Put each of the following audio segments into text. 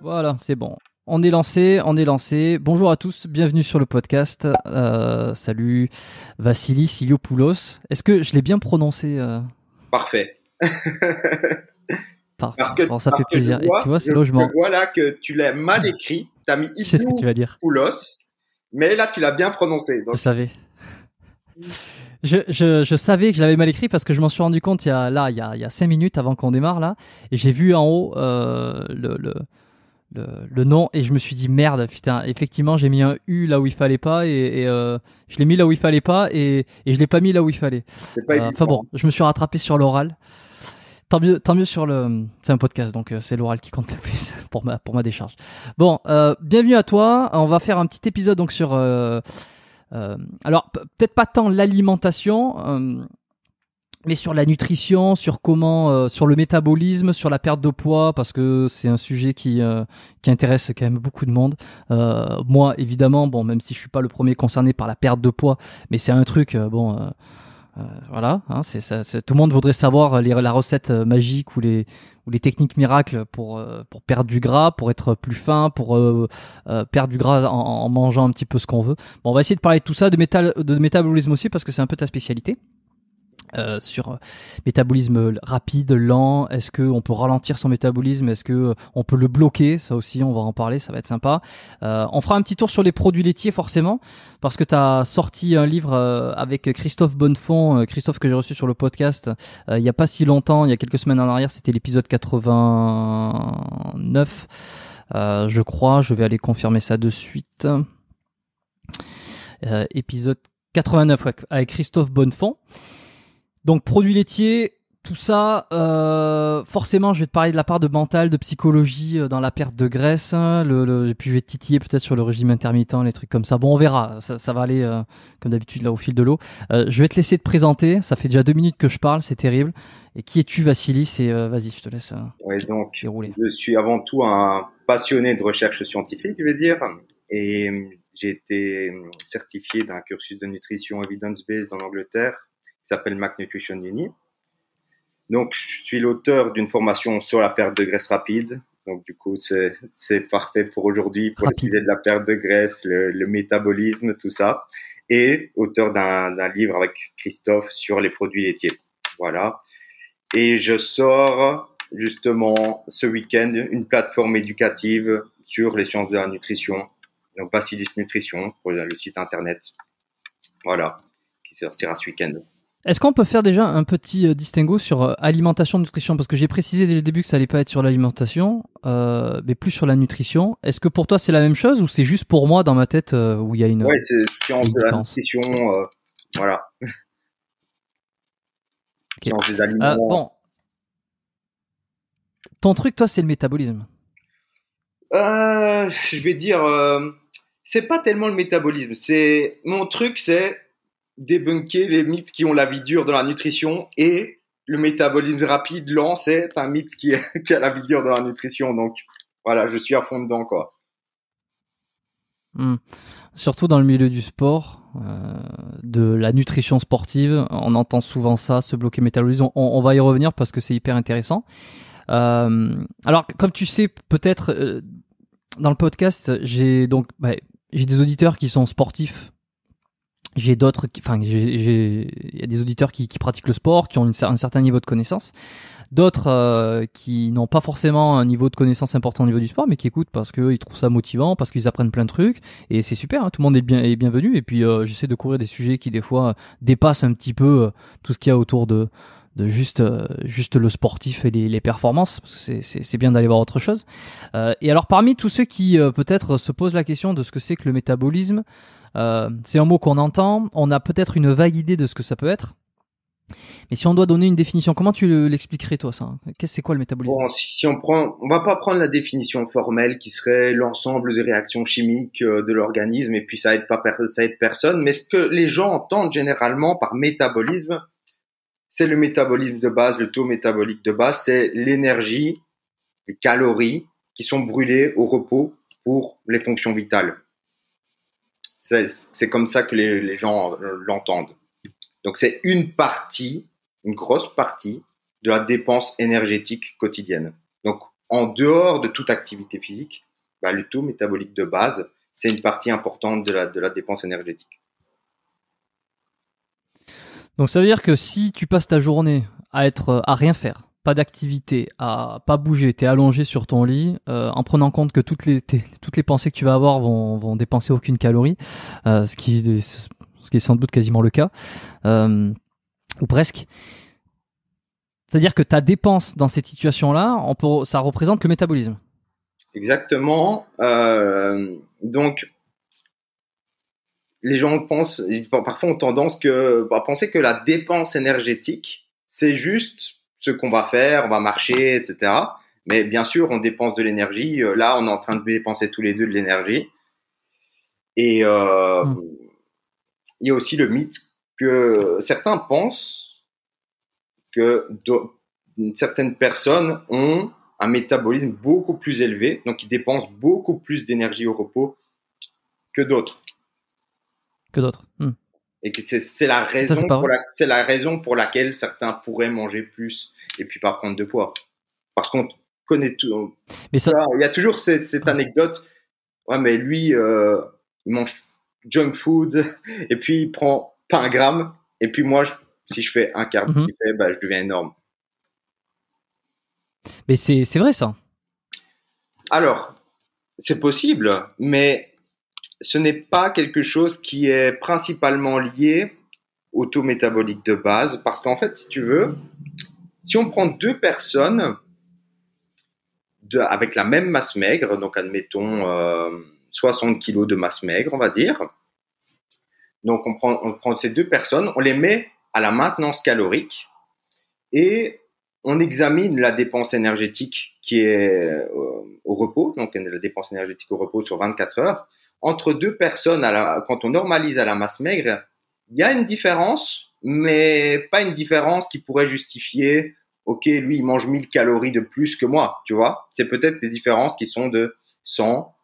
Voilà, c'est bon. On est lancé, on est lancé. Bonjour à tous, bienvenue sur le podcast. Euh, salut Vassili Siliopoulos. Est-ce que je l'ai bien prononcé euh Parfait. Parfait. Parce que, ça fait vois, Et tu vois, c'est logement. Voilà que tu l'as mal écrit. Tu as mis Siliopoulos, mais là tu l'as bien prononcé. Donc... Je savais. Je, savais que je l'avais mal écrit parce que je m'en suis rendu compte il y a, là, il y a, cinq minutes avant qu'on démarre là, et j'ai vu en haut euh, le, le, nom et je me suis dit merde, putain, effectivement j'ai mis un U là où il fallait pas et, euh, je l'ai mis là où il fallait pas et, et je l'ai pas mis là où il fallait. Euh, enfin bon, je me suis rattrapé sur l'oral. Tant mieux, tant mieux sur le. C'est un podcast, donc c'est l'oral qui compte le plus pour ma, pour ma décharge. Bon, bienvenue à toi. On va faire un petit épisode donc sur euh, alors peut-être pas tant l'alimentation euh, mais sur la nutrition, sur comment, euh, sur le métabolisme, sur la perte de poids, parce que c'est un sujet qui, qui intéresse quand même beaucoup de monde. moi, évidemment, bon, même si je suis pas le premier concerné par la perte de poids, mais c'est un truc, bon euh, voilà, hein, c'est tout le monde voudrait savoir euh, les, la recette euh, magique ou les, ou les techniques miracles pour, pour perdre du gras, pour être plus fin, pour perdre du gras en, mangeant un petit peu ce qu'on veut. Bon, on va essayer de parler de tout ça, de, métal, de métabolisme aussi, parce que c'est un peu ta spécialité. Euh, sur euh, métabolisme rapide, lent, est-ce qu'on peut ralentir son métabolisme, est-ce que euh, on peut le bloquer, ça aussi on va en parler, ça va être sympa. on fera un petit tour sur les produits laitiers forcément, parce que tu as sorti un livre avec Christophe Bonnefond, Christophe que j'ai reçu sur le podcast il n'y a pas si longtemps, il y a quelques semaines en arrière, c'était l'épisode 89, je crois, je vais aller confirmer ça de suite. épisode 89 avec Christophe Bonnefond. Donc produits laitiers, tout ça, euh, forcément, je vais te parler de la part de mental, de psychologie euh, dans la perte de graisse, le, et puis je vais te titiller peut-être sur le régime intermittent, les trucs comme ça. Bon, on verra, ça, va aller euh, comme d'habitude là au fil de l'eau. je vais te laisser te présenter, ça fait déjà deux minutes que je parle, c'est terrible. Et qui es-tu, Vassili C'est vas-y, je te laisse. ouais, donc, je suis avant tout un passionné de recherche scientifique, je vais dire, et j'ai été certifié d'un cursus de nutrition evidence-based dans l'Angleterre s'appelle Mac Nutrition Uni. Donc, je suis l'auteur d'une formation sur la perte de graisse rapide. Donc, du coup, c'est parfait pour aujourd'hui, pour l'idée de la perte de graisse, le, métabolisme, tout ça. Et auteur d'un livre avec Christophe sur les produits laitiers. Voilà. Et je sors justement ce week-end une plateforme éducative sur les sciences de la nutrition, donc Bacillus Nutrition pour le site internet. Voilà, qui sortira ce week-end. Est-ce qu'on peut faire déjà un petit euh, distinguo sur euh, alimentation, nutrition Parce que j'ai précisé dès le début que ça allait pas être sur l'alimentation, euh, mais plus sur la nutrition. Est-ce que pour toi c'est la même chose ou c'est juste pour moi dans ma tête où il y a une. Ouais, c'est de la nutrition, voilà. aliments. bon. Ton truc, toi, c'est le métabolisme. je vais dire, c'est pas tellement le métabolisme. C'est mon truc, c'est débunker les mythes qui ont la vie dure dans la nutrition et le métabolisme rapide, lent, c'est un mythe qui, a la vie dure dans la nutrition. Donc voilà, je suis à fond dedans quoi. Hmm. Surtout dans le milieu du sport, euh, de la nutrition sportive, on entend souvent ça, se bloquer métabolisme. On, va y revenir parce que c'est hyper intéressant. Euh, alors comme tu sais peut-être euh, dans le podcast, j'ai donc bah, j'ai des auditeurs qui sont sportifs j'ai d'autres, enfin, il y a des auditeurs qui, qui, pratiquent le sport, qui ont une, un certain niveau de connaissance, d'autres euh, qui n'ont pas forcément un niveau de connaissance important au niveau du sport, mais qui écoutent parce qu'ils trouvent ça motivant, parce qu'ils apprennent plein de trucs, et c'est super, hein, tout le monde est, bien, est bienvenu, et puis euh, j'essaie de couvrir des sujets qui des fois dépassent un petit peu euh, tout ce qu'il y a autour de, de juste, juste le sportif et les, les performances, c'est bien d'aller voir autre chose. et alors parmi tous ceux qui peut-être se posent la question de ce que c'est que le métabolisme, euh, c'est un mot qu'on entend, on a peut-être une vague idée de ce que ça peut être. Mais si on doit donner une définition, comment tu l'expliquerais toi ça hein Qu'est-ce c'est quoi le métabolisme on prend, va pas prendre la définition formelle qui serait l'ensemble des réactions chimiques euh, de l'organisme et puis ça aide pas ça aide personne. Mais ce que les gens entendent généralement par métabolisme, c'est le métabolisme de base, le taux métabolique de base, c'est l'énergie, les calories qui sont brûlées au repos pour les fonctions vitales. C'est comme ça que les, gens l'entendent. Donc c'est une partie, une grosse partie de la dépense énergétique quotidienne. Donc en dehors de toute activité physique, bah, le taux métabolique de base, c'est une partie importante de la, de la dépense énergétique. Donc ça veut dire que si tu passes ta journée à être à rien faire, pas d'activité, à pas bouger, t'es allongé sur ton lit, euh, en prenant compte que toutes les, toutes les pensées que tu vas avoir vont, dépenser aucune calorie, euh, ce, qui, ce qui est sans doute quasiment le cas, euh, ou presque. C'est-à-dire que ta dépense dans cette situation-là, ça représente le métabolisme. Exactement. donc, les gens pensent, parfois ont tendance à penser que la dépense énergétique, c'est juste ce qu'on va faire, on va marcher, etc. Mais bien sûr, on dépense de l'énergie. Euh, là, on est en train de dépenser tous les deux de l'énergie. Et euh, hmm. il y a aussi le mythe que certains pensent que certaines personnes ont un métabolisme beaucoup plus élevé, donc ils dépensent beaucoup plus d'énergie au repos que d'autres. Que d'autres. Hmm et c'est la raison pour c'est la raison pour laquelle certains pourraient manger plus et puis pas prendre de poids. Par contre, connaît tout. Mais ça... il y a toujours cette, cette anecdote. Ouais, mais lui, euh, il mange junk food et puis il prend pas un gramme. Et puis moi, si je fais un quart de ce qu'il fait, bah, je deviens énorme. Mais c'est vrai ça. Alors, c'est possible, mais ce n'est pas quelque chose qui est principalement lié au taux métabolique de base, parce qu'en fait, si tu veux, si on prend deux personnes avec la même masse maigre, donc admettons 60 euh, kg de masse maigre, on va dire, donc on prend, ces deux personnes, on les met à la maintenance calorique et on examine la dépense énergétique qui est euh, au repos, donc la dépense énergétique au repos sur 24 heures, entre deux personnes, à la, quand on normalise à la masse maigre, il y a une différence, mais pas une différence qui pourrait justifier, ok, lui, il mange 1000 calories de plus que moi, tu vois. C'est peut-être des différences qui sont de 100,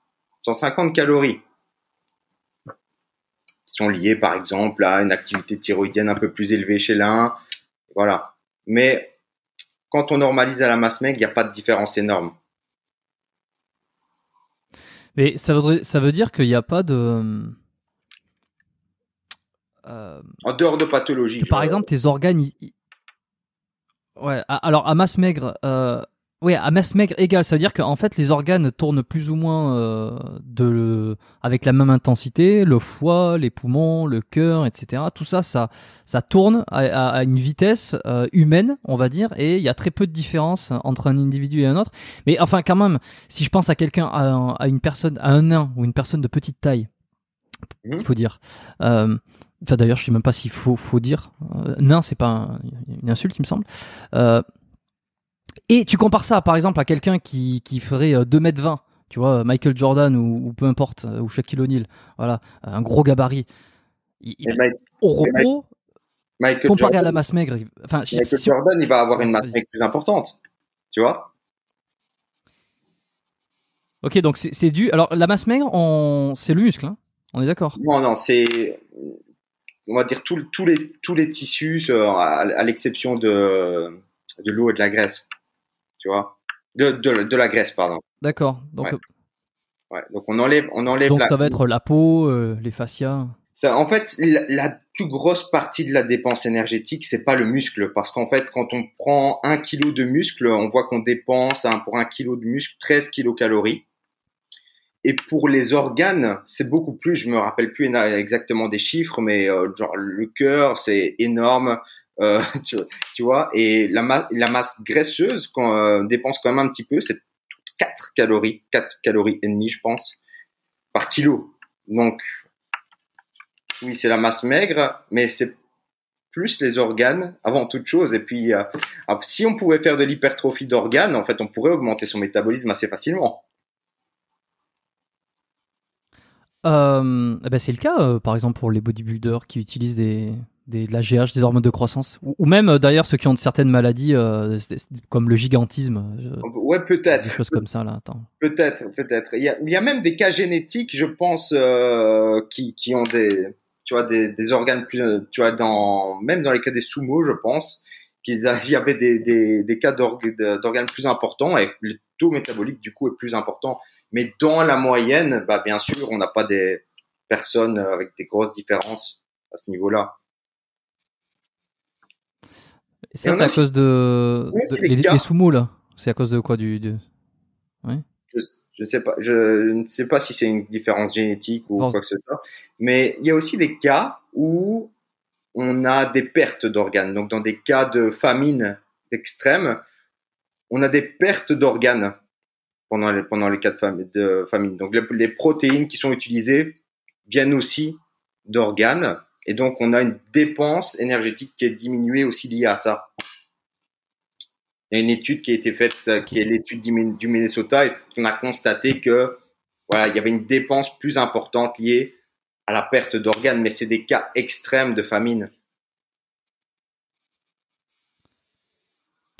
150 calories, qui sont liées, par exemple, à une activité thyroïdienne un peu plus élevée chez l'un, voilà. Mais quand on normalise à la masse maigre, il n'y a pas de différence énorme. Mais ça, ça veut dire qu'il n'y a pas de. Euh, en dehors de pathologie. par euh, exemple, tes organes. Ouais, alors à masse maigre, euh, oui, à masse maigre égale, ça veut dire qu'en fait les organes tournent plus ou moins euh, de avec la même intensité, le foie, les poumons, le cœur, etc. Tout ça, ça, ça tourne à, une vitesse euh, humaine, on va dire, et il y a très peu de différence entre un individu et un autre. Mais enfin, quand même, si je pense à quelqu'un, à, une personne, à un nain ou une personne de petite taille, mhm. il faut dire. Euh, d'ailleurs, je sais même pas s'il faut, faut dire. nain, c'est pas une insulte, il me semble. Et tu compares ça, par exemple, à quelqu'un qui, ferait 2m20, euh, tu vois, Michael Jordan ou, peu importe, euh, ou Shaquille O'Neal, voilà, euh, un gros gabarit. au repos, comparé à la masse maigre, enfin, Michael Jordan, il va avoir une masse maigre plus importante, tu vois Ok, donc c'est dû. Alors, la masse maigre, c'est le muscle, hein, on est d'accord Non, non, c'est. On va dire les, tous les tissus, à, l'exception de, de l'eau et de la graisse tu vois. De, de, la graisse, pardon. D'accord. Donc, donc on enlève, on enlève. Donc ça va être la peau, euh, les fascias. Ça, en fait, la, plus grosse partie de la dépense énergétique, c'est pas le muscle, parce qu'en fait, quand on prend un kilo de muscle, on voit qu'on dépense hein, pour un kilo de muscle 13 kilocalories. Et pour les organes, c'est beaucoup plus. Je me rappelle plus exactement des chiffres, mais euh, genre le cœur, c'est énorme. Euh, tu, vois, et la, la masse graisseuse qu'on euh, dépense quand même un petit peu, c'est 4 calories, 4 calories et demi je pense, par kilo. Donc, oui, c'est la masse maigre, mais c'est plus les organes avant toute chose. Et puis, euh, ah, si on pouvait faire de l'hypertrophie d'organes, en fait, on pourrait augmenter son métabolisme assez facilement. Eh ben c'est le cas, par exemple, pour les bodybuilders qui utilisent des, des, de la GH, des hormones de croissance, ou, même euh, d'ailleurs ceux qui ont de certaines maladies euh, comme le gigantisme. Euh, ouais, peut-être. Des choses comme ça là. Peut-être, peut-être. Il y a, même des cas génétiques, je pense, qui, ont des, tu vois, des, organes plus, tu vois, dans même dans les cas des sumo, je pense, qu'il y avait des, des, des cas d'organes plus importants et le taux métabolique du coup est plus important. Mais dans la moyenne, bah bien sûr, on n'a pas des personnes avec des grosses différences à ce niveau-là ça, c'est à cause de, de... les, C'est à cause de quoi du, Je, sais pas. Je, ne sais pas si c'est une différence génétique ou quoi que ce soit. Mais il y a aussi des cas où on a des pertes d'organes. Donc dans des cas de famine extrême, on a des pertes d'organes pendant les, pendant les cas de, famine. De famine. Donc les protéines qui sont utilisées viennent aussi d'organes et donc, on a une dépense énergétique qui est diminuée aussi liée à ça. Il y a une étude qui a été faite, qui est l'étude du Minnesota, et on a constaté que voilà, il y avait une dépense plus importante liée à la perte d'organes, mais c'est des cas extrêmes de famine.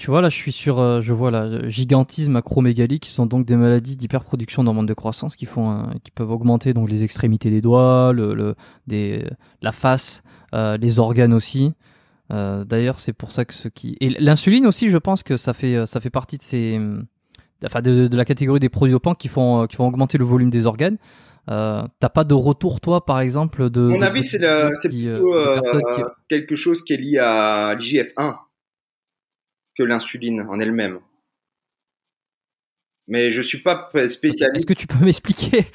Tu vois, là, je suis sur, euh, je vois là, euh, gigantisme, acromégalie, qui sont donc des maladies d'hyperproduction d'hormones de croissance qui font, euh, qui peuvent augmenter donc les extrémités des doigts, le, la face, les organes aussi. D'ailleurs, c'est pour ça que ce qui et l'insuline aussi, je pense que ça fait, ça fait partie de ces, hum, enfin de, la catégorie des produits qui font, qui font augmenter le volume des organes. t'as pas de retour, toi, par exemple, de. Mon avis, c'est plutôt quelque chose qui est lié à l'IGF-1 que l'insuline en elle-même. Mais je suis pas spécialiste. Est-ce que tu peux m'expliquer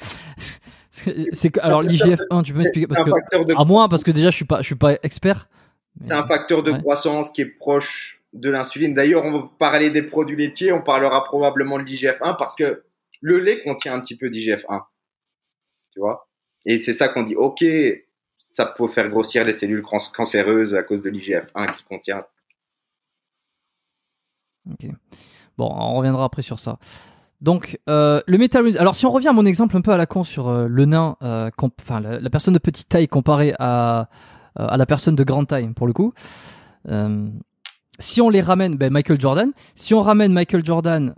C'est alors l'IGF-1, tu peux m'expliquer à moi parce que déjà je suis pas suis pas expert. C'est un facteur de croissance qui est proche de l'insuline. D'ailleurs, on va parler des produits laitiers, on parlera probablement de l'IGF-1 parce que le lait contient un petit peu d'IGF-1. Tu vois Et c'est ça qu'on dit OK, ça peut faire grossir les cellules cancéreuses à cause de l'IGF-1 qui contient Bon, on reviendra après sur ça. Donc, euh, le métabolisme... Alors, si on revient à mon exemple un peu à la con sur euh, le nain, euh, enfin, la, personne de petite taille comparée à, à la personne de grande taille, pour le coup. si on les ramène, ben, Michael Jordan. Si on ramène Michael Jordan,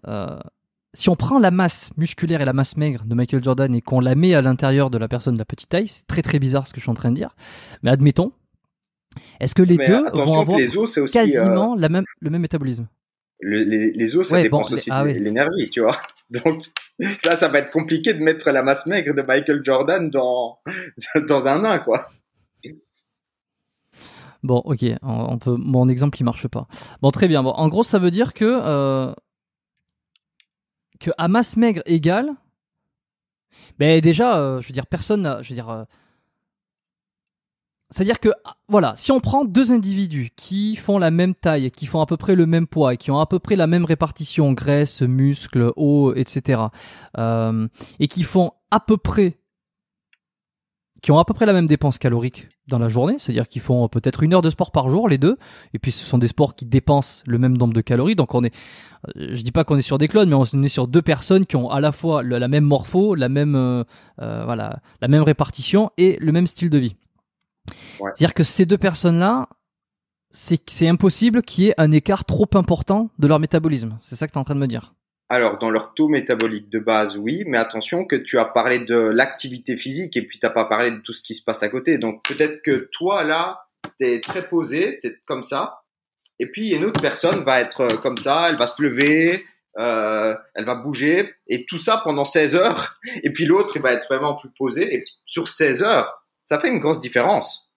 si on prend la masse musculaire et la masse maigre de Michael Jordan et qu'on la met à l'intérieur de la personne de la petite taille, c'est très très bizarre ce que je suis en train de dire. Mais admettons, est-ce que les deux vont avoir quasiment le même métabolisme les, les, os, ça dépend aussi ah de l'énergie, tu vois. Donc là, ça va être compliqué de mettre la masse maigre de Michael Jordan dans, dans un nain, quoi. Bon, ok, on peut... mon exemple il marche pas. Bon, très bien. Bon, en gros, ça veut dire que euh, que à masse maigre égale, ben déjà, euh, je veux dire personne, je veux dire, euh, c'est-à-dire que, voilà, si on prend deux individus qui font la même taille, qui font à peu près le même poids, qui ont à peu près la même répartition graisse, muscles, eau, etc., euh, et qui font à peu près, qui ont à peu près la même dépense calorique dans la journée, c'est-à-dire qu'ils font peut-être une heure de sport par jour, les deux, et puis ce sont des sports qui dépensent le même nombre de calories, donc on est, euh, je dis pas qu'on est sur des clones, mais on est sur deux personnes qui ont à la fois la même morpho, la même, euh, voilà, la même répartition et le même style de vie. C'est-à-dire que ces deux personnes-là, c'est impossible qu'il y ait un écart trop important de leur métabolisme. C'est ça que tu es en train de me dire. Alors, dans leur taux métabolique de base, oui, mais attention que tu as parlé de l'activité physique et puis tu n'as pas parlé de tout ce qui se passe à côté. Donc, peut-être que toi, là, tu es très posé, tu es comme ça. Et puis, une autre personne va être euh, comme ça, elle va se lever, euh, elle va bouger, et tout ça pendant 16 heures. Et puis l'autre, il va être vraiment plus posé. Et sur 16 heures, ça fait une grosse différence.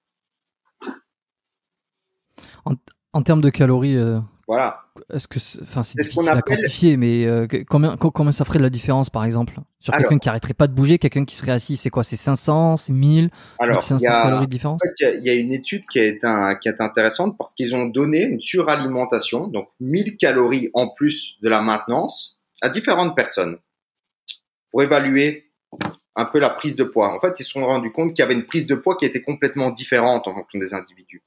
En, termes de calories, euh, voilà. Est-ce que, c'est, difficile à quantifier, mais euh, combien, ça ferait de la différence, par exemple, sur quelqu'un qui arrêterait pas de bouger, quelqu'un qui serait assis, c'est quoi, c'est 500, c'est 1000, alors, calories il y, a une étude qui est, qui est intéressante parce qu'ils ont donné une suralimentation, donc 1000 calories en plus de la maintenance, à différentes personnes pour évaluer un peu la prise de poids. En fait, ils se sont rendus compte qu'il y avait une prise de poids qui était complètement différente en fonction des individus.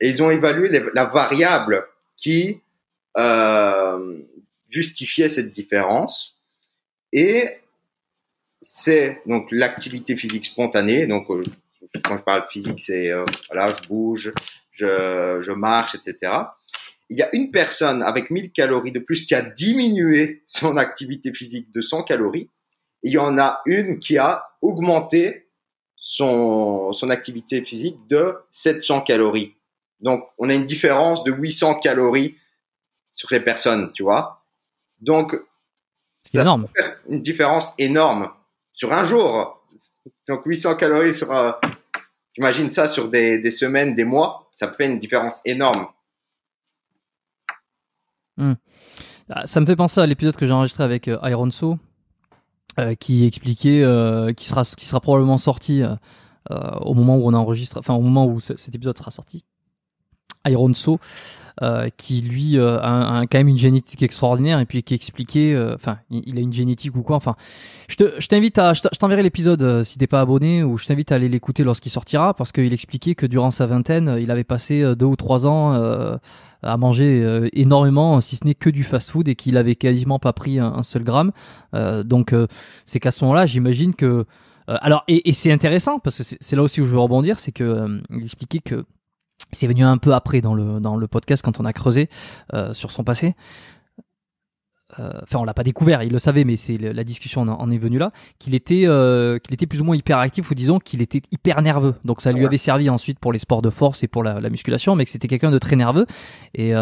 Et ils ont évalué la variable qui euh, justifiait cette différence. Et c'est donc l'activité physique spontanée. Donc, euh, quand je parle physique, c'est euh, voilà, je bouge, je, je marche, etc. Il y a une personne avec 1000 calories de plus qui a diminué son activité physique de 100 calories il y en a une qui a augmenté son, activité physique de 700 calories. Donc, on a une différence de 800 calories sur les personnes, tu vois. Donc, c'est énorme. Une différence énorme sur un jour. Donc, 800 calories sur, euh, imagine ça sur des, semaines, des mois, ça fait une différence énorme. Hmm. Ah, ça me fait penser à l'épisode que j'ai enregistré avec euh, Iron euh, qui expliquait, euh, qui sera, qui sera probablement sorti euh, au moment où on enregistre, enfin au moment où cet épisode sera sorti. Iron Saw, euh, qui lui euh, a, quand même une génétique extraordinaire et puis qui expliquait, euh, enfin, il, a une génétique ou quoi. Enfin, je t'invite à, je t'enverrai l'épisode si t'es pas abonné ou je t'invite à aller l'écouter lorsqu'il sortira parce qu'il expliquait que durant sa vingtaine, il avait passé deux ou trois ans à manger énormément, si ce n'est que du fast-food et qu'il avait quasiment pas pris un, seul gramme. donc, c'est qu'à ce moment-là, j'imagine que alors, et, et c'est intéressant parce que c'est là aussi où je veux rebondir, c'est que il expliquait que c'est venu un peu après dans le, dans le podcast quand on a creusé euh, sur son passé. Euh, enfin, on l'a pas découvert, il le savait, mais c'est la discussion en, est venue là. Qu'il était, euh, qu'il était plus ou moins hyperactif, ou disons qu'il était hyper nerveux. Donc ça ah lui avait servi ensuite pour les sports de force et pour la, musculation, mais que c'était quelqu'un de très nerveux. Et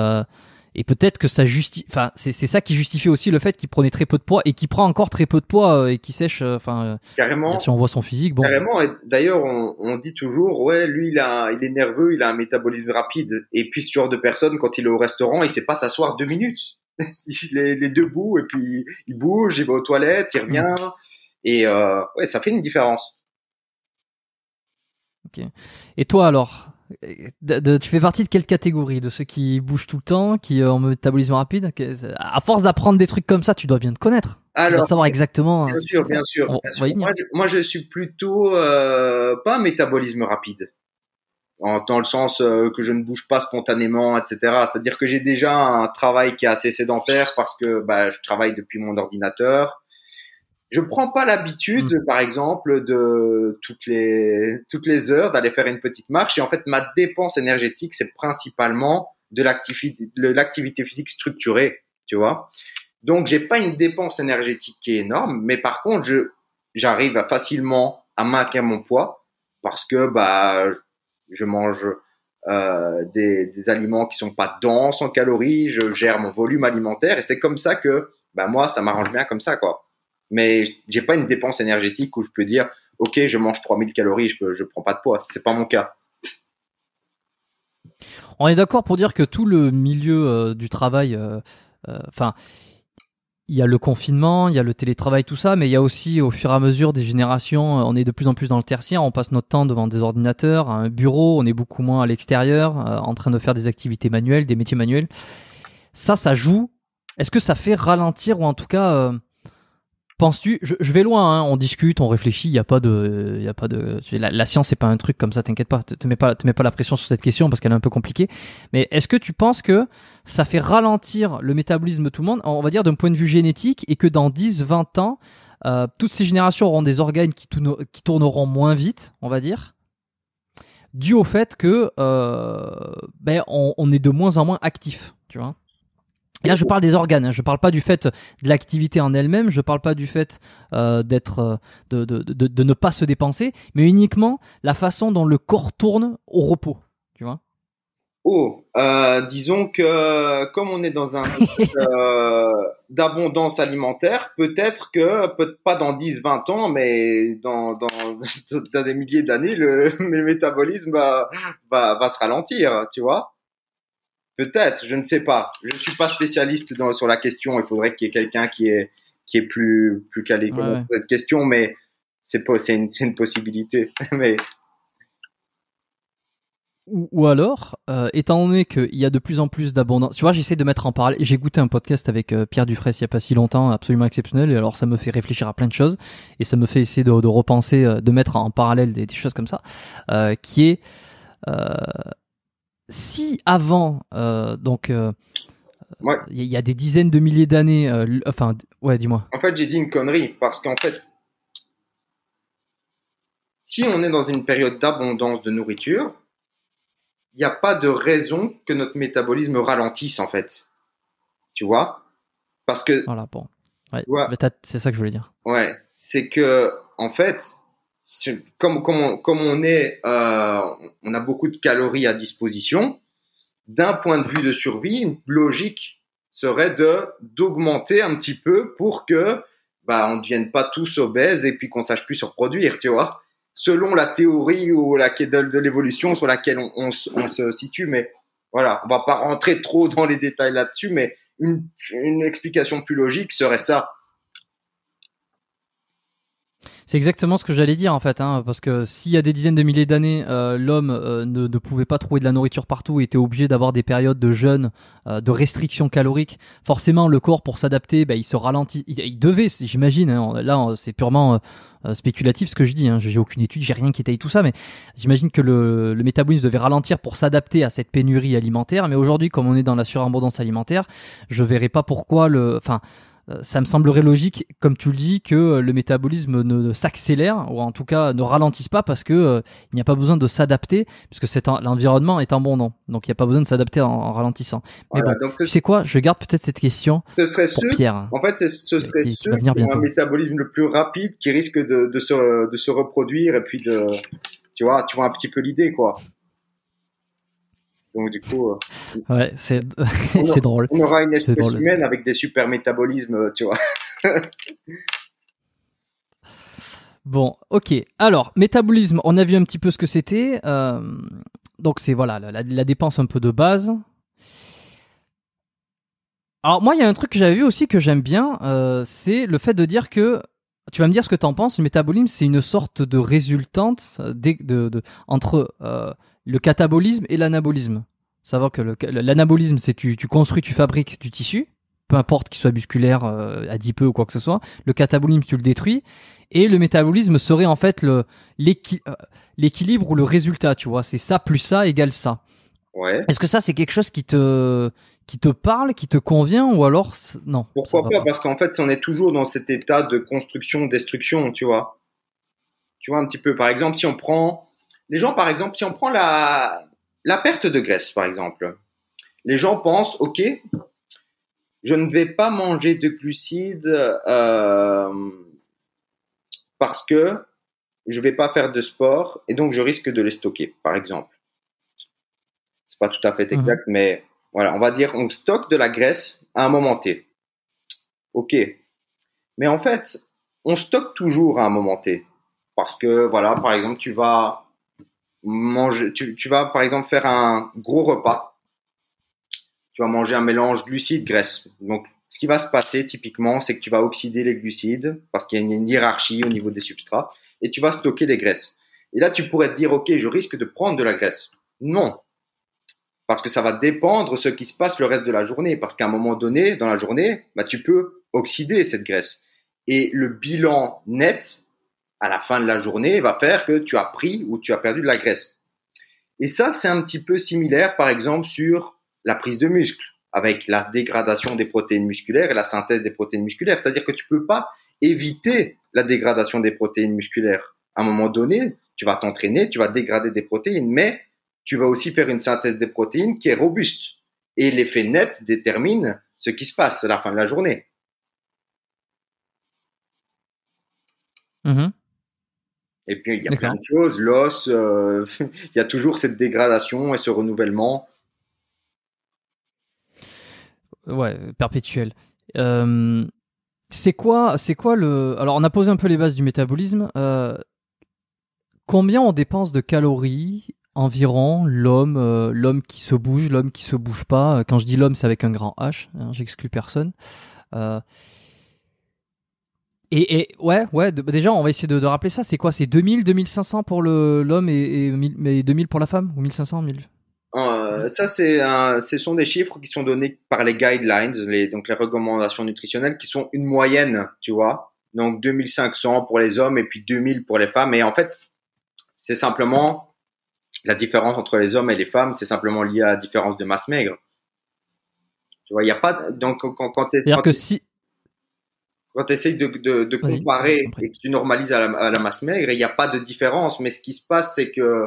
et peut-être que ça justifie, enfin, c'est, ça qui justifie aussi le fait qu'il prenait très peu de poids et qu'il prend encore très peu de poids euh, et qui sèche, euh, enfin, euh, carrément. Si on voit son physique, bon. Carrément. D'ailleurs, on, dit toujours, ouais, lui, il a, il est nerveux, il a un métabolisme rapide. Et puis, ce genre de personne, quand il est au restaurant, il sait pas s'asseoir deux minutes. il est, debout et puis il bouge, il va aux toilettes, il revient. Mm. Et ouais, ça fait une différence. Ok. Et toi alors, de, tu fais partie de quelle catégorie De ceux qui bougent tout le temps, qui ont euh, un métabolisme rapide euh, À force d'apprendre des trucs comme ça, tu dois bien te connaître. Alors, savoir exactement. Bien euh, sûr, bien sûr. Moi, je, suis plutôt pas métabolisme rapide, en, dans le sens que je ne bouge pas spontanément, etc. C'est-à-dire que j'ai déjà un travail qui est assez sédentaire parce que bah, je travaille depuis mon ordinateur. Je prends pas l'habitude, mm. par exemple, de toutes les toutes les heures d'aller faire une petite marche. Et en fait, ma dépense énergétique, c'est principalement de l'activité physique structurée, tu vois. Donc, j'ai pas une dépense énergétique qui est énorme, mais par contre, je j'arrive facilement à maintenir mon poids parce que bah je mange euh, des, des, aliments qui sont pas denses en calories, je gère mon volume alimentaire et c'est comme ça que bah moi ça m'arrange bien comme ça quoi mais j'ai pas une dépense énergétique où je peux dire ok je mange 3000 calories je, ne prends pas de poids c'est pas mon cas on est d'accord pour dire que tout le milieu euh, du travail euh, euh, enfin il y a le confinement, il y a le télétravail, tout ça, mais il y a aussi au fur et à mesure des générations, on est de plus en plus dans le tertiaire, on passe notre temps devant des ordinateurs, un bureau, on est beaucoup moins à l'extérieur, en train de faire des activités manuelles, des métiers manuels. Ça, ça joue. Est-ce que ça fait ralentir ou en tout cas Penses-tu, je, vais loin, hein, on discute, on réfléchit, il n'y a pas de, il a pas de, la, science n'est pas un truc comme ça, t'inquiète pas, te, te mets pas, mets pas la pression sur cette question parce qu'elle est un peu compliquée. Mais est-ce que tu penses que ça fait ralentir le métabolisme de tout le monde, on va dire d'un point de vue génétique, et que dans 10, 20 ans, euh, toutes ces générations auront des organes qui, qui, tourneront moins vite, on va dire, dû au fait que, euh, ben, on, on est de moins en moins actif, tu vois? là, je parle des organes. Hein. Je ne parle pas du fait de l'activité en elle-même. Je ne parle pas du fait euh, d'être, euh, de, ne pas se dépenser, mais uniquement la façon dont le corps tourne au repos. Tu vois Oh, euh, disons que comme on est dans un euh, d'abondance alimentaire, peut-être que peut pas dans 10, 20 ans, mais dans, dans, des milliers d'années, le, le métabolisme va, va se ralentir. Tu vois Peut-être, je ne sais pas. Je ne suis pas spécialiste sur la question. Il faudrait qu'il y ait quelqu'un qui est, plus, plus calé cette question, mais c'est une, possibilité. ou, alors, euh, étant donné qu'il y a de plus en plus d'abondance, tu vois, j'essaie de mettre en parallèle. J'ai goûté un podcast avec euh, Pierre Dufresne il n'y a pas si longtemps, absolument exceptionnel. Et alors, ça me fait réfléchir à plein de choses et ça me fait essayer de, repenser, euh, de mettre en parallèle des, choses comme ça, qui est si avant, euh, donc, euh, il y, a des dizaines de milliers d'années, euh, enfin, ouais, dis-moi. En fait, j'ai dit une connerie parce qu'en fait, si on est dans une période d'abondance de nourriture, il n'y a pas de raison que notre métabolisme ralentisse, en fait. Tu vois Parce que. Voilà, bon. Ouais, c'est ça que je voulais dire. Ouais, c'est que, en fait, comme, comme, on, comme on est, euh, on a beaucoup de calories à disposition, d'un point de vue de survie, une logique serait de d'augmenter un petit peu pour que bah, on ne devienne pas tous obèses et puis qu'on sache plus se reproduire, tu vois. Selon la théorie ou la quête de l'évolution sur laquelle on, se situe, mais voilà, on va pas rentrer trop dans les détails là-dessus, mais une explication plus logique serait ça c'est exactement ce que j'allais dire en fait, hein, parce que s'il y a des dizaines de milliers d'années, euh, l'homme euh, ne, pouvait pas trouver de la nourriture partout, était obligé d'avoir des périodes de jeûne, euh, de restrictions caloriques. Forcément, le corps pour s'adapter, ben, il se ralentit. Il, devait, j'imagine. Hein, là, c'est purement spéculatif ce que je dis. je hein. j'ai aucune étude, j'ai rien qui taille tout ça, mais j'imagine que le, le, métabolisme devait ralentir pour s'adapter à cette pénurie alimentaire. Mais aujourd'hui, comme on est dans la surabondance alimentaire, je verrais pas pourquoi le, enfin ça me semblerait logique, comme tu le dis, que euh, le métabolisme ne, s'accélère, ou en tout cas ne ralentisse pas, parce que euh, il n'y a pas besoin de s'adapter, puisque l'environnement est en bon nom. Donc il n'y a pas besoin de s'adapter en, ralentissant. Mais tu sais quoi, je garde peut-être cette question ce serait pour Pierre. En fait, ce serait qui, ont un métabolisme le plus rapide qui risque de, se, de se reproduire, et puis de... Tu vois, tu vois un petit peu l'idée, quoi. Donc du coup, euh, c'est drôle. On aura une espèce humaine avec des super métabolismes, euh, tu vois. bon, ok. Alors métabolisme, on a vu un petit peu ce que c'était. Euh, donc c'est voilà la, dépense un peu de base. Alors moi, il y a un truc que j'avais vu aussi que j'aime bien, c'est le fait de dire que tu vas me dire ce que tu en penses. Le métabolisme, c'est une sorte de résultante de, entre le catabolisme et l'anabolisme. Savoir que l'anabolisme, c'est tu, tu construis, tu fabriques du tissu, peu importe qu'il soit musculaire, euh, adipeux ou quoi que ce soit. Le catabolisme, tu le détruis. Et le métabolisme serait en fait euh, l'équilibre ou le résultat, tu vois. C'est ça plus ça égale ça. Ouais. Est-ce que ça, c'est quelque chose qui te, qui te parle, qui te convient ou alors non Pourquoi pas, Parce qu'en fait, on est toujours dans cet état de construction-destruction, tu vois. Tu vois, un petit peu, par exemple, si on prend les gens, par exemple, si on prend la, perte de graisse, par exemple, les gens pensent, OK, je ne vais pas manger de glucides euh, parce que je ne vais pas faire de sport et donc je risque de les stocker, par exemple. C'est pas tout à fait mhm. exact, mais voilà, on va dire on stocke de la graisse à un moment T. OK. Mais en fait, on stocke toujours à un moment T. Parce que, voilà, par exemple, tu vas tu, vas par exemple faire un gros repas, tu vas manger un mélange glucides-graisse. Donc, ce qui va se passer typiquement, c'est que tu vas oxyder les glucides parce qu'il y a une hiérarchie au niveau des substrats et tu vas stocker les graisses. Et là, tu pourrais te dire, OK, je risque de prendre de la graisse. Non. Parce que ça va dépendre ce qui se passe le reste de la journée. Parce qu'à un moment donné, dans la journée, bah, tu peux oxyder cette graisse. Et le bilan net à la fin de la journée va faire que tu as pris ou tu as perdu de la graisse. Et ça, c'est un petit peu similaire, par exemple, sur la prise de muscle, avec la dégradation des protéines musculaires et la synthèse des protéines musculaires. C'est-à-dire que tu peux pas éviter la dégradation des protéines musculaires. À un moment donné, tu vas t'entraîner, tu vas dégrader des protéines, mais tu vas aussi faire une synthèse des protéines qui est robuste. Et l'effet net détermine ce qui se passe à la fin de la journée. Mm-hmm. Et puis il y a plein de choses, l'os, euh, il y a toujours cette dégradation et ce renouvellement. Ouais, perpétuel. Euh, c'est quoi, c'est quoi le. Alors on a posé un peu les bases du métabolisme. Euh, combien on dépense de calories environ l'homme, l'homme qui se bouge, l'homme qui se bouge pas. Quand je dis l'homme, c'est avec un grand H. Hein, j'exclus personne. Et, ouais, ouais. Bah, déjà, on va essayer de, rappeler ça. C'est quoi C'est 2000, 2500 pour l'homme et, et, 2000 pour la femme ou 1500, 1000 euh, Ça, c'est ce sont des chiffres qui sont donnés par les guidelines, les, donc les recommandations nutritionnelles, qui sont une moyenne, tu vois. Donc 2500 pour les hommes et puis 2000 pour les femmes. Et en fait, c'est simplement la différence entre les hommes et les femmes, c'est simplement lié à la différence de masse maigre. Tu vois, il n'y a pas donc quand, quand, es C'est-à-dire que si quand tu essayes de, comparer et que tu normalises à la, masse maigre, il n'y a pas de différence. Mais ce qui se passe, c'est que,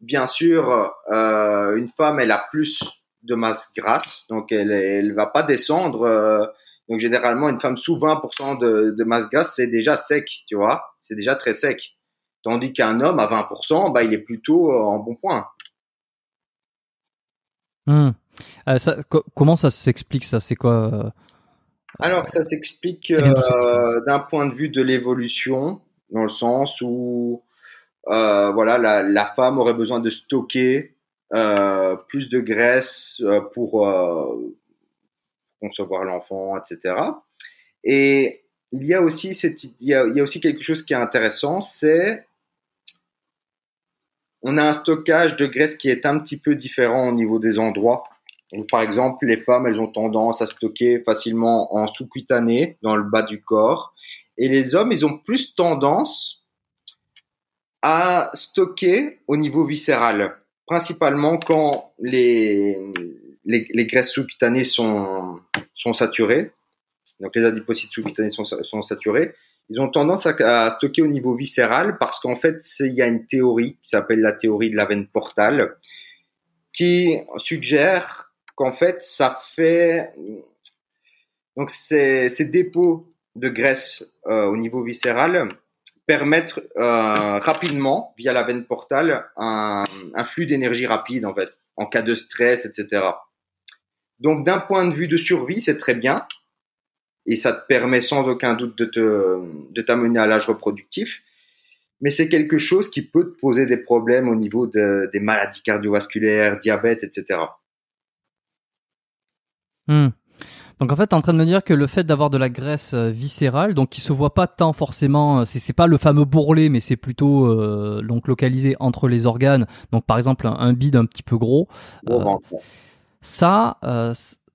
bien sûr, euh, une femme, elle a plus de masse grasse, donc elle ne va pas descendre. Euh, donc généralement, une femme sous 20% de, de masse grasse, c'est déjà sec, tu vois, c'est déjà très sec. Tandis qu'un homme à 20%, bah, il est plutôt euh, en bon point. Hum. comment ça s'explique ça C'est quoi alors, ça s'explique euh, d'un point de vue de l'évolution, dans le sens où euh, voilà, la, femme aurait besoin de stocker euh, plus de graisse pour concevoir l'enfant, etc. Et il y a aussi cette, il y a aussi quelque chose qui est intéressant, c'est on a un stockage de graisse qui est un petit peu différent au niveau des endroits par exemple, les femmes, elles ont tendance à stocker facilement en sous-cutané, dans le bas du corps. Et les hommes, ils ont plus tendance à stocker au niveau viscéral, principalement quand les, les, les graisses sous-cutanées sont, sont saturées, donc les adipocytes sous-cutanés sont, sont, saturés, ils ont tendance à, à stocker au niveau viscéral parce qu'en fait, il y a une théorie qui s'appelle la théorie de la veine portale qui suggère qu'en fait, ça fait donc ces, dépôts de graisse euh, au niveau viscéral permettent euh, rapidement, via la veine portale, un, flux d'énergie rapide en fait, en cas de stress, etc. Donc d'un point de vue de survie, c'est très bien et ça te permet sans aucun doute de te t'amener à l'âge reproductif. Mais c'est quelque chose qui peut te poser des problèmes au niveau des maladies cardiovasculaires, diabète, etc. Hmm. Donc en fait, tu es en train de me dire que le fait d'avoir de la graisse euh, viscérale, donc qui se voit pas tant forcément, euh, c'est, pas le fameux bourrelet, mais c'est plutôt euh, donc localisé entre les organes. Donc par exemple un, bid bide un petit peu gros. ça,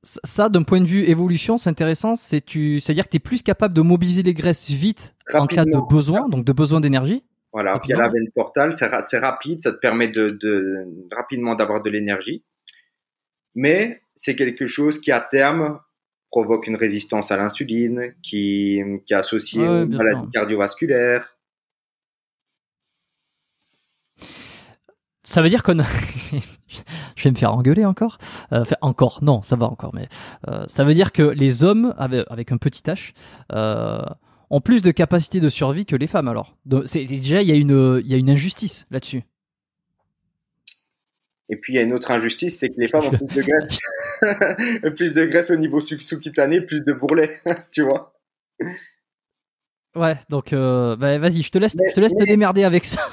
ça d'un point de vue évolution, c'est intéressant. C'est tu, c'est-à-dire que tu es plus capable de mobiliser les graisses vite en cas de besoin, donc de besoin d'énergie. Voilà, la veine portale, c'est, rapide, ça te permet de rapidement d'avoir de l'énergie. Mais c'est quelque chose qui, à terme, provoque une résistance à l'insuline, qui, qui est associée cardiovasculaire. aux Ça veut dire que je vais me faire engueuler encore. Euh, encore, non, ça va encore, mais euh, ça veut dire que les hommes, avec, un petit h, euh, ont plus de capacité de survie que les femmes, alors. déjà, il y a une injustice là-dessus. Et puis il y a une autre injustice, c'est que les femmes ont plus de graisse, plus de graisse au niveau sous-cutané, plus de bourlet, tu vois. Ouais, donc euh, bah, vas-y, je te laisse, te, démerder avec ça.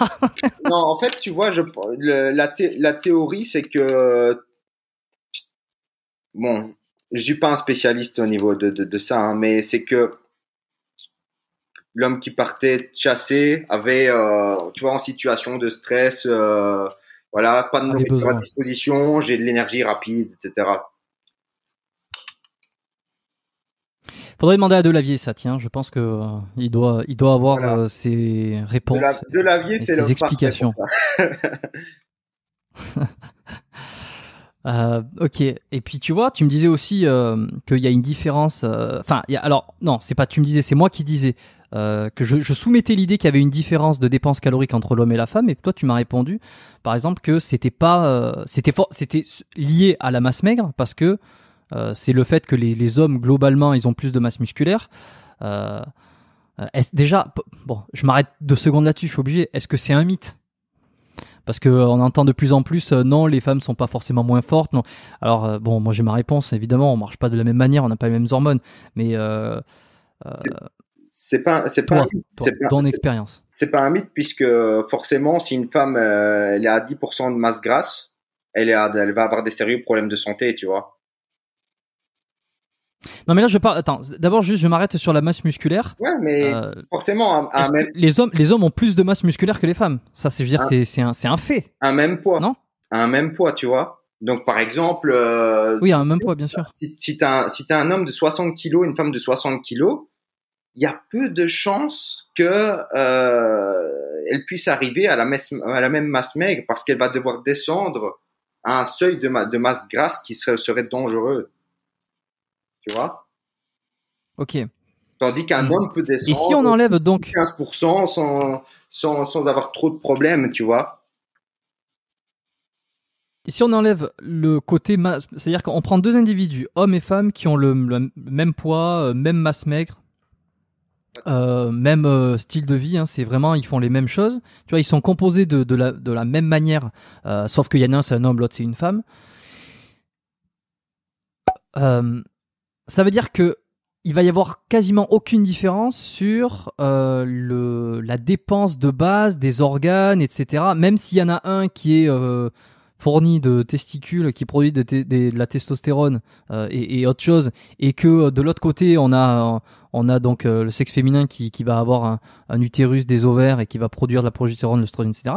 non, en fait, tu vois, je, la, théorie, c'est que bon, je suis pas un spécialiste au niveau de, ça, hein, mais c'est que l'homme qui partait chasser avait, euh, tu vois, en situation de stress. Euh, voilà, pas de nourriture à disposition, j'ai de l'énergie rapide, etc. Faudrait demander à Delavier ça, tiens. Je pense que euh, il doit, il doit avoir euh, ses réponses. Delavier, c'est l'explication. Euh, ok. Et puis tu vois, tu me disais aussi euh, qu'il y a une différence. Euh, enfin, alors non, c'est pas tu me disais, c'est moi qui disais euh, que je, soumettais l'idée qu'il y avait une différence de dépenses caloriques entre l'homme et la femme. Et toi, tu m'as répondu, par exemple, que c'était pas, euh, c'était c'était lié à la masse maigre parce que c'est le fait que les, hommes globalement ils ont plus de masse musculaire. est déjà, bon, je m'arrête deux secondes là-dessus, je suis obligé. Est-ce que c'est un mythe parce que euh, on entend de plus en plus, euh, non, les femmes sont pas forcément moins fortes. Non. Alors euh, bon, moi j'ai ma réponse. Évidemment, on marche pas de la même manière, on n'a pas les mêmes hormones. Mais c'est pas, c'est pas, ton expérience. C'est pas un mythe puisque forcément, si une femme elle est à 10% de masse grasse, elle, elle va avoir des sérieux problèmes de santé, tu vois. Non, mais là, je parle. Attends, d'abord, juste, je m'arrête sur la masse musculaire. Ouais, mais euh, forcément, les hommes, les hommes ont plus de masse musculaire que les femmes. Ça, c'est dire, ah. c'est un, fait. Un même poids. Non. Un même poids, tu vois. Donc, par exemple. Euh, oui, un même poids, bien sûr. Si, t'as un, as un homme de 60 kilos, une femme de 60 kilos, il y a peu de chances qu'elle euh, puisse arriver à la, à la même masse maigre parce qu'elle va devoir descendre à un seuil de, de masse grasse qui serait, serait dangereux. Ok. Tandis qu'un hmm. homme peut descendre. on enlève donc 15% sans, avoir trop de problèmes, tu vois et on enlève le côté masse, c'est-à-dire qu'on prend deux individus, hommes et femmes, qui ont le, même poids, euh, même masse maigre, euh, même euh, style de vie, hein, c'est vraiment, ils font les mêmes choses. Tu vois, ils sont composés de, de, la, même manière, sauf qu'il y en a un, c'est un homme, l'autre, c'est une femme ça veut dire que il va y avoir quasiment aucune différence sur euh, le, la dépense de base des organes, etc. Même s'il y en a un qui est euh, fourni de testicules, qui produit de, la testostérone euh, et, et, autre chose, et que euh, de l'autre côté on a on a donc euh, le sexe féminin qui, qui va avoir un, utérus, des ovaires et qui va produire de la progestérone, l'oestrogène, etc.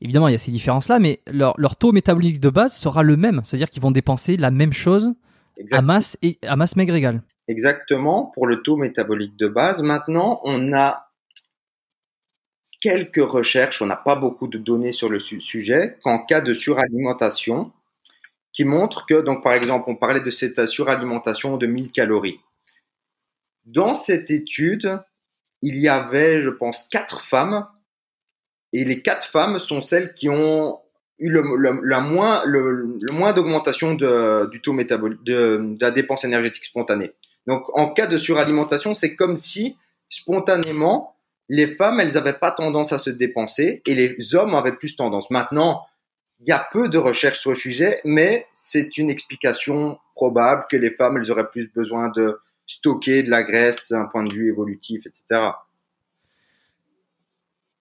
Évidemment, il y a ces différences là, mais leur, leur taux métabolique de base sera le même, c'est-à-dire qu'ils vont dépenser la même chose à masse et masse Exactement, pour le taux métabolique de base. Maintenant, on a quelques recherches, on n'a pas beaucoup de données sur le sujet, qu'en cas de suralimentation, qui montrent que, donc par exemple, on parlait de cette suralimentation de 1000 calories. Dans cette étude, il y avait, je pense, quatre femmes, et les quatre femmes sont celles qui ont le, la moins, le, moins d'augmentation de, du taux métabolique, de, la dépense énergétique spontanée. Donc, en cas de suralimentation, c'est comme si spontanément, les femmes, elles n'avaient pas tendance à se dépenser et les hommes avaient plus tendance. Maintenant, il y a peu de recherches sur le sujet, mais c'est une explication probable que les femmes, elles auraient plus besoin de stocker de la graisse d'un point de vue évolutif, etc.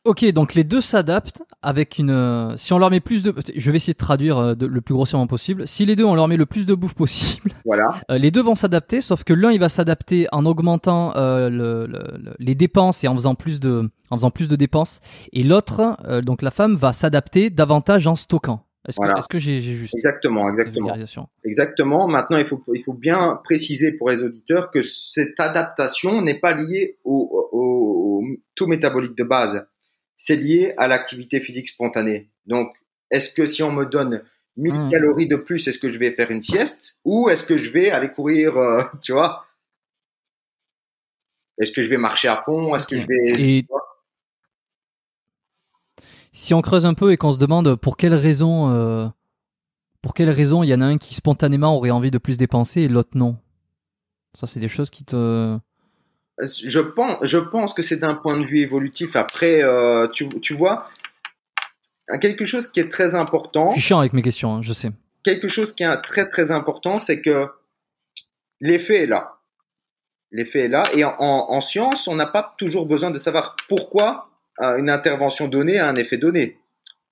Ok, donc les deux s'adaptent avec une. Euh, si on leur met plus de, je vais essayer de traduire euh, le plus grossièrement possible. Si les deux, on leur met le plus de bouffe possible, Voilà. Euh, les deux vont s'adapter, sauf que l'un il va s'adapter en augmentant les dépenses et en faisant plus de, en faisant plus de dépenses, et l'autre, donc la femme, va s'adapter davantage en stockant. Est-ce que, j'ai juste Exactement, exactement. Exactement. Maintenant, il faut, il faut bien préciser pour les auditeurs que cette adaptation n'est pas liée au, au, au taux métabolique de base c'est lié à l'activité physique spontanée. Donc, est-ce que si on me donne 1000 hmm. calories de plus, est-ce que je vais faire une sieste ou est-ce que je vais aller courir, euh, tu vois Est-ce que je vais marcher à fond Est-ce que je vais Si on creuse un peu et qu'on se demande pour quelle raison, euh, pour quelle raisons il y en a un qui spontanément aurait envie de plus dépenser et l'autre non. Ça c'est des choses qui te je pense, je pense que c'est d'un point de vue évolutif. Après, euh, tu, tu, vois, quelque chose qui est très important. Je suis chiant avec mes questions, hein, je sais. Quelque chose qui est très très important, c'est que l'effet est là. L'effet est là. Et en, en, science, on n'a pas toujours besoin de savoir pourquoi euh, une intervention donnée a un effet donné.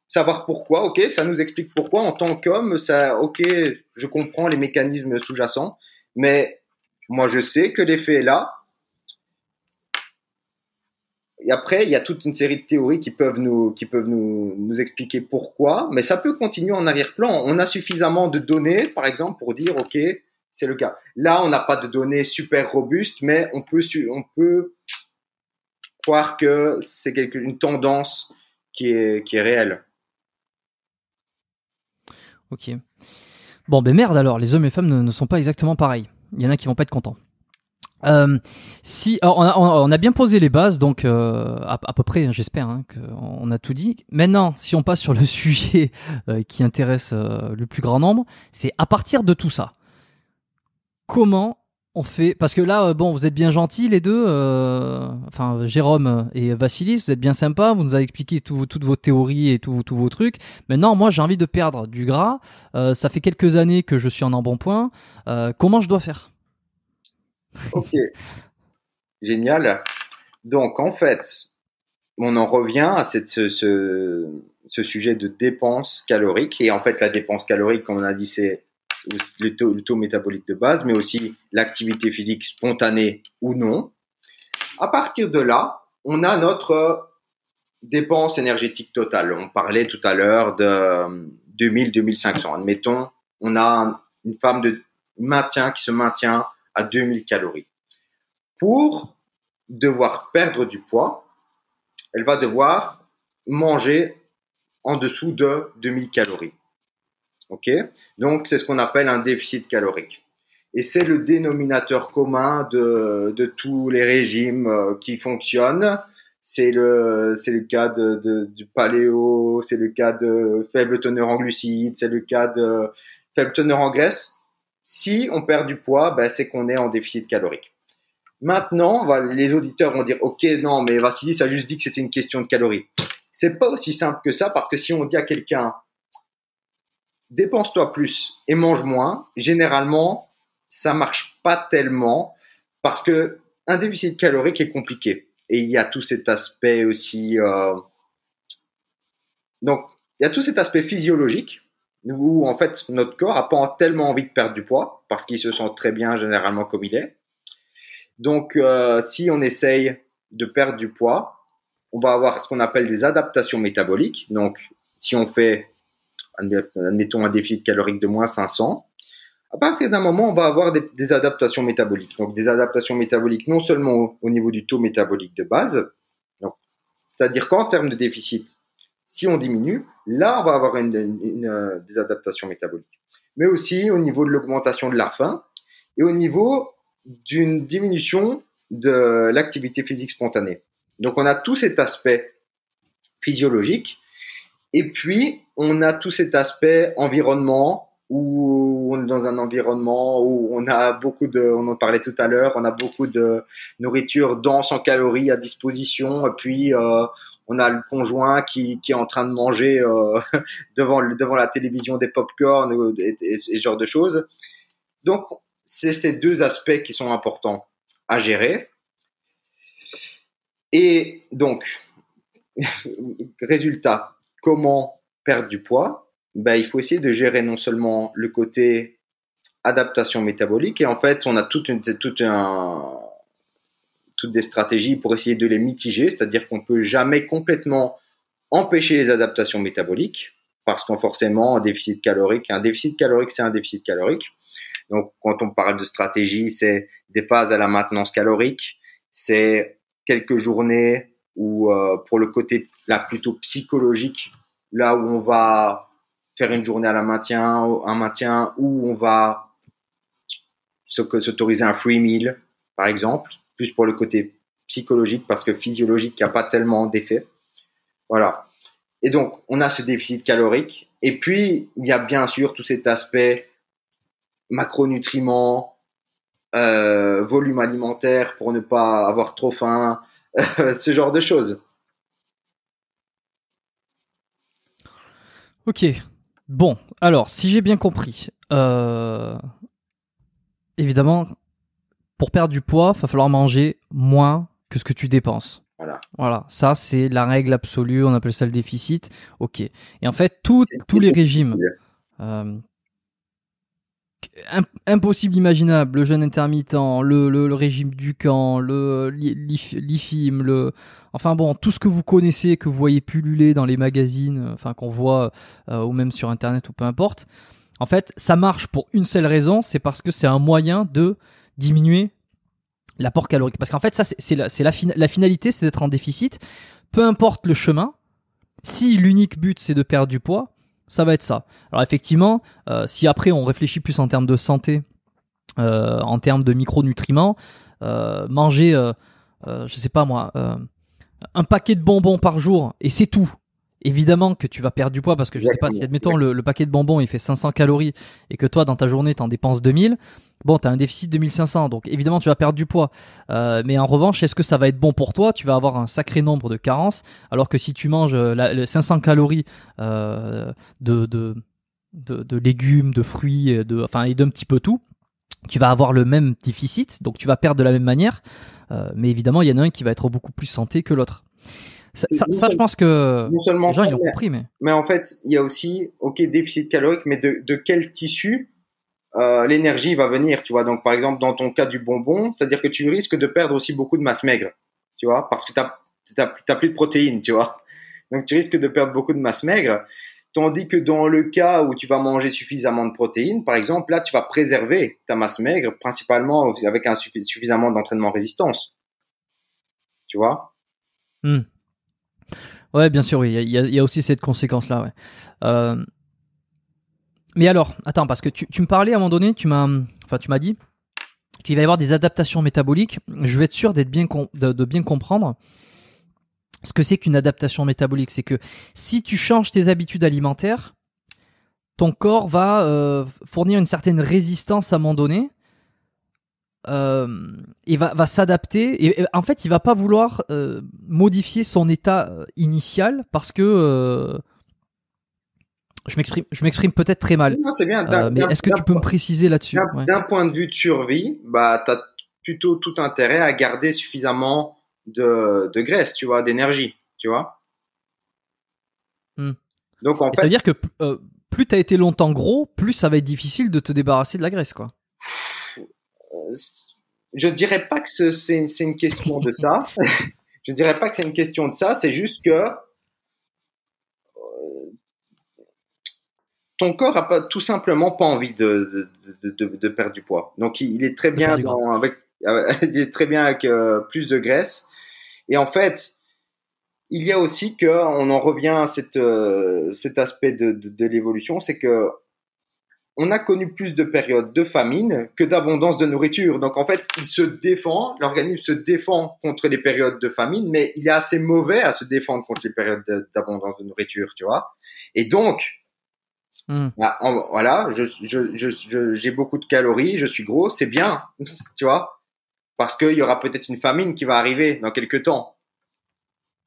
Savoir pourquoi, ok, ça nous explique pourquoi. En tant qu'homme, ça, ok, je comprends les mécanismes sous-jacents, mais moi je sais que l'effet est là et après, il y a toute une série de théories qui peuvent nous, expliquer pourquoi, mais ça peut continuer en arrière-plan. On a suffisamment de données, par exemple, pour dire, OK, c'est le cas. Là, on n'a pas de données super robustes, mais on peut, croire que c'est une tendance qui est, réelle. Ok. Bon, ben merde alors, les hommes et les femmes ne, sont pas exactement pareils. Il y en a qui vont pas être contents. Euh, si, on a, bien posé les bases, donc euh, à, peu près, hein, j'espère hein, qu'on a tout dit. Maintenant, si on passe sur le sujet euh, qui intéresse le plus grand nombre, c'est à partir de tout ça, comment on fait Parce que là, bon, vous êtes bien gentils les deux, enfin Jérôme et Vassilis, vous êtes bien sympas, vous nous avez expliqué toutes vos théories et tous vos trucs. Maintenant, moi, j'ai envie de perdre du gras. ça fait quelques années que je suis en embonpoint. comment je dois faire Ok. Génial. Donc, en fait, on en revient à cette, ce, sujet de dépense calorique. Et en fait, la dépense calorique, comme on a dit, c'est le taux, le taux métabolique de base, mais aussi l'activité physique spontanée ou non. À partir de là, on a notre dépense énergétique totale. On parlait tout à l'heure de 2000-2500. Admettons, on a une femme de maintien qui se maintient à 2000 calories. Pour devoir perdre du poids, elle va devoir manger en dessous de 2000 calories. OK Donc, c'est ce qu'on appelle un déficit calorique. Et c'est le dénominateur commun de, tous les régimes euh, qui fonctionnent. C'est le, cas du paléo, c'est le cas de faible teneur en glucides, c'est le cas de faible teneur en graisse. Si on perd du poids, ben, c'est qu'on est en déficit calorique. Maintenant, les auditeurs vont dire, OK, non, mais Vassilis a juste dit que c'était une question de calories. C'est pas aussi simple que ça parce que si on dit à quelqu'un, dépense-toi plus et mange moins, généralement, ça marche pas tellement parce que un déficit calorique est compliqué. Et il y a tout cet aspect aussi. Euh... Donc, il y a tout cet aspect physiologique où en fait notre corps n'a pas tellement envie de perdre du poids parce qu'il se sent très bien généralement comme il est. Donc euh, si on essaye de perdre du poids, on va avoir ce qu'on appelle des adaptations métaboliques. Donc si on fait, admettons, un déficit calorique de moins 500, à partir d'un moment, on va avoir des, adaptations métaboliques. Donc des adaptations métaboliques non seulement au, au niveau du taux métabolique de base, c'est-à-dire qu'en termes de déficit, si on diminue, Là, on va avoir une, une, euh, des adaptations métaboliques. Mais aussi au niveau de l'augmentation de la faim et au niveau d'une diminution de l'activité physique spontanée. Donc on a tout cet aspect physiologique et puis on a tout cet aspect environnement où on est dans un environnement où on a beaucoup de, on en parlait tout à l'heure, on a beaucoup de nourriture dense en calories à disposition, et puis euh, on a le conjoint qui, est en train de manger euh, devant, devant la télévision des pop-corn et, ce genre de choses. Donc, c'est ces deux aspects qui sont importants à gérer. Et donc, résultat, comment perdre du poids ben, Il faut essayer de gérer non seulement le côté adaptation métabolique, et en fait, on a tout un, des stratégies pour essayer de les mitiger, c'est-à-dire qu'on ne peut jamais complètement empêcher les adaptations métaboliques, parce qu'en forcément, un déficit calorique, un déficit calorique, c'est un déficit calorique. Donc, quand on parle de stratégie, c'est des phases à la maintenance calorique, c'est quelques journées où euh, pour le côté là plutôt psychologique, là où on va faire une journée à la maintien, un maintien, où on va s'autoriser un free meal, par exemple plus pour le côté psychologique parce que physiologique, il n'y a pas tellement d'effet. Voilà. Et donc, on a ce déficit calorique. Et puis, il y a bien sûr tout cet aspect macronutriments, euh, volume alimentaire pour ne pas avoir trop faim, ce genre de choses. Ok. Bon, alors, si j'ai bien compris, euh, évidemment, pour perdre du poids, il va falloir manger moins que ce que tu dépenses. Voilà. voilà. ça c'est la règle absolue, on appelle ça le déficit. Ok. Et en fait, tous les régimes, euh, impossible, imaginable, le jeûne intermittent, le, régime du camp, le l'IFIM, le, enfin bon, tout ce que vous connaissez, que vous voyez pulluler dans les magazines, euh, enfin qu'on voit euh, ou même sur internet ou peu importe, en fait, ça marche pour une seule raison, c'est parce que c'est un moyen de diminuer l'apport calorique. Parce qu'en fait, ça, c'est la, la, la finalité, c'est d'être en déficit. Peu importe le chemin, si l'unique but, c'est de perdre du poids, ça va être ça. Alors effectivement, euh, si après on réfléchit plus en termes de santé, euh, en termes de micronutriments, euh, manger, je sais pas moi, un paquet de bonbons par jour et c'est tout, évidemment que tu vas perdre du poids parce que je sais pas, si admettons le, paquet de bonbons il fait 500 calories et que toi dans ta journée en dépenses 2000, bon as un déficit de 2500 donc évidemment tu vas perdre du poids. Euh, mais en revanche, est-ce que ça va être bon pour toi Tu vas avoir un sacré nombre de carences alors que si tu manges euh, les 500 calories euh, de, de, légumes, de fruits, de, enfin et d'un petit peu tout, tu vas avoir le même déficit donc tu vas perdre de la même manière. mais évidemment, il y en a un qui va être beaucoup plus santé que l'autre. Ça, je pense que non seulement ont compris, mais... mais en fait, il y a aussi, ok, déficit calorique, mais de, de quel tissu euh, l'énergie va venir, tu vois. Donc, par exemple, dans ton cas du bonbon, c'est-à-dire que tu risques de perdre aussi beaucoup de masse maigre, tu vois, parce que tu n'as plus de protéines, tu vois. Donc, tu risques de perdre beaucoup de masse maigre. Tandis que dans le cas où tu vas manger suffisamment de protéines, par exemple, là, tu vas préserver ta masse maigre, principalement avec un suffisamment d'entraînement résistance. Tu vois hmm. Ouais, bien sûr, Il y, a aussi cette conséquence-là. Euh, mais alors, attends, parce que tu, me parlais à un moment donné, tu m'as, enfin, tu m'as dit qu'il va y avoir des adaptations métaboliques. Je vais être sûr d'être bien de, bien comprendre ce que c'est qu'une adaptation métabolique. C'est que si tu changes tes habitudes alimentaires, ton corps va euh, fournir une certaine résistance à un moment donné euh, et va, va s'adapter. Et, en fait, il va pas vouloir euh, modifier son état euh, initial parce que euh, je m'exprime, peut-être très mal. bien. mais est-ce que tu peux me préciser là-dessus D'un point de vue de survie, bah t'as plutôt tout intérêt à garder suffisamment de, graisse, tu vois, d'énergie, tu vois. Hmm. Donc en fait, cest à dire que plus tu as été longtemps gros, plus ça va être difficile de te débarrasser de la graisse, quoi je dirais pas que c'est une question de ça. je dirais pas que c'est une question de ça. C'est juste que euh, ton corps a tout simplement pas envie de, perdre du poids. Donc il est très bien avec euh, il est très bien avec euh, plus de graisse. Et en fait, il y a aussi que on en revient à cette, cet aspect de, de l'évolution, c'est que on a connu plus de périodes de famine que d'abondance de nourriture. Donc en fait, il se défend, l'organisme se défend contre les périodes de famine, mais il est assez mauvais à se défendre contre les périodes d'abondance de nourriture, tu vois. Et donc, hmm. bah, voilà, j'ai je, beaucoup de calories, je suis gros, c'est bien, tu vois, parce qu'il y aura peut-être une famine qui va arriver dans quelques temps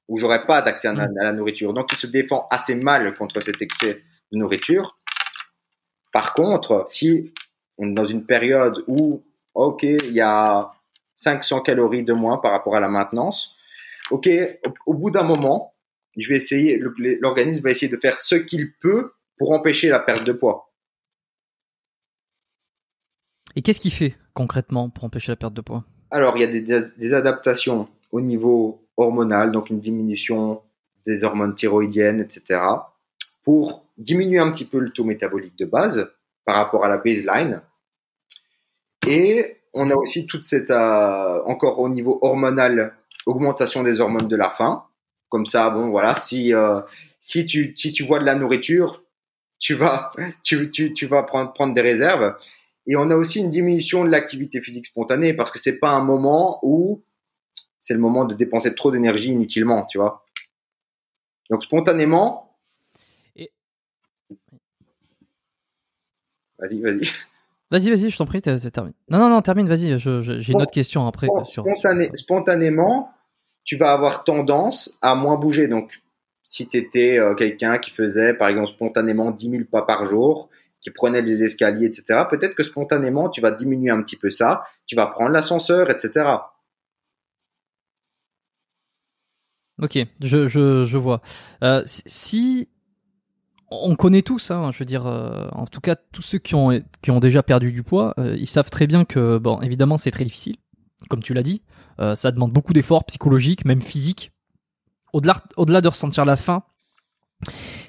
où j'aurai pas d'accès à la hmm. nourriture. Donc il se défend assez mal contre cet excès de nourriture. Par contre, si on est dans une période où, OK, il y a 500 calories de moins par rapport à la maintenance, OK, au, bout d'un moment, je vais essayer, l'organisme va essayer de faire ce qu'il peut pour empêcher la perte de poids. Et qu'est-ce qu'il fait concrètement pour empêcher la perte de poids Alors, il y a des, des, adaptations au niveau hormonal, donc une diminution des hormones thyroïdiennes, etc., pour diminuer un petit peu le taux métabolique de base par rapport à la baseline. Et on a aussi toute cette, euh, encore au niveau hormonal, augmentation des hormones de la faim. Comme ça, bon, voilà, si, euh, si, tu, si tu vois de la nourriture, tu vas, tu, tu, vas prendre, prendre des réserves. Et on a aussi une diminution de l'activité physique spontanée parce que c'est pas un moment où c'est le moment de dépenser trop d'énergie inutilement, tu vois. Donc spontanément, Vas-y, vas-y. Vas-y, vas-y, je t'en prie, termine. Non, non, non, termine, vas-y, j'ai une autre question après. Spontanément, tu vas avoir tendance à moins bouger. Donc, si tu étais euh, quelqu'un qui faisait, par exemple, spontanément 10 000 pas par jour, qui prenait les escaliers, etc., peut-être que spontanément, tu vas diminuer un petit peu ça, tu vas prendre l'ascenseur, etc. Ok, je, je, vois. Euh, si on connaît tous, ça, hein, je veux dire, euh, en tout cas, tous ceux qui ont, qui ont déjà perdu du poids, euh, ils savent très bien que, bon, évidemment, c'est très difficile, comme tu l'as dit, euh, ça demande beaucoup d'efforts psychologiques, même physiques. Au-delà, au-delà de ressentir la faim,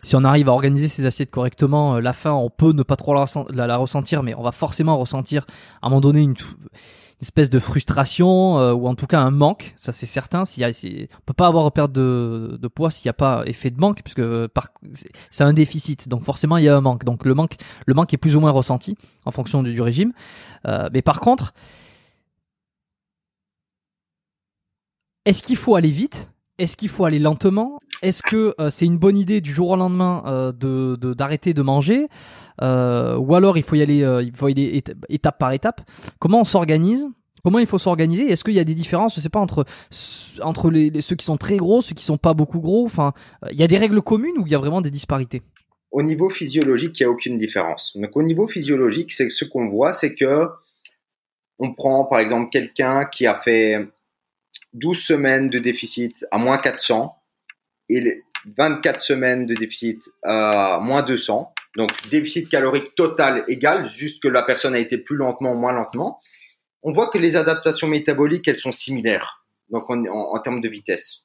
si on arrive à organiser ses assiettes correctement, la faim, on peut ne pas trop la, la ressentir, mais on va forcément ressentir à un moment donné une espèce de frustration euh, ou en tout cas un manque, ça c'est certain. S'il y a, on peut pas avoir perte de, de poids s'il n'y a pas effet de manque, puisque euh, par, c'est un déficit. Donc forcément il y a un manque. Donc le manque, le manque est plus ou moins ressenti en fonction du, du régime. Euh, mais par contre, est-ce qu'il faut aller vite Est-ce qu'il faut aller lentement Est-ce que euh, c'est une bonne idée du jour au lendemain de, de, d'arrêter de manger euh, ou alors il faut y aller, euh, étape par étape. Comment on s'organise Comment il faut s'organiser Est-ce qu'il y a des différences, je pas, entre, entre ceux qui sont très gros, ceux qui sont pas beaucoup gros Enfin, euh, il y a des règles communes ou il y a vraiment des disparités Au niveau physiologique, il n'y a aucune différence. au niveau physiologique, c'est ce qu'on voit, c'est que on prend par exemple quelqu'un qui a fait 12 semaines de déficit à moins 400 et 24 semaines de déficit à moins 200. Donc déficit calorique total égal, juste que la personne a été plus lentement ou moins lentement. On voit que les adaptations métaboliques, elles sont similaires, donc en, termes de vitesse.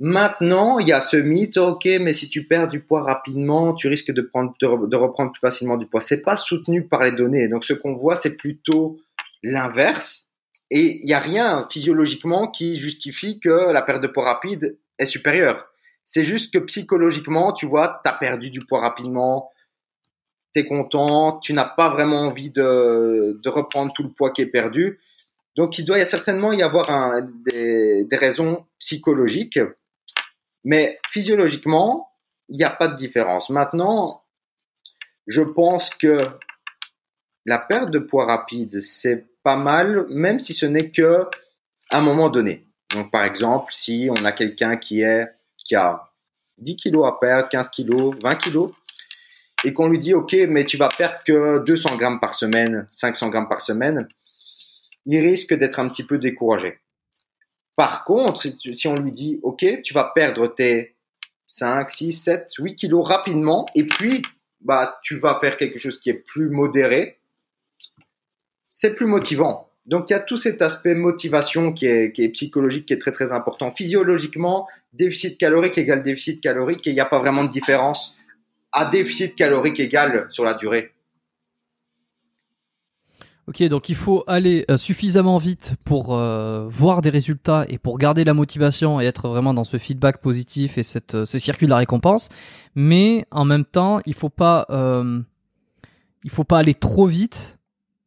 Maintenant, il y a ce mythe, ok, mais si tu perds du poids rapidement, tu risques de, prendre, de, reprendre plus facilement du poids. C'est pas soutenu par les données. Donc ce qu'on voit, c'est plutôt l'inverse. Et il n'y a rien physiologiquement qui justifie que la perte de poids rapide est supérieure. C'est juste que psychologiquement, tu vois, tu as perdu du poids rapidement, tu es content, tu n'as pas vraiment envie de, reprendre tout le poids qui est perdu. Donc il doit y certainement y avoir des, raisons psychologiques, mais physiologiquement, il n'y a pas de différence. Maintenant, je pense que la perte de poids rapide, c'est pas mal, même si ce n'est que un moment donné. Donc par exemple, si on a quelqu'un qui est 10 kilos à perdre, 15 kilos, 20 kilos, et qu'on lui dit, OK, mais tu vas perdre que 200 grammes par semaine, 500 grammes par semaine, il risque d'être un petit peu découragé. Par contre, si on lui dit, OK, tu vas perdre tes 5, 6, 7, 8 kilos rapidement, et puis, bah, tu vas faire quelque chose qui est plus modéré, c'est plus motivant. Donc, il y a tout cet aspect motivation qui est, qui est psychologique, qui est très, très important. Physiologiquement, déficit calorique égale déficit calorique et il n'y a pas vraiment de différence à déficit calorique égal sur la durée. Ok, donc il faut aller euh, suffisamment vite pour euh, voir des résultats et pour garder la motivation et être vraiment dans ce feedback positif et euh, ce circuit de la récompense. Mais en même temps, il faut il faut pas aller trop vite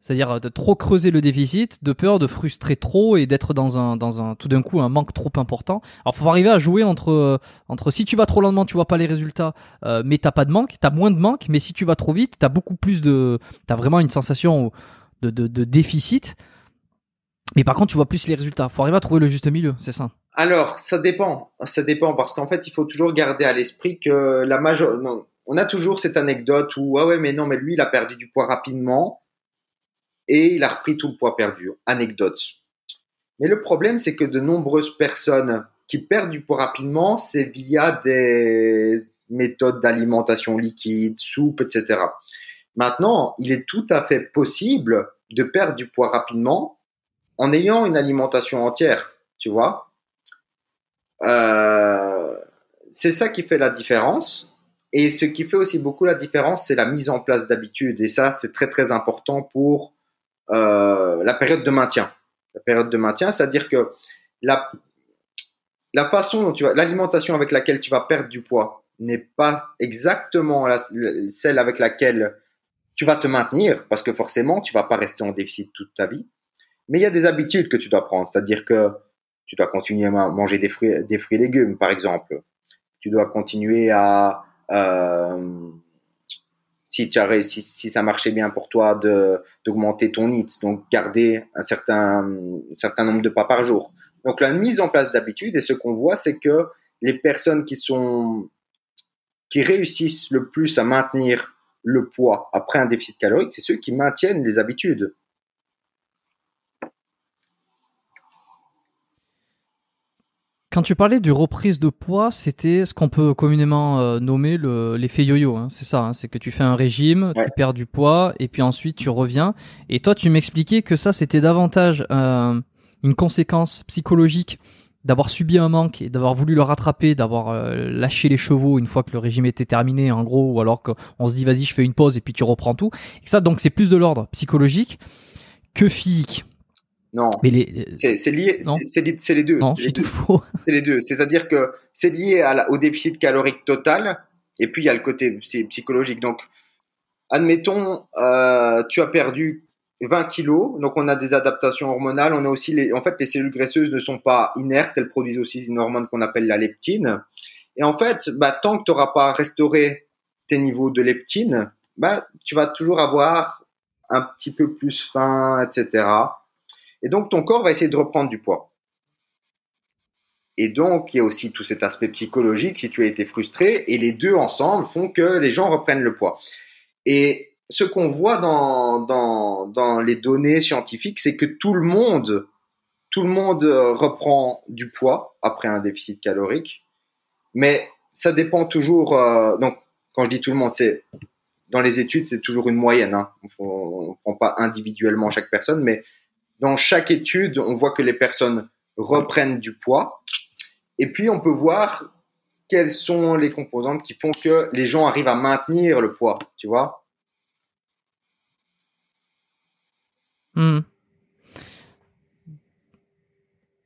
c'est-à-dire euh, de trop creuser le déficit, de peur de frustrer trop et d'être dans un, dans un, tout d'un coup, un manque trop important. Alors, faut arriver à jouer entre, euh, entre si tu vas trop lentement, tu vois pas les résultats, mais euh, mais t'as pas de manque, tu as moins de manque, mais si tu vas trop vite, as beaucoup plus de, as vraiment une sensation de, de, déficit. Mais par contre, tu vois plus les résultats. Faut arriver à trouver le juste milieu, c'est ça. Alors, ça dépend. Ça dépend parce qu'en fait, il faut toujours garder à l'esprit que la major, on a toujours cette anecdote où, ah ouais, mais non, mais lui, il a perdu du poids rapidement et il a repris tout le poids perdu. Anecdote. Mais le problème, c'est que de nombreuses personnes qui perdent du poids rapidement, c'est via des méthodes d'alimentation liquide, soupe, etc. Maintenant, il est tout à fait possible de perdre du poids rapidement en ayant une alimentation entière, tu vois. Euh, c'est ça qui fait la différence. Et ce qui fait aussi beaucoup la différence, c'est la mise en place d'habitudes. Et ça, c'est très très important pour euh, la période de maintien. La période de maintien, c'est-à-dire que la, la façon dont tu vas, l'alimentation avec laquelle tu vas perdre du poids n'est pas exactement celle avec laquelle tu vas te maintenir, parce que forcément, tu vas pas rester en déficit toute ta vie. Mais il y a des habitudes que tu dois prendre, c'est-à-dire que tu dois continuer à manger des fruits, des fruits et légumes, par exemple. Tu dois continuer à euh, si ça marchait bien pour toi, d'augmenter ton nit, donc garder un certain nombre de pas par jour. Donc la mise en place d'habitudes et ce qu'on voit, c'est que les personnes qui sont qui réussissent le plus à maintenir le poids après un déficit calorique, c'est ceux qui maintiennent les habitudes. Quand tu parlais du reprise de poids, c'était ce qu'on peut communément euh, nommer l'effet yo-yo. Hein. C'est ça, hein. c'est que tu fais un régime, tu perds du poids, et puis ensuite tu reviens. Et toi, tu m'expliquais que ça, c'était davantage euh, une conséquence psychologique d'avoir subi un manque et d'avoir voulu le rattraper, d'avoir euh, lâché les chevaux une fois que le régime était terminé, en gros, ou alors qu'on se dit vas-y, je fais une pause et puis tu reprends tout. Et ça, donc, c'est plus de l'ordre psychologique que physique. Non. Mais euh, c'est lié, c'est les deux. c'est C'est les deux. C'est-à-dire que c'est lié à au déficit calorique total, et puis il y a le côté psychologique. Donc, admettons, euh, tu as perdu 20 kilos, donc on a des adaptations hormonales. On a aussi les, en fait, les cellules graisseuses ne sont pas inertes, elles produisent aussi une hormone qu'on appelle la leptine. Et en fait, bah, tant que tu n'auras pas restauré tes niveaux de leptine, bah, tu vas toujours avoir un petit peu plus faim, etc. Et donc, ton corps va essayer de reprendre du poids. Et donc, il y a aussi tout cet aspect psychologique si tu as été frustré. Et les deux ensemble font que les gens reprennent le poids. Et ce qu'on voit dans, les données scientifiques, c'est que tout le monde, tout le monde euh, reprend du poids après un déficit calorique. Mais ça dépend toujours. Euh, donc, quand je dis tout le monde, c'est dans les études, c'est toujours une moyenne. Hein. On ne prend pas individuellement chaque personne, mais dans chaque étude, on voit que les personnes reprennent du poids. Et puis, on peut voir quelles sont les composantes qui font que les gens arrivent à maintenir le poids, tu vois hmm.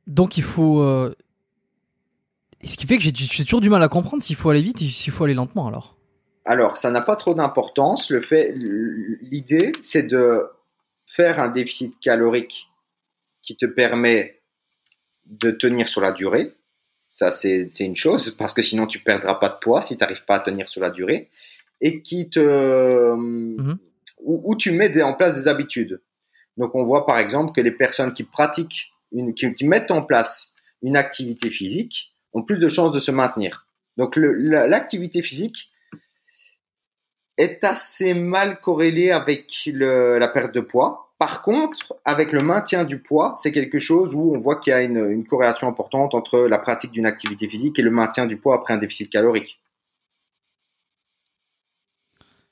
Donc, il faut... Euh, ce qui fait que j'ai toujours du mal à comprendre s'il faut aller vite ou s'il faut aller lentement alors. Alors, ça n'a pas trop d'importance. l'idée, c'est de faire un déficit calorique qui te permet de tenir sur la durée, ça c'est une chose, parce que sinon tu perdras pas de poids si tu n'arrives pas à tenir sur la durée, et qui te... Mhm. Où, tu mets en place des habitudes. Donc on voit par exemple que les personnes qui pratiquent, une, qui, mettent en place une activité physique, ont plus de chances de se maintenir. Donc l'activité physique, est assez mal corrélé avec la perte de poids. Par contre, avec le maintien du poids, c'est quelque chose où on voit qu'il y a une, corrélation importante entre la pratique d'une activité physique et le maintien du poids après un déficit calorique.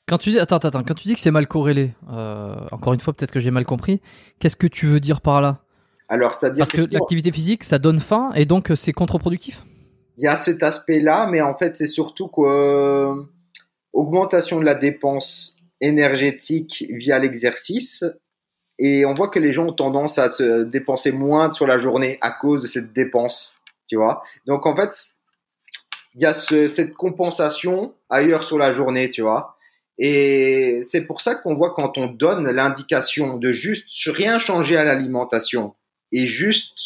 Quand tu dis, attends, attends, quand tu dis que c'est mal corrélé, euh, encore une fois, peut-être que j'ai mal compris, qu'est-ce que tu veux dire par là Alors, ça Parce que, que l'activité physique, ça donne faim et donc euh, c'est contre-productif Il y a cet aspect-là, mais en fait, c'est surtout que euh, augmentation de la dépense énergétique via l'exercice. Et on voit que les gens ont tendance à se dépenser moins sur la journée à cause de cette dépense, tu vois. Donc en fait, il y a cette compensation ailleurs sur la journée, tu vois. Et c'est pour ça qu'on voit quand on donne l'indication de juste rien changer à l'alimentation et juste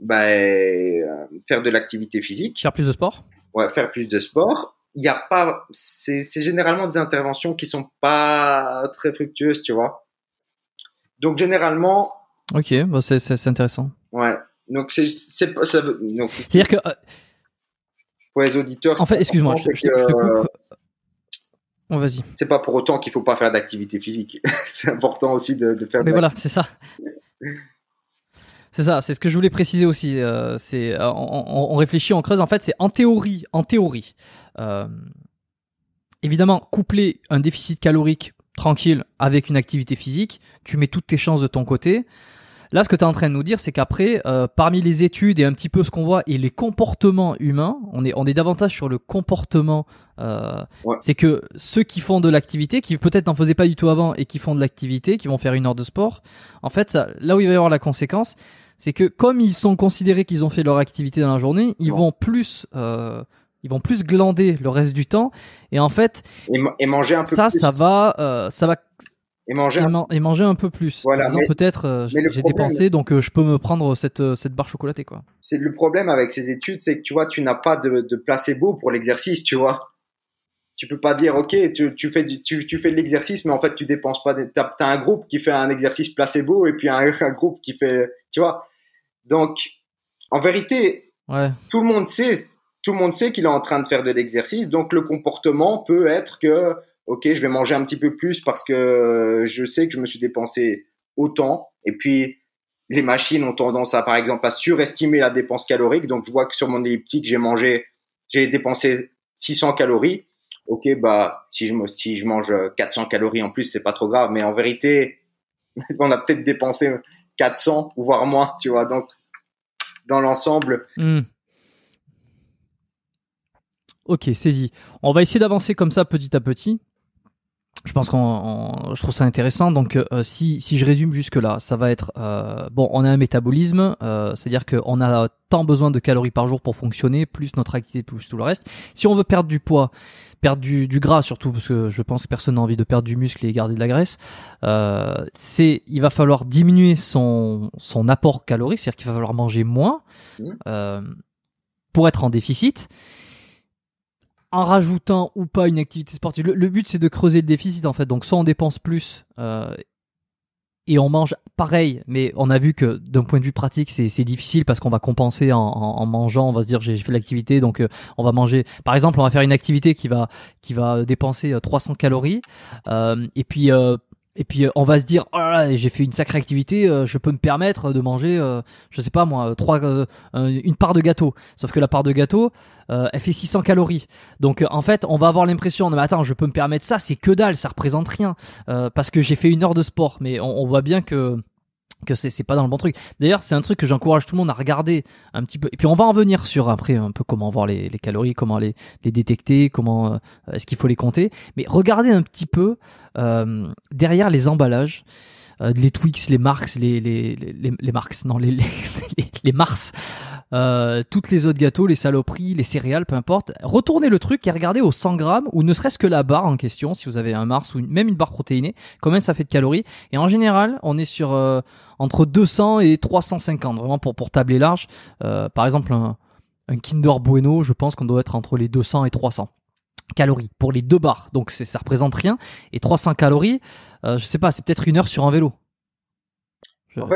ben, faire de l'activité physique. Faire plus de sport. Ouais, faire plus de sport il n'y a pas, c'est généralement des interventions qui sont pas très fructueuses, tu vois. Donc généralement. Ok, bon, c'est intéressant. Ouais. Donc c'est ça. Donc, C'est-à-dire que euh, pour les auditeurs. En fait, excuse-moi. Euh, oh, vas-y. C'est pas pour autant qu'il faut pas faire d'activité physique. c'est important aussi de, de faire. Mais voilà, c'est ça. C'est ça, c'est ce que je voulais préciser aussi. Euh, c'est euh, on, réfléchit, on creuse. En fait, c'est en théorie, en théorie. Euh, évidemment, coupler un déficit calorique tranquille avec une activité physique, tu mets toutes tes chances de ton côté. Là, ce que tu es en train de nous dire, c'est qu'après, euh, parmi les études et un petit peu ce qu'on voit et les comportements humains, on est, on est davantage sur le comportement. Euh, C'est que ceux qui font de l'activité, qui peut-être n'en faisaient pas du tout avant et qui font de l'activité, qui vont faire une heure de sport, en fait, ça, là où il va y avoir la conséquence, c'est que comme ils sont considérés qu'ils ont fait leur activité dans la journée, ils vont plus. Euh, ils vont plus glander le reste du temps et en fait et, manger un peu ça ça va euh, ça va et manger, et, manger un peu plus. Voilà. peut-être euh, j'ai dépensé, donc euh, je peux me prendre cette, euh, cette barre chocolatée, quoi. C'est le problème avec ces études, c'est que tu vois, tu n'as pas de, placebo pour l'exercice, tu vois. Tu peux pas dire, ok, tu, fais du, tu, fais de l'exercice, mais en fait tu dépenses pas. Tu as un groupe qui fait un exercice placebo et puis un, groupe qui fait, tu vois. Donc, en vérité, tout le monde sait, tout le monde sait qu'il est en train de faire de l'exercice. Donc le comportement peut être que ok, je vais manger un petit peu plus parce que je sais que je me suis dépensé autant. Et puis, les machines ont tendance à, par exemple, à surestimer la dépense calorique. Donc, je vois que sur mon elliptique, j'ai mangé, j'ai dépensé 600 calories. Ok, bah, si je, si je mange 400 calories en plus, c'est pas trop grave. Mais en vérité, on a peut-être dépensé 400 ou voire moins, tu vois. Donc, dans l'ensemble. Hmm. Ok, saisi. On va essayer d'avancer comme ça petit à petit je pense qu'on, je trouve ça intéressant. Donc, euh, si, si je résume jusque là, ça va être euh, bon. On a un métabolisme, euh, c'est-à-dire qu'on a tant besoin de calories par jour pour fonctionner, plus notre activité, plus tout le reste. Si on veut perdre du poids, perdre du, du gras surtout, parce que je pense que personne n'a envie de perdre du muscle et garder de la graisse, c'est il va falloir diminuer son son apport calorique, c'est-à-dire qu'il va falloir manger moins mmh. pour être en déficit en rajoutant ou pas une activité sportive. Le, but, c'est de creuser le déficit, en fait. Donc, soit on dépense plus euh, et on mange pareil, mais on a vu que d'un point de vue pratique, c'est difficile parce qu'on va compenser en, en, mangeant. On va se dire, j'ai fait l'activité, donc euh, on va manger. Par exemple, on va faire une activité qui va, qui va dépenser 300 euh, calories. et puis, et puis euh, on va se dire, oh là j'ai fait une sacrée activité, euh, je peux me permettre de manger, euh, je sais pas moi, trois, une part de gâteau. Sauf que la part de gâteau, elle fait 600 calories. Donc en fait, on va avoir l'impression, mais attends, je peux me permettre ça, c'est que dalle, ça représente rien, parce que j'ai fait une heure de sport. Mais on voit bien que que c'est pas dans le bon truc. D'ailleurs, c'est un truc que j'encourage tout le monde à regarder un petit peu. Et puis on va en venir sur après un peu comment voir les, calories, comment les, les détecter, comment euh, est-ce qu'il faut les compter. Mais regardez un petit peu euh, derrière les emballages. Euh, les Twix, les Mars, les, les, les, les non, les, les, Mars, euh, toutes les autres gâteaux, les saloperies, les céréales, peu importe. Retournez le truc et regardez aux 100 grammes ou ne serait-ce que la barre en question, si vous avez un Mars ou même une barre protéinée, combien ça fait de calories. Et en général, on est sur euh, entre 200 et 350, vraiment pour, pour tabler large. par exemple, un, un Kinder Bueno, je pense qu'on doit être entre les 200 et 300 calories pour les deux barres. Donc ça représente rien. Et 300 calories, euh, je sais pas, c'est peut-être une heure sur un vélo.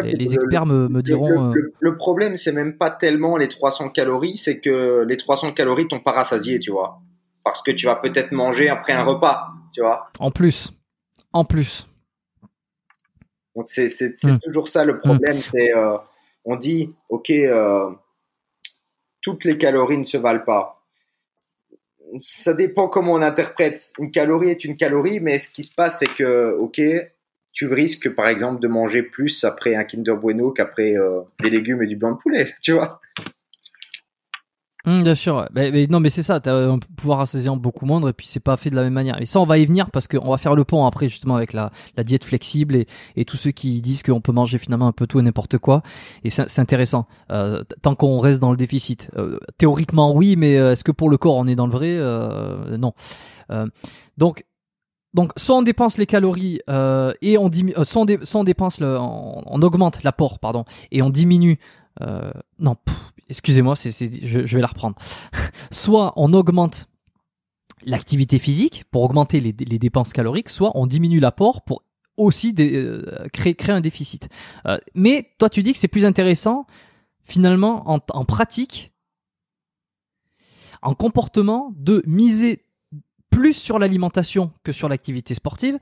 les, experts me, diront. Euh, le, problème, c'est même pas tellement les 300 calories, c'est que les 300 calories t'ont pas rassasié, tu vois. Parce que tu vas peut-être manger après un repas, tu vois. En plus. En plus. Donc c'est hmm. toujours ça le hmm. problème. C'est euh, on dit ok, toutes les calories ne se valent pas ça dépend comment on interprète. Une calorie est une calorie, mais ce qui se passe, c'est que, ok, tu risques, par exemple, de manger plus après un Kinder Bueno qu'après euh, des légumes et du blanc de poulet, tu vois. Mmh, bien sûr. Mais, non, mais c'est ça. Tu as un euh, pouvoir en beaucoup moindre et puis c'est pas fait de la même manière. Et ça, on va y venir parce qu'on va faire le pont hein, après, justement, avec la, la diète flexible et, et, tous ceux qui disent qu'on peut manger finalement un peu tout et n'importe quoi. Et c'est intéressant. Euh, tant qu'on reste dans le déficit. Euh, théoriquement, oui, mais euh, est-ce que pour le corps, on est dans le vrai euh, Non. donc, donc, soit on dépense les calories euh, et on diminue, soit on, on dépense le, on, augmente l'apport, pardon, et on diminue. Euh, non, excusez-moi, je, vais la reprendre. soit on augmente l'activité physique pour augmenter les, dépenses caloriques, soit on diminue l'apport pour aussi euh, créer, un déficit. Euh, mais toi, tu dis que c'est plus intéressant, finalement, en, en, pratique, en comportement, de miser plus sur l'alimentation que sur l'activité sportive,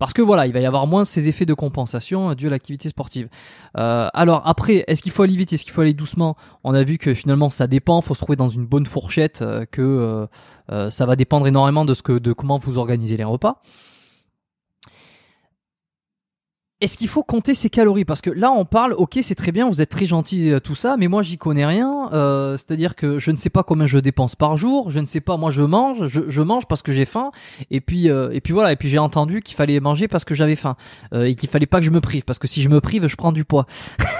parce que voilà, il va y avoir moins ces effets de compensation euh, dû à l'activité sportive. Euh, alors après, est-ce qu'il faut aller vite, est-ce qu'il faut aller doucement On a vu que finalement ça dépend, faut se trouver dans une bonne fourchette, euh, que ça va dépendre énormément de ce que, de comment vous organisez les repas. Est-ce qu'il faut compter ses calories Parce que là, on parle, ok, c'est très bien, vous êtes très gentil, euh, tout ça, mais moi, j'y connais rien. Euh, c'est-à-dire que je ne sais pas combien je dépense par jour, je ne sais pas, moi, je mange, je, mange parce que j'ai faim, et puis, euh, et puis voilà, et puis j'ai entendu qu'il fallait manger parce que j'avais faim, et qu'il fallait pas que je me prive, parce que si je me prive, je prends du poids.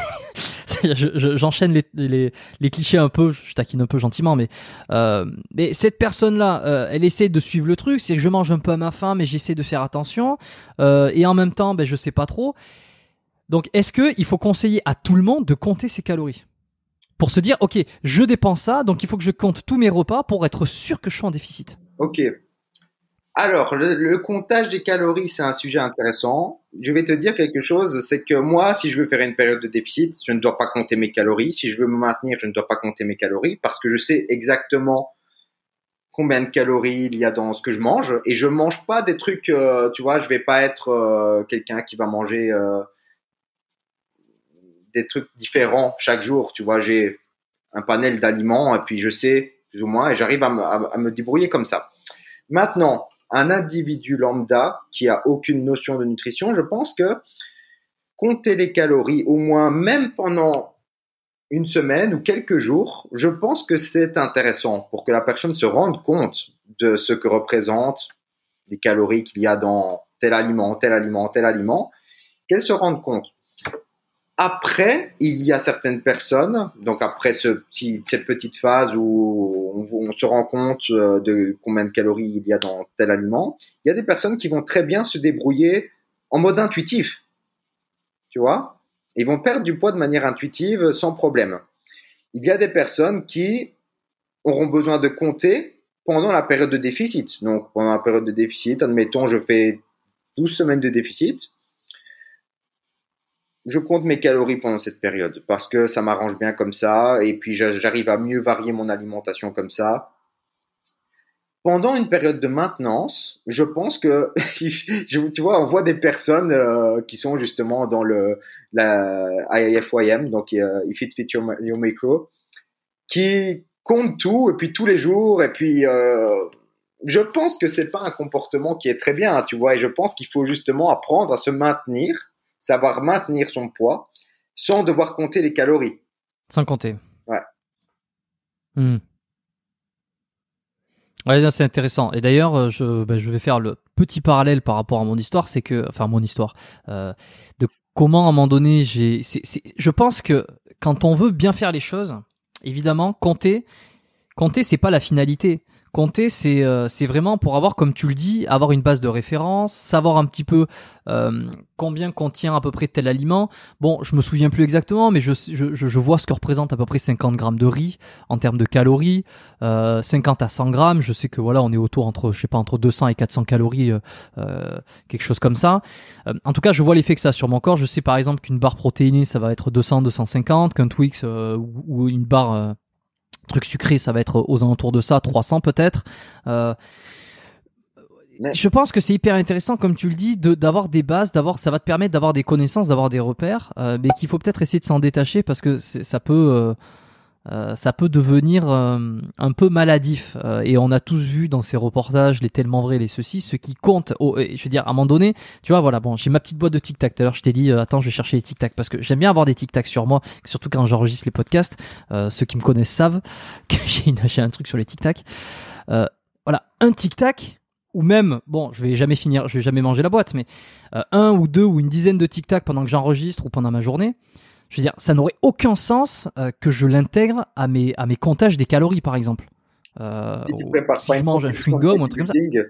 J'enchaîne les, les, clichés un peu, je taquine un peu gentiment, mais, euh, cette personne-là, euh, elle essaie de suivre le truc, c'est que je mange un peu à ma faim, mais j'essaie de faire attention, euh, et en même temps, ben, je sais pas trop. Donc, est-ce qu'il faut conseiller à tout le monde de compter ses calories Pour se dire, ok, je dépense ça, donc il faut que je compte tous mes repas pour être sûr que je suis en déficit. Ok, alors, le, comptage des calories, c'est un sujet intéressant. Je vais te dire quelque chose, c'est que moi, si je veux faire une période de déficit, je ne dois pas compter mes calories. Si je veux me maintenir, je ne dois pas compter mes calories parce que je sais exactement combien de calories il y a dans ce que je mange et je ne mange pas des trucs, euh, tu vois, je ne vais pas être euh, quelqu'un qui va manger euh, des trucs différents chaque jour. Tu vois, j'ai un panel d'aliments et puis je sais plus ou moins et j'arrive à, à me débrouiller comme ça. Maintenant, un individu lambda qui a aucune notion de nutrition, je pense que compter les calories, au moins même pendant une semaine ou quelques jours, je pense que c'est intéressant pour que la personne se rende compte de ce que représentent les calories qu'il y a dans tel aliment, tel aliment, tel aliment, qu'elle se rende compte. Après, il y a certaines personnes, donc après ce petit, cette petite phase où on, se rend compte euh, de combien de calories il y a dans tel aliment, il y a des personnes qui vont très bien se débrouiller en mode intuitif. Tu vois Ils vont perdre du poids de manière intuitive sans problème. Il y a des personnes qui auront besoin de compter pendant la période de déficit. Donc pendant la période de déficit, admettons, je fais 12 semaines de déficit je compte mes calories pendant cette période parce que ça m'arrange bien comme ça et puis j'arrive à mieux varier mon alimentation comme ça. Pendant une période de maintenance, je pense que tu vois, on voit des personnes euh, qui sont justement dans le la IFYM, donc euh, If It Fit Your, Micro, qui comptent tout et puis tous les jours et puis euh, je pense que c'est pas un comportement qui est très bien, tu vois, et je pense qu'il faut justement apprendre à se maintenir savoir maintenir son poids sans devoir compter les calories. Sans compter. Ouais. Hmm. Ouais, c'est intéressant. Et d'ailleurs, euh, bah, je, vais faire le petit parallèle par rapport à mon histoire, c'est que, enfin mon histoire, euh, de comment à un moment donné j'ai, je pense que quand on veut bien faire les choses, évidemment compter, compter c'est pas la finalité. Compter, euh, c'est vraiment pour avoir, comme tu le dis, avoir une base de référence, savoir un petit peu euh, combien contient à peu près tel aliment. Bon, je me souviens plus exactement, mais je, je, vois ce que représente à peu près 50 grammes de riz en termes de calories, 50 euh, à 100 grammes. Je sais que voilà, on est autour entre, je sais pas, entre 200 et 400 calories, quelque chose comme ça. en tout cas, je vois l'effet que ça a sur mon corps. Je sais par exemple qu'une barre protéinée, ça va être 200, 250, qu'un Twix ou, une barre Truc sucré, ça va être euh, aux alentours de ça, 300 peut-être. Euh, je pense que c'est hyper intéressant, comme tu le dis, d'avoir des bases, d'avoir, ça va te permettre d'avoir des connaissances, d'avoir des repères, euh, mais qu'il faut peut-être essayer de s'en détacher parce que ça peut, euh, ça peut devenir euh, un peu maladif. Euh, et on a tous vu dans ces reportages les tellement vrais, les ceci, ce qui compte. je veux dire, à un moment donné, tu vois, voilà, bon, j'ai ma petite boîte de tic tac. Tout à l'heure, je t'ai dit, attends, je vais chercher les tic tac parce que j'aime bien avoir des tic tac sur moi, surtout quand j'enregistre les podcasts. ceux qui me connaissent savent que j'ai un truc sur les tic tac. voilà, un tic tac. Ou même, bon, je vais jamais finir, je vais jamais manger la boîte, mais un ou deux ou une dizaine de tic tac pendant que j'enregistre ou pendant ma journée, je veux dire, ça n'aurait aucun sens euh, que je l'intègre à mes, à mes comptages des calories, par exemple. Euh, je mange un chewing-gum ou un truc comme ça.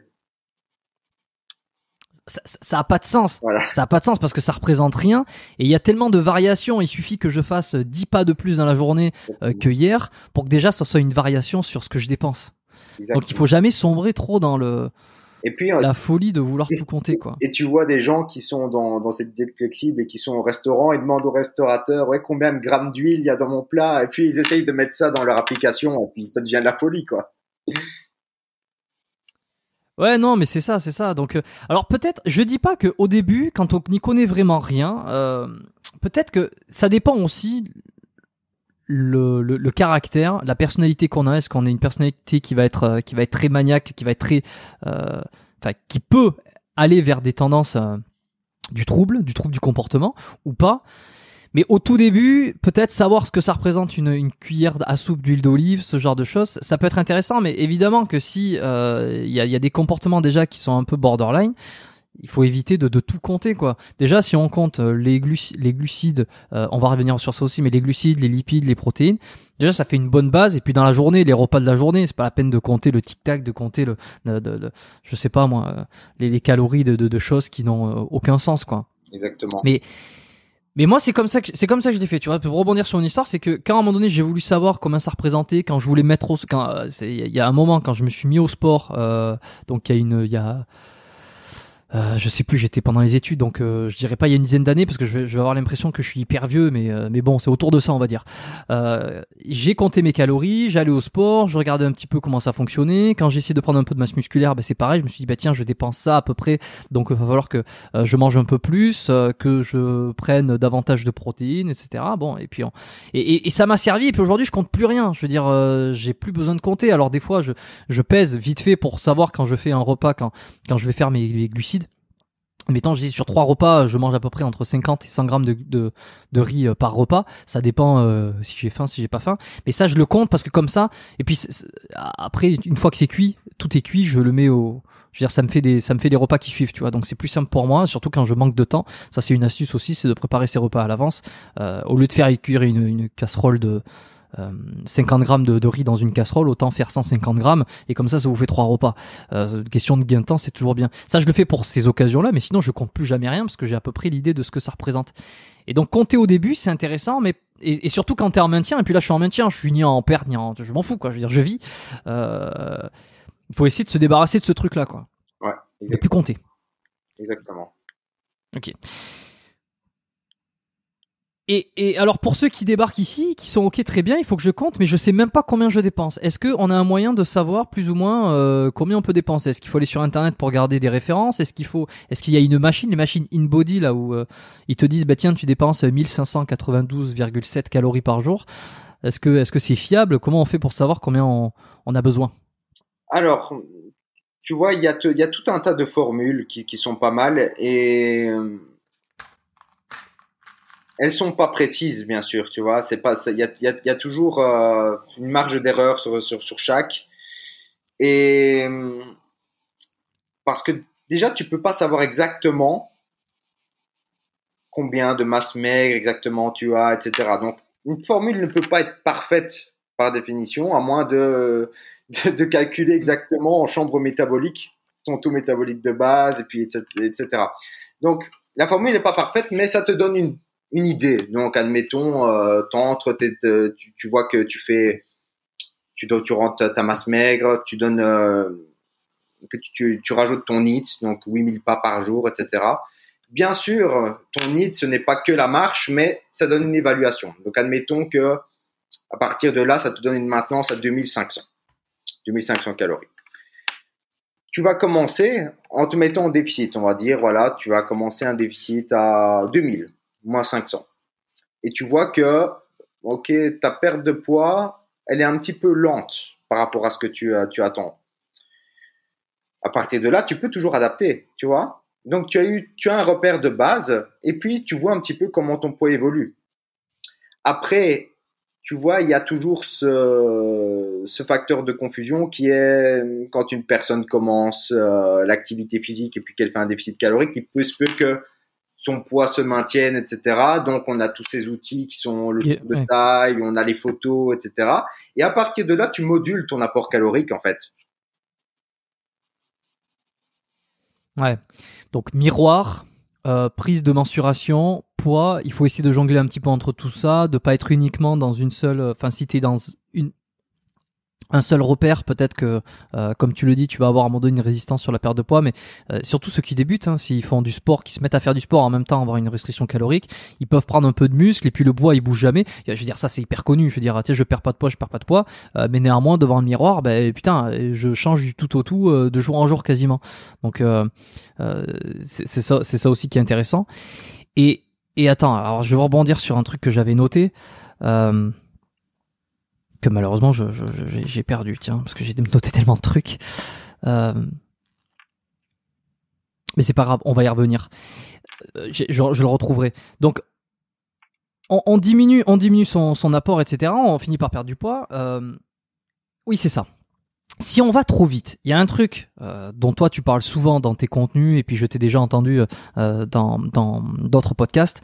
Ça, pas de sens. Ça a pas de sens parce que ça représente rien. Et il y a tellement de variations. Il suffit que je fasse 10 euh, pas de plus dans la journée que hier pour que déjà ça soit une variation sur ce que je dépense. Donc il faut jamais sombrer trop dans le et puis euh, la folie de vouloir tout compter, quoi. Et tu vois des gens qui sont dans, dans cette idée flexible et qui sont au restaurant et demandent au restaurateur ouais combien de grammes d'huile il y a dans mon plat et puis ils essayent de mettre ça dans leur application et puis ça devient de la folie, quoi. Ouais, non, mais c'est ça, c'est ça. Donc, euh, alors peut-être, je dis pas que au début, quand on n'y connaît vraiment rien, euh, peut-être que ça dépend aussi le, le, caractère, la personnalité qu'on a, est-ce qu'on a une personnalité qui va être euh, qui va être très maniaque, qui va être très, euh, qui peut aller vers des tendances euh, du trouble, du trouble du comportement ou pas. Mais au tout début, peut-être savoir ce que ça représente une, une cuillère à soupe d'huile d'olive, ce genre de choses, ça peut être intéressant. Mais évidemment que si il y, a, des comportements déjà qui sont un peu borderline, il faut éviter de, tout compter quoi. Déjà si on compte euh, les, glucides, euh, on va revenir sur ça aussi, mais les glucides, les lipides, les protéines, déjà ça fait une bonne base. Et puis dans la journée, les repas de la journée, c'est pas la peine de compter le tic tac, de compter le, de, de, je sais pas moi, euh, les, calories de, choses qui n'ont aucun sens quoi. Exactement. Mais mais moi, c'est comme ça que c'est comme ça que je l'ai fait. Tu vois, pour rebondir sur une histoire, c'est que quand à un moment donné, j'ai voulu savoir comment ça représentait, quand je voulais mettre au, quand il y a un moment quand je me suis mis au sport, donc il y a une, il y a euh, je sais plus, j'étais pendant les études, donc euh, je dirais pas il y a une dizaine d'années parce que je vais, avoir l'impression que je suis hyper vieux, mais euh, mais bon, c'est autour de ça on va dire. Euh, j'ai compté mes calories, j'allais au sport, je regardais un petit peu comment ça fonctionnait. Quand j'essayais de prendre un peu de masse musculaire, ben, c'est pareil, je me suis dit bah tiens, je dépense ça à peu près, donc il va falloir que je mange un peu plus, que je prenne davantage de protéines, etc. Bon et puis et, et, ça m'a servi. Et puis aujourd'hui je compte plus rien. Je veux dire, j'ai plus besoin de compter. Alors des fois je je pèse vite fait pour savoir quand je fais un repas, quand quand je vais faire mes glucides Mettons, je dis sur trois repas, je mange à peu près entre 50 et 100 grammes de, de, de riz euh, par repas. Ça dépend euh, si j'ai faim, si j'ai pas faim. Mais ça, je le compte parce que comme ça, et puis après, une fois que c'est cuit, tout est cuit, je le mets au. Je veux dire, ça me fait des, ça me fait des repas qui suivent, tu vois. Donc c'est plus simple pour moi, surtout quand je manque de temps. Ça, c'est une astuce aussi, c'est de préparer ses repas à l'avance. Euh, au lieu de faire cuire une, une casserole de, 50 euh, grammes de, riz dans une casserole, autant faire 150 grammes, et comme ça, ça vous fait trois repas. Euh, question de gain de temps, c'est toujours bien. Ça, je le fais pour ces occasions-là, mais sinon, je compte plus jamais rien, parce que j'ai à peu près l'idée de ce que ça représente. Et donc, compter au début, c'est intéressant, mais et, surtout quand t'es en maintien, et puis là, je suis en maintien, je suis ni en perte, ni en... Je m'en fous, quoi, je veux dire, je vis. Il euh, faut essayer de se débarrasser de ce truc-là, quoi. Ouais. Et plus compter. Exactement. Ok. Et, alors pour ceux qui débarquent ici, qui sont ok très bien, il faut que je compte, mais je sais même pas combien je dépense. Est-ce qu'on a un moyen de savoir plus ou moins euh, combien on peut dépenser Est-ce qu'il faut aller sur internet pour garder des références Est-ce qu'il faut, est-ce qu'il y a une machine, les machines body là où euh, ils te disent bah tiens tu dépenses 1592,7 calories par jour Est-ce que est-ce que c'est fiable Comment on fait pour savoir combien on, a besoin Alors tu vois il y, y a tout un tas de formules qui, qui sont pas mal et euh, elles sont pas précises, bien sûr, tu vois. C'est pas, il y a, toujours euh, une marge d'erreur sur, chaque. Et hum, parce que déjà, tu peux pas savoir exactement combien de masse maigre exactement tu as, etc. Donc, une formule ne peut pas être parfaite par définition, à moins de, de, calculer exactement en chambre métabolique ton taux métabolique de base, et puis etc. etc. Donc, la formule n'est pas parfaite, mais ça te donne une une idée. Donc, admettons, euh, t'entres, tu, vois que tu fais, tu, tu rentres ta masse maigre, tu donnes, euh, que tu, rajoutes ton NIT, donc 8000 pas par jour, etc. Bien sûr, ton NIT, ce n'est pas que la marche, mais ça donne une évaluation. Donc, admettons que à partir de là, ça te donne une maintenance à 2500, 2500 calories. Tu vas commencer en te mettant en déficit, on va dire, voilà, tu vas commencer un déficit à 2000 moins 500. Et tu vois que, ok, ta perte de poids, elle est un petit peu lente par rapport à ce que tu, euh, tu attends. À partir de là, tu peux toujours adapter, tu vois. Donc tu as eu, tu as un repère de base, et puis tu vois un petit peu comment ton poids évolue. Après, tu vois, il y a toujours ce, facteur de confusion qui est quand une personne commence euh, l'activité physique et puis qu'elle fait un déficit calorique, il peut se peut que son poids se maintienne, etc. Donc, on a tous ces outils qui sont le de taille, on a les photos, etc. Et à partir de là, tu modules ton apport calorique, en fait. Ouais. Donc, miroir, euh, prise de mensuration, poids. Il faut essayer de jongler un petit peu entre tout ça, de pas être uniquement dans une seule. Euh, enfin, si tu es dans un seul repère, peut-être que, euh, comme tu le dis, tu vas avoir à un moment donné une résistance sur la perte de poids, mais euh, surtout ceux qui débutent, hein, s'ils font du sport, qui se mettent à faire du sport en même temps, avoir une restriction calorique, ils peuvent prendre un peu de muscle et puis le poids il bouge jamais. Je veux dire, ça c'est hyper connu. Je veux dire, sais, je perds pas de poids, je perds pas de poids, euh, mais néanmoins devant le miroir, ben putain, je change du tout au tout de jour en jour quasiment. Donc c'est ça, c'est ça aussi qui est intéressant. Et, et attends, alors je vais rebondir sur un truc que j'avais noté. Euh, que malheureusement j'ai je, je, perdu, tiens, parce que j'ai noté tellement de trucs. Euh... Mais c'est pas grave, on va y revenir. Euh, je, le retrouverai. Donc, on, on diminue, on diminue son, son, apport, etc. On finit par perdre du poids. Euh... Oui, c'est ça. Si on va trop vite, il y a un truc euh, dont toi tu parles souvent dans tes contenus, et puis je t'ai déjà entendu euh, dans d'autres podcasts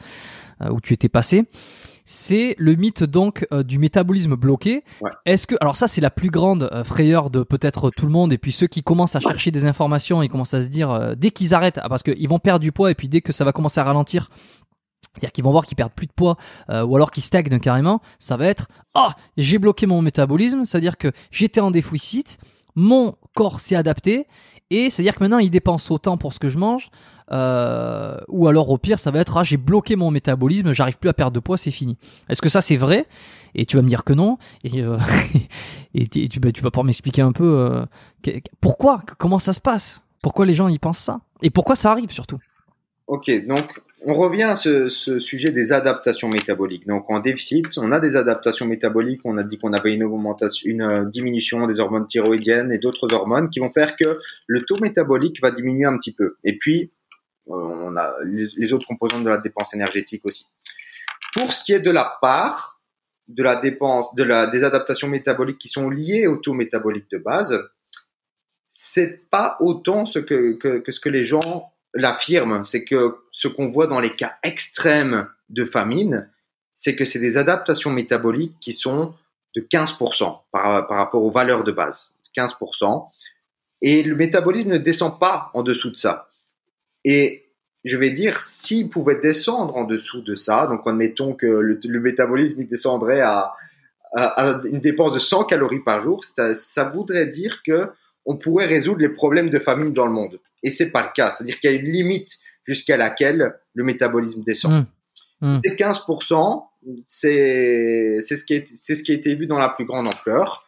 où tu étais passé c'est le mythe donc euh, du métabolisme bloqué. Est-ce que alors ça c'est la plus grande euh, frayeur de peut-être tout le monde et puis ceux qui commencent à chercher des informations, ils commencent à se dire euh, dès qu'ils arrêtent ah, parce parce qu'ils vont perdre du poids et puis dès que ça va commencer à ralentir, c'est-à-dire qu'ils vont voir qu'ils perdent plus de poids ou alors qu'ils stagnent carrément, ça va être ah j'ai bloqué mon métabolisme, c'est-à-dire que j'étais en déficit, mon corps s'est adapté et c'est-à-dire que maintenant, il dépense autant pour ce que je mange. Euh, ou alors au pire, ça va être ah j'ai bloqué mon métabolisme, j'arrive plus à perdre de poids, c'est fini. Est-ce que ça c'est vrai Et tu vas me dire que non. Et, euh, et tu, bah, tu, vas pouvoir m'expliquer un peu euh, pourquoi, comment ça se passe, pourquoi les gens y pensent ça, et pourquoi ça arrive surtout. Ok, donc on revient à ce, sujet des adaptations métaboliques. Donc en déficit, on a des adaptations métaboliques. On a dit qu'on avait une augmentation, une euh, diminution des hormones thyroïdiennes et d'autres hormones qui vont faire que le taux métabolique va diminuer un petit peu. Et puis euh, on a les, autres composantes de la dépense énergétique aussi. Pour ce qui est de la part de la dépense, de la des adaptations métaboliques qui sont liées au taux métabolique de base, c'est pas autant ce que, que ce que les gens l'affirme, c'est que ce qu'on voit dans les cas extrêmes de famine, c'est que c'est des adaptations métaboliques qui sont de 15% par, rapport aux valeurs de base, 15%. Et le métabolisme ne descend pas en dessous de ça. Et je vais dire, s'il pouvait descendre en dessous de ça, donc admettons que le, métabolisme descendrait à, une dépense de 100 calories par jour, ça, ça voudrait dire que on pourrait résoudre les problèmes de famine dans le monde et c'est pas le cas. C'est-à-dire qu'il y a une limite jusqu'à laquelle le métabolisme descend. Mmh. Mmh. Ces 15%, c'est ce, qui est, ce qui a été vu dans la plus grande ampleur.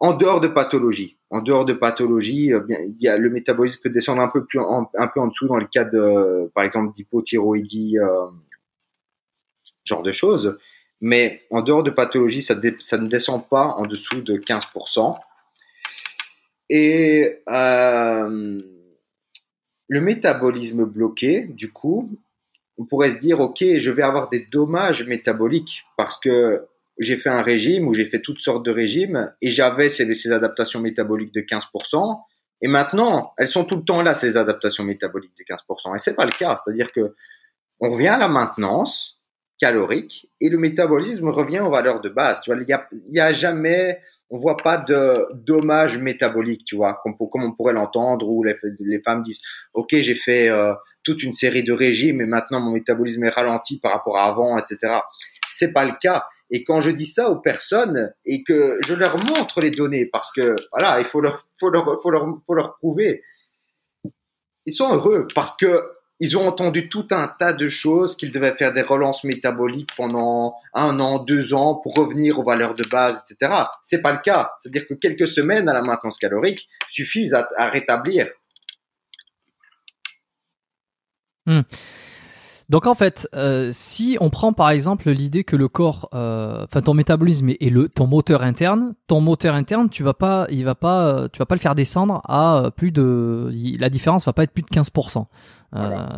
En dehors de pathologie, en dehors de pathologie, euh, il y a, le métabolisme peut descendre un peu plus, en, un peu en dessous dans le cas de, par exemple, d'hypothyroïdie, euh, genre de choses. Mais en dehors de pathologie, ça, ça ne descend pas en dessous de 15%. Et euh, le métabolisme bloqué, du coup, on pourrait se dire, OK, je vais avoir des dommages métaboliques parce que j'ai fait un régime ou j'ai fait toutes sortes de régimes et j'avais ces, adaptations métaboliques de 15%. Et maintenant, elles sont tout le temps là, ces adaptations métaboliques de 15%. Et c'est pas le cas. C'est-à-dire que on revient à la maintenance calorique et le métabolisme revient aux valeurs de base. Tu vois, il n'y a, jamais on voit pas de dommages métaboliques, tu vois, comme, on pourrait l'entendre où les, femmes disent, ok, j'ai fait euh, toute une série de régimes et maintenant mon métabolisme est ralenti par rapport à avant, etc. C'est pas le cas. Et quand je dis ça aux personnes et que je leur montre les données parce que voilà, il faut leur, faut leur, faut leur, faut leur prouver, ils sont heureux parce que ils ont entendu tout un tas de choses qu'ils devaient faire des relances métaboliques pendant un an, deux ans pour revenir aux valeurs de base, etc. C'est pas le cas. C'est-à-dire que quelques semaines à la maintenance calorique suffisent à, rétablir. Hmm. Donc en fait, euh, si on prend par exemple l'idée que le corps, euh, enfin ton métabolisme et le ton moteur interne, ton moteur interne, tu vas pas, il va pas, euh, tu vas pas le faire descendre à plus de, la différence va pas être plus de 15%.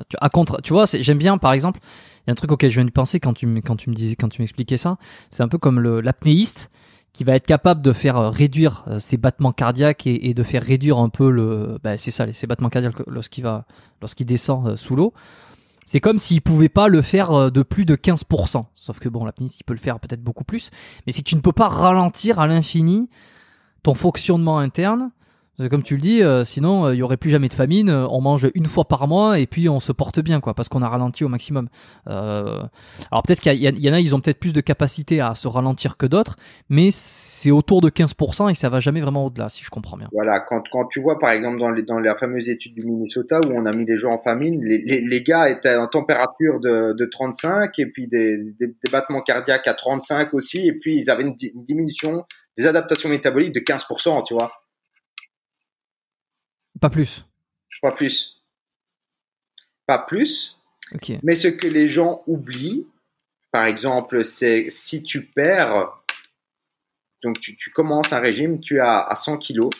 tu, à contre, tu vois, j'aime bien par exemple, il y a un truc auquel je viens de penser quand tu, quand tu me disais, quand tu m'expliquais ça, c'est un peu comme l'apnéiste qui va être capable de faire réduire ses battements cardiaques et, de faire réduire un peu le, ben, c'est ça, ses battements cardiaques lorsqu'il va, lorsqu'il descend sous l'eau. C'est comme s'il pouvait pas le faire euh, de plus de 15%. Sauf que bon, la il peut le faire peut-être beaucoup plus. Mais c'est que tu ne peux pas ralentir à l'infini ton fonctionnement interne comme tu le dis, euh, sinon euh, il n'y y aurait plus jamais de famine. Euh, on mange une fois par mois et puis on se porte bien, quoi, parce qu'on a ralenti au maximum. alors peut-être qu'il y, en a, ils ont peut-être plus de capacité à se ralentir que d'autres, mais c'est autour de 15% et ça va jamais vraiment au-delà, si je comprends bien. Voilà, quand, quand tu vois par exemple dans, les, dans la fameuse étude du Minnesota où on a mis les gens en famine, les, les, les gars étaient en température de, de 35 et puis des, des, battements cardiaques à 35 aussi, et puis ils avaient une diminution des adaptations métaboliques de 15%, tu vois. Pas plus. Pas plus. Pas plus. Mais ce que les gens oublient, par exemple, c'est si tu perds, donc tu, commences un régime, tu as à 100 kilos,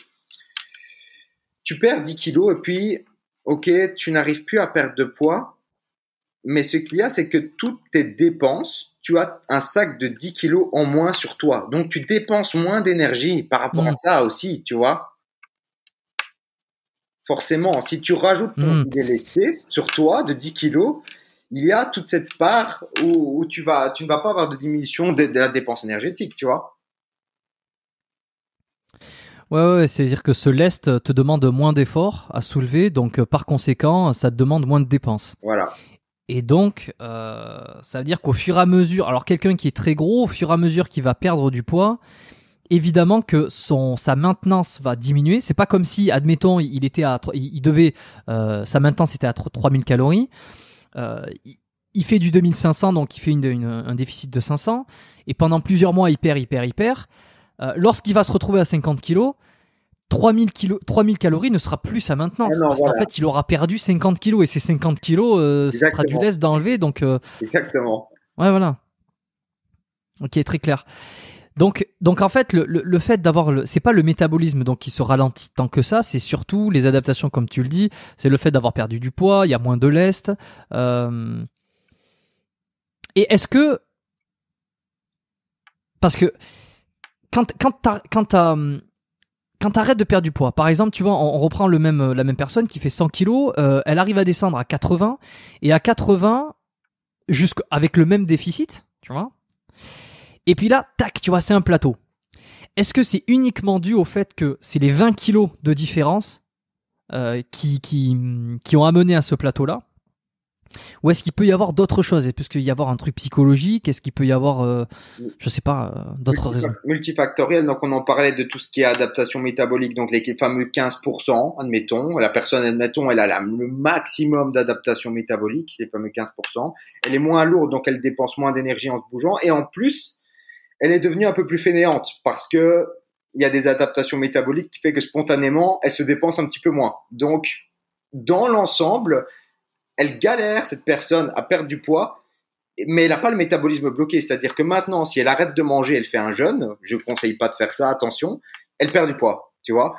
tu perds 10 kilos et puis, ok, tu n'arrives plus à perdre de poids, mais ce qu'il y a, c'est que toutes tes dépenses, tu as un sac de 10 kilos en moins sur toi. Donc tu dépenses moins d'énergie par rapport mm. à ça aussi, tu vois. Forcément, si tu rajoutes ton mmh. délesté sur toi de 10 kilos, il y a toute cette part où, tu, vas, tu ne vas pas avoir de diminution de, la dépense énergétique, tu vois. Ouais, c'est-à-dire que ce lest te demande moins d'efforts à soulever, donc euh, par conséquent, ça te demande moins de dépenses. Voilà. Et donc, euh, ça veut dire qu'au fur et à mesure, alors quelqu'un qui est très gros, au fur et à mesure qu'il va perdre du poids, évidemment que son, sa maintenance va diminuer. C'est pas comme si, admettons, il était à, il, devait, euh, sa maintenance était à 3000 calories. Euh, il, fait du 2500, donc il fait une, un déficit de 500. Et pendant plusieurs mois, il perd, il perd, il perd. Euh, lorsqu'il va se retrouver à 50 kilos, 3000, 3000 calories ne sera plus sa maintenance. Ah parce qu'en fait, il aura perdu 50 kilos. Et ces 50 kilos, ce sera du laisse d'enlever. Donc, Exactement. Ouais, voilà. Ok, très clair. Donc, donc en fait, le, le, fait d'avoir, le, c'est pas le métabolisme donc qui se ralentit tant que ça, c'est surtout les adaptations comme tu le dis, c'est le fait d'avoir perdu du poids, il y a moins de lest. Euh... Et est-ce que, parce que quand quand t'as, quand t'as, quand de perdre du poids, par exemple, tu vois, on, reprend le même la même personne qui fait 100 kilos, euh, elle arrive à descendre à 80 et à 80 jusqu'avec le même déficit, tu vois. Et puis là, tac, tu vois, c'est un plateau. Est-ce que c'est uniquement dû au fait que c'est les 20 kilos de différence euh, qui, qui, qui ont amené à ce plateau-là ou est-ce qu'il peut y avoir d'autres choses Est-ce qu'il peut y avoir un truc psychologique Est-ce qu'il peut y avoir, je euh, je sais pas, euh, d'autres raisons Multifactoriel, donc on en parlait de tout ce qui est adaptation métabolique, donc les fameux 15%, admettons. La personne, admettons, elle a le maximum d'adaptation métabolique, les fameux 15%. Elle est moins lourde, donc elle dépense moins d'énergie en se bougeant. Et en plus, elle est devenue un peu plus fainéante parce que il y a des adaptations métaboliques qui fait que spontanément, elle se dépense un petit peu moins. Donc, dans l'ensemble, elle galère cette personne à perdre du poids, mais elle n'a pas le métabolisme bloqué. C'est-à-dire que maintenant, si elle arrête de manger, elle fait un jeûne. Je ne conseille pas de faire ça, attention. Elle perd du poids, tu vois.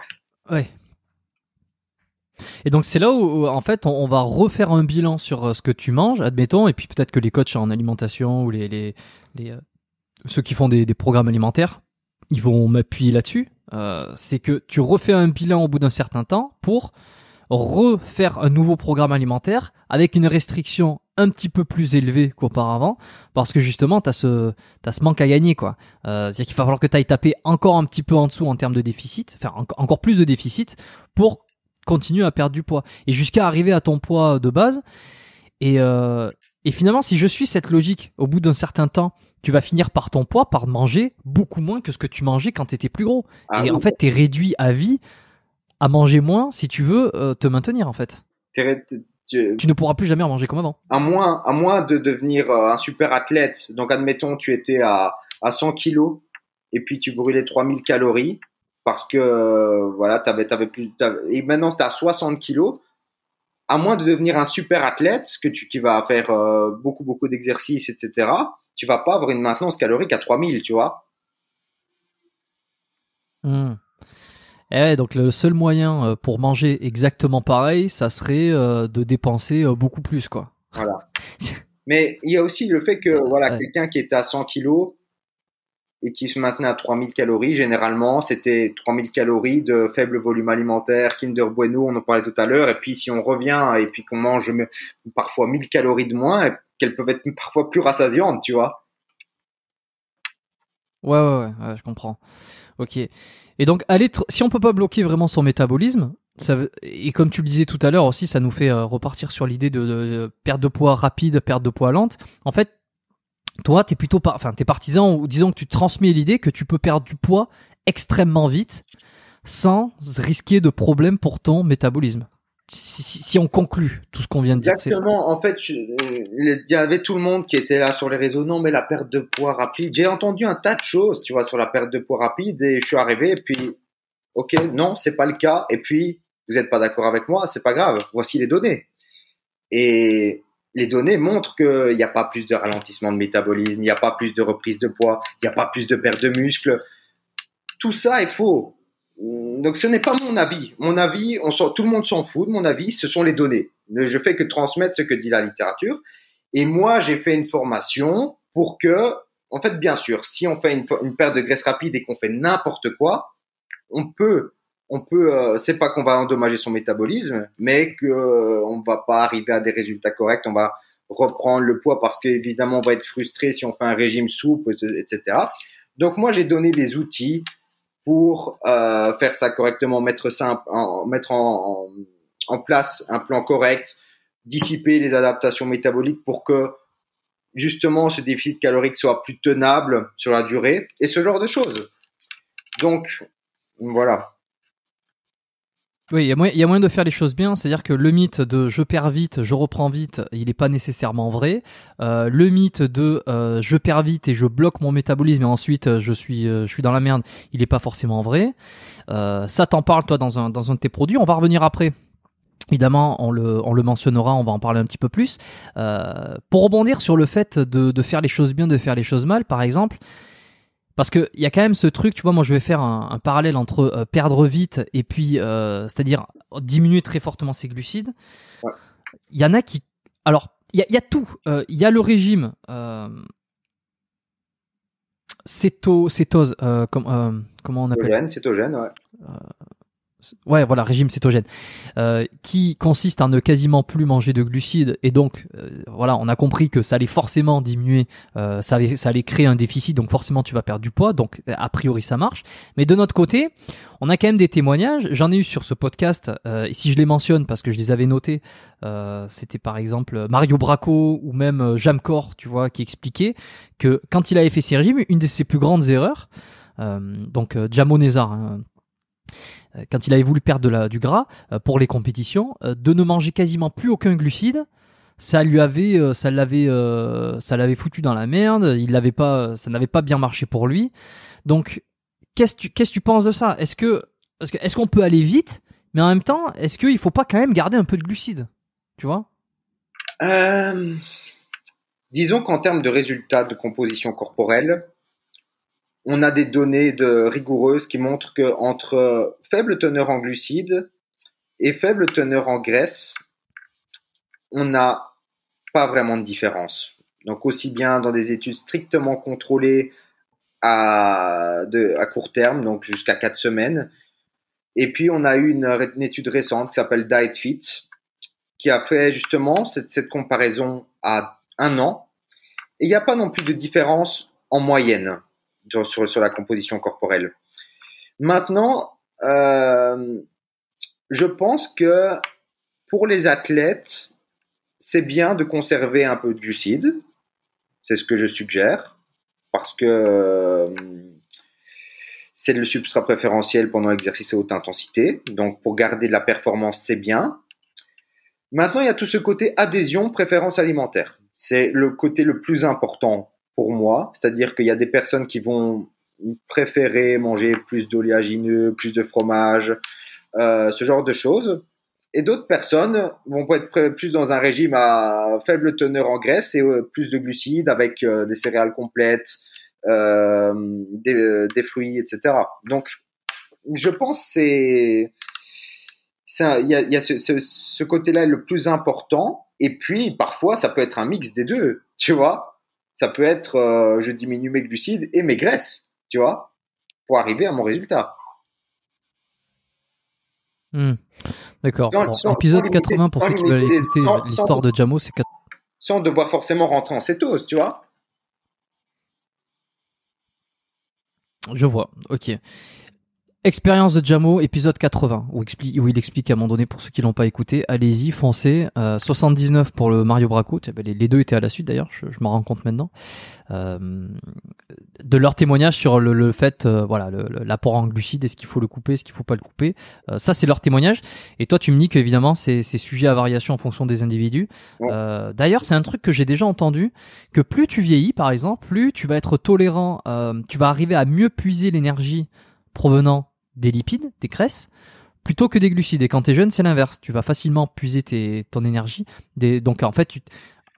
Oui. Et donc c'est là où, en fait on, va refaire un bilan sur euh, ce que tu manges, admettons, et puis peut-être que les coachs en alimentation ou les, euh, ceux qui font des, programmes alimentaires, ils vont m'appuyer là-dessus, euh, c'est que tu refais un bilan au bout d'un certain temps pour refaire un nouveau programme alimentaire avec une restriction un petit peu plus élevée qu'auparavant, parce que justement, tu as ce, as ce manque à gagner. quoi. Euh, c'est-à-dire qu'il va falloir que tu ailles taper encore un petit peu en dessous en termes de déficit, enfin encore plus de déficit, pour continuer à perdre du poids. Et jusqu'à arriver à ton poids de base. Et, euh, et finalement, si je suis cette logique, au bout d'un certain temps, tu vas finir par ton poids, par manger beaucoup moins que ce que tu mangeais quand tu étais plus gros. Ah et en fait, tu es réduit à vie à manger moins si tu veux euh, te maintenir, en fait. Tu... ne pourras plus jamais manger comme avant. À moins, à moins de devenir euh, un super athlète. Donc, admettons, tu étais à, à 100 kilos et puis tu brûlais 3000 calories parce que euh, voilà, tu avais plus. Et maintenant, tu as 60 kilos à moins de devenir un super athlète, que tu qui va faire euh, beaucoup beaucoup d'exercices, etc. Tu vas pas avoir une maintenance calorique à 3000, tu vois. Hmm. Eh, donc le seul moyen euh, pour manger exactement pareil, ça serait euh, de dépenser beaucoup plus, quoi. Voilà. Mais il y a aussi le fait que voilà, quelqu'un qui est à 100 kilos, et qui se maintenait à 3000 calories. Généralement, c'était 3000 calories de faible volume alimentaire, Kinder Bueno, on en parlait tout à l'heure. Et puis, si on revient et puis qu'on mange parfois 1000 calories de moins, eh, qu'elles peuvent être parfois plus rassasiantes, tu vois. Ouais, ouais, ouais, je comprends. Ok. Et donc, allez, si on peut pas bloquer vraiment son métabolisme, et comme tu le disais tout à l'heure aussi, ça nous fait euh, repartir sur l'idée de, perte de poids rapide, perte de poids lente. En fait, toi, tu es plutôt enfin, es partisan ou disons que tu transmets l'idée que tu peux perdre du poids extrêmement vite sans risquer de problèmes pour ton métabolisme. Si, on conclut tout ce qu'on vient de dire. Exactement. En fait, euh, il y avait tout le monde qui était là sur les réseaux. Non, mais la perte de poids rapide. J'ai entendu un tas de choses, tu vois, sur la perte de poids rapide et je suis arrivé et puis, ok, non, c'est pas le cas. Et puis, vous n'êtes pas d'accord avec moi, c'est pas grave. Voici les données. Et les données montrent qu'il n'y a pas plus de ralentissement de métabolisme, il n'y a pas plus de reprise de poids, il n'y a pas plus de perte de muscles. Tout ça est faux. Donc ce n'est pas mon avis. Mon avis, on tout le monde s'en fout de mon avis, ce sont les données. Je fais que transmettre ce que dit la littérature. Et moi, j'ai fait une formation pour que, en fait, bien sûr, si on fait une, une perte de graisse rapide et qu'on fait n'importe quoi, on peut on peut, euh, c'est pas qu'on va endommager son métabolisme, mais que euh, on va pas arriver à des résultats corrects. On va reprendre le poids parce qu'évidemment on va être frustré si on fait un régime souple, etc. Donc moi j'ai donné les outils pour euh, faire ça correctement, mettre ça, en, mettre en, place un plan correct, dissiper les adaptations métaboliques pour que justement ce déficit calorique soit plus tenable sur la durée et ce genre de choses. Donc voilà. Oui, il y, a moyen, de faire les choses bien, c'est-à-dire que le mythe de je perds vite, je reprends vite, il n'est pas nécessairement vrai. Euh, le mythe de euh, je perds vite et je bloque mon métabolisme et ensuite euh, je suis, je suis dans la merde, il n'est pas forcément vrai. ça t'en parle toi dans un, dans un de tes produits, on va revenir après. Évidemment, on le, on le mentionnera, on va en parler un petit peu plus. pour rebondir sur le fait de, de, faire les choses bien, de faire les choses mal, par exemple, parce qu'il y a quand même ce truc, tu vois, moi je vais faire un, parallèle entre euh, perdre vite et puis, euh, c'est-à-dire diminuer très fortement ses glucides. Il y en a qui... Alors, il y, a tout. Euh, il y a le régime céto, cétose, comment on appelle Cétogène, ouais ouais, voilà, régime cétogène, euh, qui consiste à ne quasiment plus manger de glucides. Et donc, euh, voilà, on a compris que ça allait forcément diminuer, euh, ça, allait, créer un déficit, donc forcément tu vas perdre du poids, donc a priori ça marche. Mais de notre côté, on a quand même des témoignages. J'en ai eu sur ce podcast, et si je les mentionne parce que je les avais notés, c'était par exemple Mario Bracco ou même Jamcor, tu vois, qui expliquait que quand il avait fait ses régimes, une de ses plus grandes erreurs, donc Jamonezar, hein, euh, quand il avait voulu perdre du gras euh, pour les compétitions, euh, de ne manger quasiment plus aucun glucide, ça lui avait, ça l'avait, ça l'avait foutu dans la merde. Il l'avait pas, ça n'avait pas bien marché pour lui. Donc, qu'est-ce que tu, qu'est-ce tu penses de ça Est-ce que, est-ce qu'on peut aller vite, mais en même temps, est-ce qu'il faut pas quand même garder un peu de glucides Tu vois Disons qu'en termes de résultats de composition corporelle, on a des données rigoureuses qui montrent qu'entre euh, faible teneur en glucides et faible teneur en graisse, on n'a pas vraiment de différence. Donc aussi bien dans des études strictement contrôlées à, court terme, donc jusqu'à 4 semaines, et puis on a eu une, étude récente qui s'appelle Diet Fit, qui a fait justement cette, cette comparaison à un an. Et il n'y a pas non plus de différence en moyenne sur, la composition corporelle. Maintenant, euh, je pense que pour les athlètes, c'est bien de conserver un peu de glucides. C'est ce que je suggère parce que euh, c'est le substrat préférentiel pendant l'exercice à haute intensité. Donc pour garder de la performance, c'est bien. Maintenant, il y a tout ce côté adhésion, préférence alimentaire. C'est le côté le plus important pour moi. C'est-à-dire qu'il y a des personnes qui vont préférer manger plus d'oléagineux, plus de fromage, euh, ce genre de choses. Et d'autres personnes vont être plus dans un régime à faible teneur en graisse et euh, plus de glucides avec euh, des céréales complètes, des, fruits, etc. Donc, je pense c'est il y a, ce, côté-là est le plus important. Et puis, parfois, ça peut être un mix des deux, tu vois ça peut être euh, je diminue mes glucides et mes graisses, tu vois, pour arriver à mon résultat. Hmm. D'accord. Épisode 80 pour ceux qui veulent écouter l'histoire de Jamo, c'est 80 sans devoir forcément rentrer en cétose, tu vois. Je vois, ok. Expérience de Jamo, épisode 80, où, explique, où il explique à un moment donné, pour ceux qui l'ont pas écouté, allez-y, foncez. 79 euh, pour le Mario Bracco, eh ben, les, deux étaient à la suite d'ailleurs, je, me m'en rends compte maintenant. Euh, de leur témoignage sur le, fait, euh, voilà, l'apport en glucides, est-ce qu'il faut le couper, est-ce qu'il faut pas le couper. Euh, ça, c'est leur témoignage. Et toi, tu me dis qu'évidemment, c'est sujet à variation en fonction des individus. Euh, d'ailleurs, c'est un truc que j'ai déjà entendu, que plus tu vieillis, par exemple, plus tu vas être tolérant, tu vas arriver à mieux puiser l'énergie provenant des lipides, des graisses, plutôt que des glucides. Et quand tu es jeune, c'est l'inverse. Tu vas facilement puiser tes, ton énergie. donc en fait,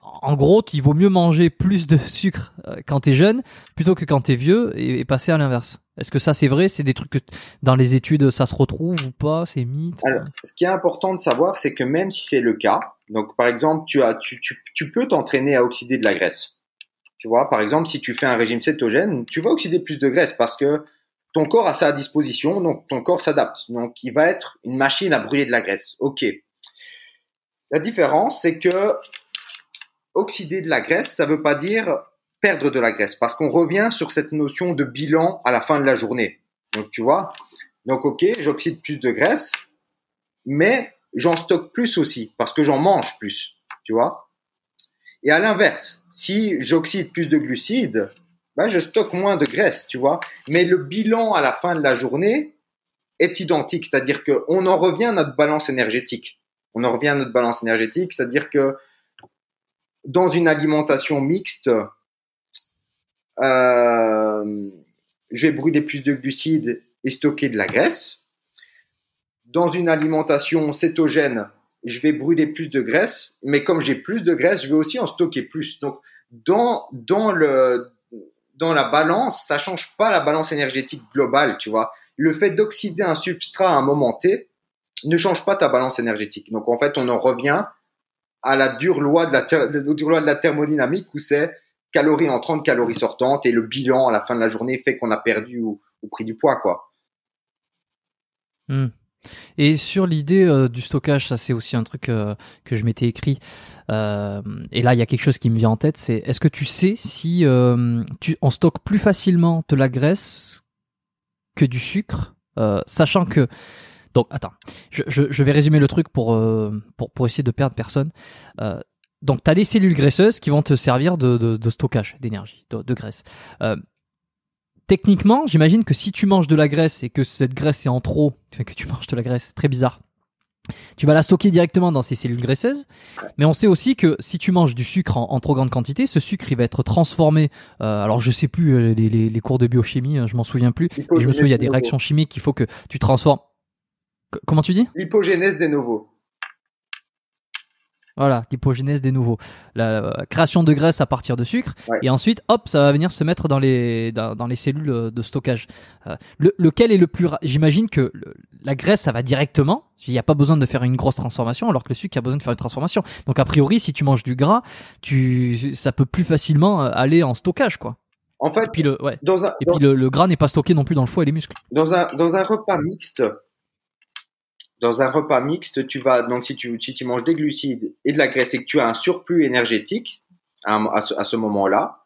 en gros, il vaut mieux manger plus de sucre euh, quand tu es jeune plutôt que quand tu es vieux et, passer à l'inverse. Est-ce que ça c'est vrai C'est des trucs que dans les études ça se retrouve ou pas C'est mythe ce qui est important de savoir, c'est que même si c'est le cas, donc par exemple, tu, as, tu, tu peux t'entraîner à oxyder de la graisse. Tu vois, par exemple, si tu fais un régime cétogène, tu vas oxyder plus de graisse parce que ton corps a ça à disposition, donc ton corps s'adapte. Donc il va être une machine à brûler de la graisse. Ok. La différence, c'est que oxyder de la graisse, ça ne veut pas dire perdre de la graisse, parce qu'on revient sur cette notion de bilan à la fin de la journée. Donc tu vois, donc ok, j'oxyde plus de graisse, mais j'en stocke plus aussi, parce que j'en mange plus, tu vois. Et à l'inverse, si j'oxyde plus de glucides, ben, je stocke moins de graisse, tu vois. Mais le bilan à la fin de la journée est identique, c'est-à-dire qu'on en revient à notre balance énergétique. On en revient à notre balance énergétique, c'est-à-dire que dans une alimentation mixte, euh, je vais brûler plus de glucides et stocker de la graisse. Dans une alimentation cétogène, je vais brûler plus de graisse, mais comme j'ai plus de graisse, je vais aussi en stocker plus. Donc, dans, dans le, dans la balance, ça change pas la balance énergétique globale, tu vois. Le fait d'oxyder un substrat à un moment T ne change pas ta balance énergétique. Donc en fait, on en revient à la dure loi de la, loi de la thermodynamique où c'est calories entrantes, calories sortantes et le bilan à la fin de la journée fait qu'on a perdu au prix du poids, quoi. Hmm. Et sur l'idée euh, du stockage, ça c'est aussi un truc euh, que je m'étais écrit. Euh, et là, il y a quelque chose qui me vient en tête, c'est est-ce que tu sais si tu, on stocke plus facilement de la graisse que du sucre, sachant que... Donc, attends, je, vais résumer le truc pour, pour, essayer de perdre personne. donc, tu as des cellules graisseuses qui vont te servir de, stockage d'énergie, de, graisse techniquement, j'imagine que si tu manges de la graisse et que cette graisse est en trop, que tu manges de la graisse, très bizarre. Tu vas la stocker directement dans ces cellules graisseuses, mais on sait aussi que si tu manges du sucre en, trop grande quantité, ce sucre va être transformé. Euh, alors je sais plus euh, les, cours de biochimie, euh, je m'en souviens plus. je me souviens, il y a des réactions chimiques qu'il faut que tu transformes. comment tu dis L'hypogénèse des nouveaux. Voilà, l'hypogénèse des nouveaux. La création de graisse à partir de sucre. Et ensuite, hop, ça va venir se mettre dans les, dans, les cellules euh, de stockage. Euh, lequel est le plus... J'imagine que la graisse, ça va directement. Il n'y a pas besoin de faire une grosse transformation, alors que le sucre, il a besoin de faire une transformation. Donc, a priori, si tu manges du gras, tu, ça peut plus facilement euh, aller en stockage, quoi. En fait, et puis le, et puis gras n'est pas stocké non plus dans le foie et les muscles. Dans dans un repas mixte, dans un repas mixte, tu vas donc si tu si tu manges des glucides et de la graisse et que tu as un surplus énergétique à, à ce, moment-là,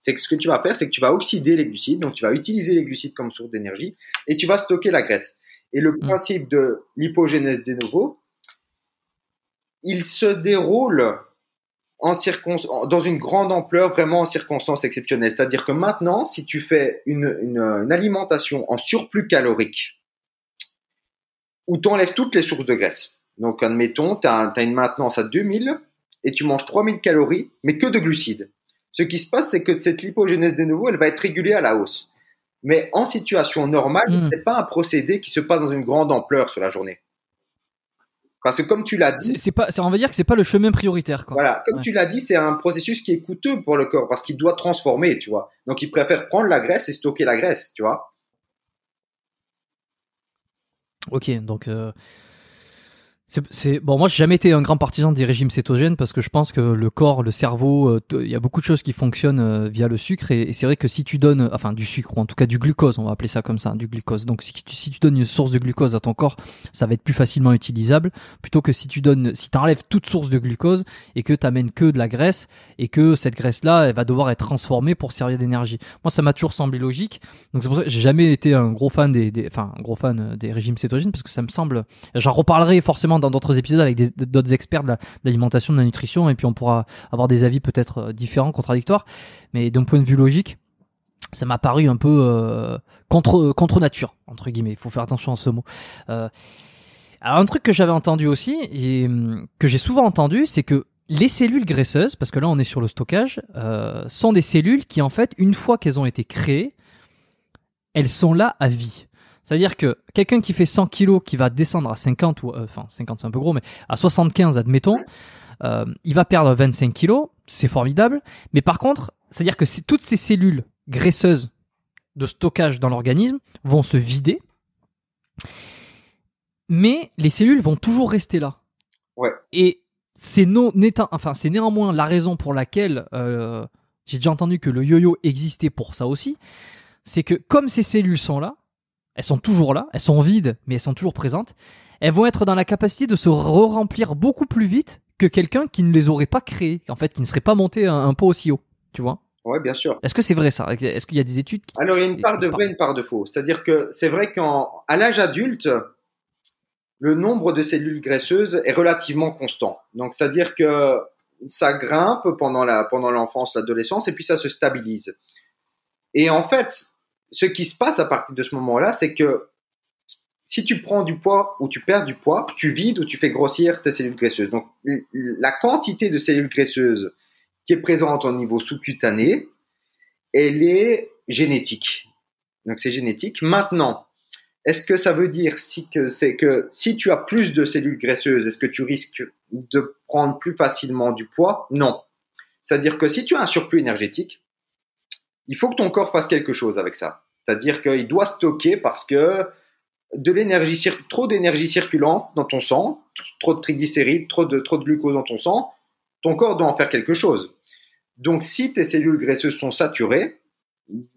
c'est que ce que tu vas faire, c'est que tu vas oxyder les glucides, donc tu vas utiliser les glucides comme source d'énergie et tu vas stocker la graisse. Et le mm. principe de l'hypogénèse des nouveaux il se déroule en circon... dans une grande ampleur, vraiment en circonstances exceptionnelles. C'est-à-dire que maintenant, si tu fais une, une alimentation en surplus calorique, où tu enlèves toutes les sources de graisse. Donc, admettons, tu as, une maintenance à 2000 et tu manges 3000 calories, mais que de glucides. Ce qui se passe, c'est que cette lipogénèse de nouveau, elle va être régulée à la hausse. Mais en situation normale, hmm. ce n'est pas un procédé qui se passe dans une grande ampleur sur la journée. Parce que comme tu l'as dit, c'est pas, on va dire que ce n'est pas le chemin prioritaire. Voilà, comme tu l'as dit, c'est un processus qui est coûteux pour le corps parce qu'il doit transformer, tu vois. Donc il préfère prendre la graisse et stocker la graisse, tu vois. Ok, donc euh, c'est bon, moi j'ai jamais été un grand partisan des régimes cétogènes parce que je pense que le corps, le cerveau, euh, il y a beaucoup de choses qui fonctionnent euh, via le sucre et, c'est vrai que si tu donnes, enfin du sucre ou en tout cas du glucose, on va appeler ça comme ça, hein, du glucose. Donc si tu, si tu donnes une source de glucose à ton corps, ça va être plus facilement utilisable plutôt que si tu donnes, si t'enlèves toute source de glucose et que tu t'amènes que de la graisse et que cette graisse là, elle va devoir être transformée pour servir d'énergie. Moi ça m'a toujours semblé logique. Donc c'est pour ça que j'ai jamais été un gros fan des, enfin un gros fan euh, des régimes cétogènes parce que ça me semble, j'en reparlerai forcément dans d'autres épisodes avec d'autres experts de l'alimentation, de, la nutrition, et puis on pourra avoir des avis peut-être euh, différents, contradictoires. Mais d'un point de vue logique, ça m'a paru un peu euh, contre, euh, contre nature, entre guillemets. Il faut faire attention à ce mot. alors un truc que j'avais entendu aussi, et hum, que j'ai souvent entendu, c'est que les cellules graisseuses, parce que là on est sur le stockage, sont des cellules qui en fait, une fois qu'elles ont été créées, elles sont là à vie. C'est-à-dire que quelqu'un qui fait 100 kilos, qui va descendre à 50, ou euh, enfin 50 c'est un peu gros, mais à 75 admettons, euh, il va perdre 25 kilos, c'est formidable. Mais par contre, c'est-à-dire que toutes ces cellules graisseuses de stockage dans l'organisme vont se vider, mais les cellules vont toujours rester là. Ouais. Et c'est non, enfin c'est néanmoins la raison pour laquelle euh, j'ai déjà entendu que le yo-yo existait pour ça aussi, c'est que comme ces cellules sont là, elles sont toujours là, elles sont vides, mais elles sont toujours présentes. Elles vont être dans la capacité de se re-remplir beaucoup plus vite que quelqu'un qui ne les aurait pas créées, en fait, qui ne serait pas monté un, pot aussi haut, tu vois. Oui, bien sûr. Est-ce que c'est vrai ça Est-ce qu'il y a des études Alors, il y a une part de vrai, une part de faux. C'est-à-dire que c'est vrai qu'à l'âge adulte, le nombre de cellules graisseuses est relativement constant. Donc, c'est-à-dire que ça grimpe pendant la pendant l'enfance, l'adolescence, et puis ça se stabilise. Et en fait, ce qui se passe à partir de ce moment-là, c'est que si tu prends du poids ou tu perds du poids, tu vides ou tu fais grossir tes cellules graisseuses. Donc, la quantité de cellules graisseuses qui est présente au niveau sous-cutané, elle est génétique. Donc, c'est génétique. Maintenant, est-ce que ça veut dire que c'est que si tu as plus de cellules graisseuses, est-ce que tu risques de prendre plus facilement du poids Non. C'est-à-dire que si tu as un surplus énergétique, il faut que ton corps fasse quelque chose avec ça. C'est-à-dire qu'il doit stocker parce que de l'énergie trop d'énergie circulante dans ton sang, trop de triglycérides, trop de, trop de glucose dans ton sang, ton corps doit en faire quelque chose. Donc si tes cellules graisseuses sont saturées,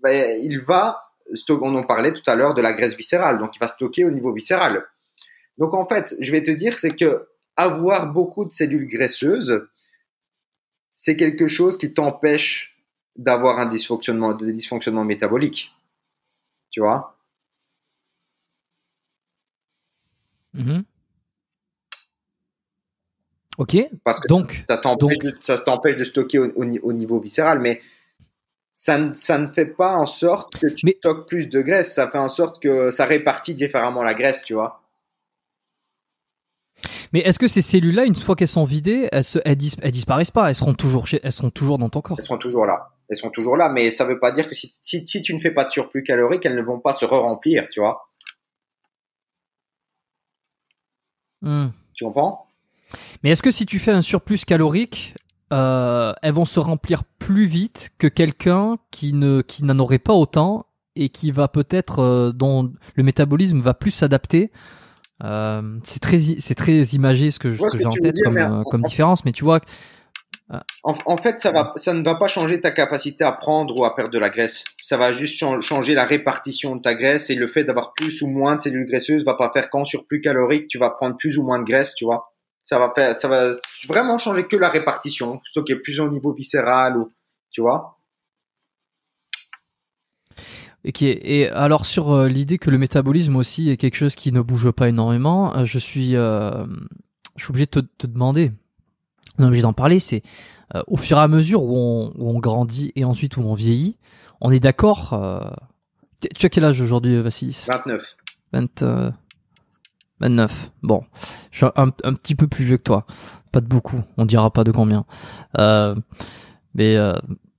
ben, il va, on en parlait tout à l'heure de la graisse viscérale, donc il va stocker au niveau viscéral. Donc en fait, je vais te dire, c'est que avoir beaucoup de cellules graisseuses, c'est quelque chose qui t'empêche d'avoir un dysfonctionnement, des dysfonctionnements métaboliques. Tu vois mhm. Ok. Parce que donc, ça, t'empêche de, stocker au, niveau viscéral, mais ça ne, fait pas en sorte que tu stockes plus de graisse. Ça fait en sorte que ça répartit différemment la graisse, tu vois. Mais est-ce que ces cellules-là, une fois qu'elles sont vidées, elles, disparaissent pas Elles seront toujours, chez, elles seront toujours dans ton corps. Elles seront toujours là elles sont toujours là, mais ça veut pas dire que si, tu ne fais pas de surplus calorique, elles ne vont pas se re-remplir, tu vois. Hmm. Tu comprends Mais est-ce que si tu fais un surplus calorique, euh, elles vont se remplir plus vite que quelqu'un qui ne qui n'en aurait pas autant et qui va peut-être euh, dont le métabolisme va plus s'adapter euh, c'est très c'est très imagé ce que, j'ai en tête comme, différence mais tu vois en, fait, ça, ça ne va pas changer ta capacité à prendre ou à perdre de la graisse. Ça va juste changer la répartition de ta graisse et le fait d'avoir plus ou moins de cellules graisseuses va pas faire qu'en plus calorique, tu vas prendre plus ou moins de graisse, tu vois. Ça va vraiment changer que la répartition, plutôt qu'il y plus au niveau viscéral ou, tu vois. Ok, et alors sur euh, l'idée que le métabolisme aussi est quelque chose qui ne bouge pas énormément, euh, euh, je suis, obligé de te demander, on est obligé d'en parler, c'est euh, au fur et à mesure où on, grandit et ensuite où on vieillit, on est d'accord. Euh, tu as quel âge aujourd'hui, Vassilis 29. 29. Euh, bon, je suis un, petit peu plus vieux que toi. Pas de beaucoup, on dira pas de combien. mais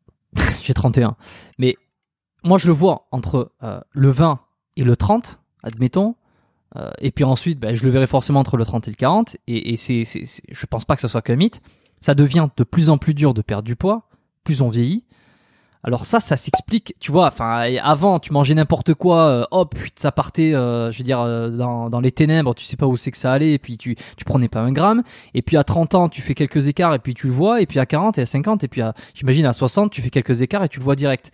j'ai 31. Mais moi, je le vois entre le 20 et le 30, admettons. Euh, et puis ensuite, bah, je le verrai forcément entre le 30 et le 40. Et, et c'est, je pense pas que ce soit qu'un mythe. Ça devient de plus en plus dur de perdre du poids, plus on vieillit. Alors ça, ça s'explique, tu vois. Enfin, avant, tu mangeais n'importe quoi, euh, hop, ça partait, euh, je veux dire, dans, les ténèbres, tu sais pas où c'est que ça allait, et puis tu, tu prenais pas un gramme. Et puis à 30 ans, tu fais quelques écarts, et puis tu le vois, et puis à 40 et à 50, et puis j'imagine à 60, tu fais quelques écarts et tu le vois direct.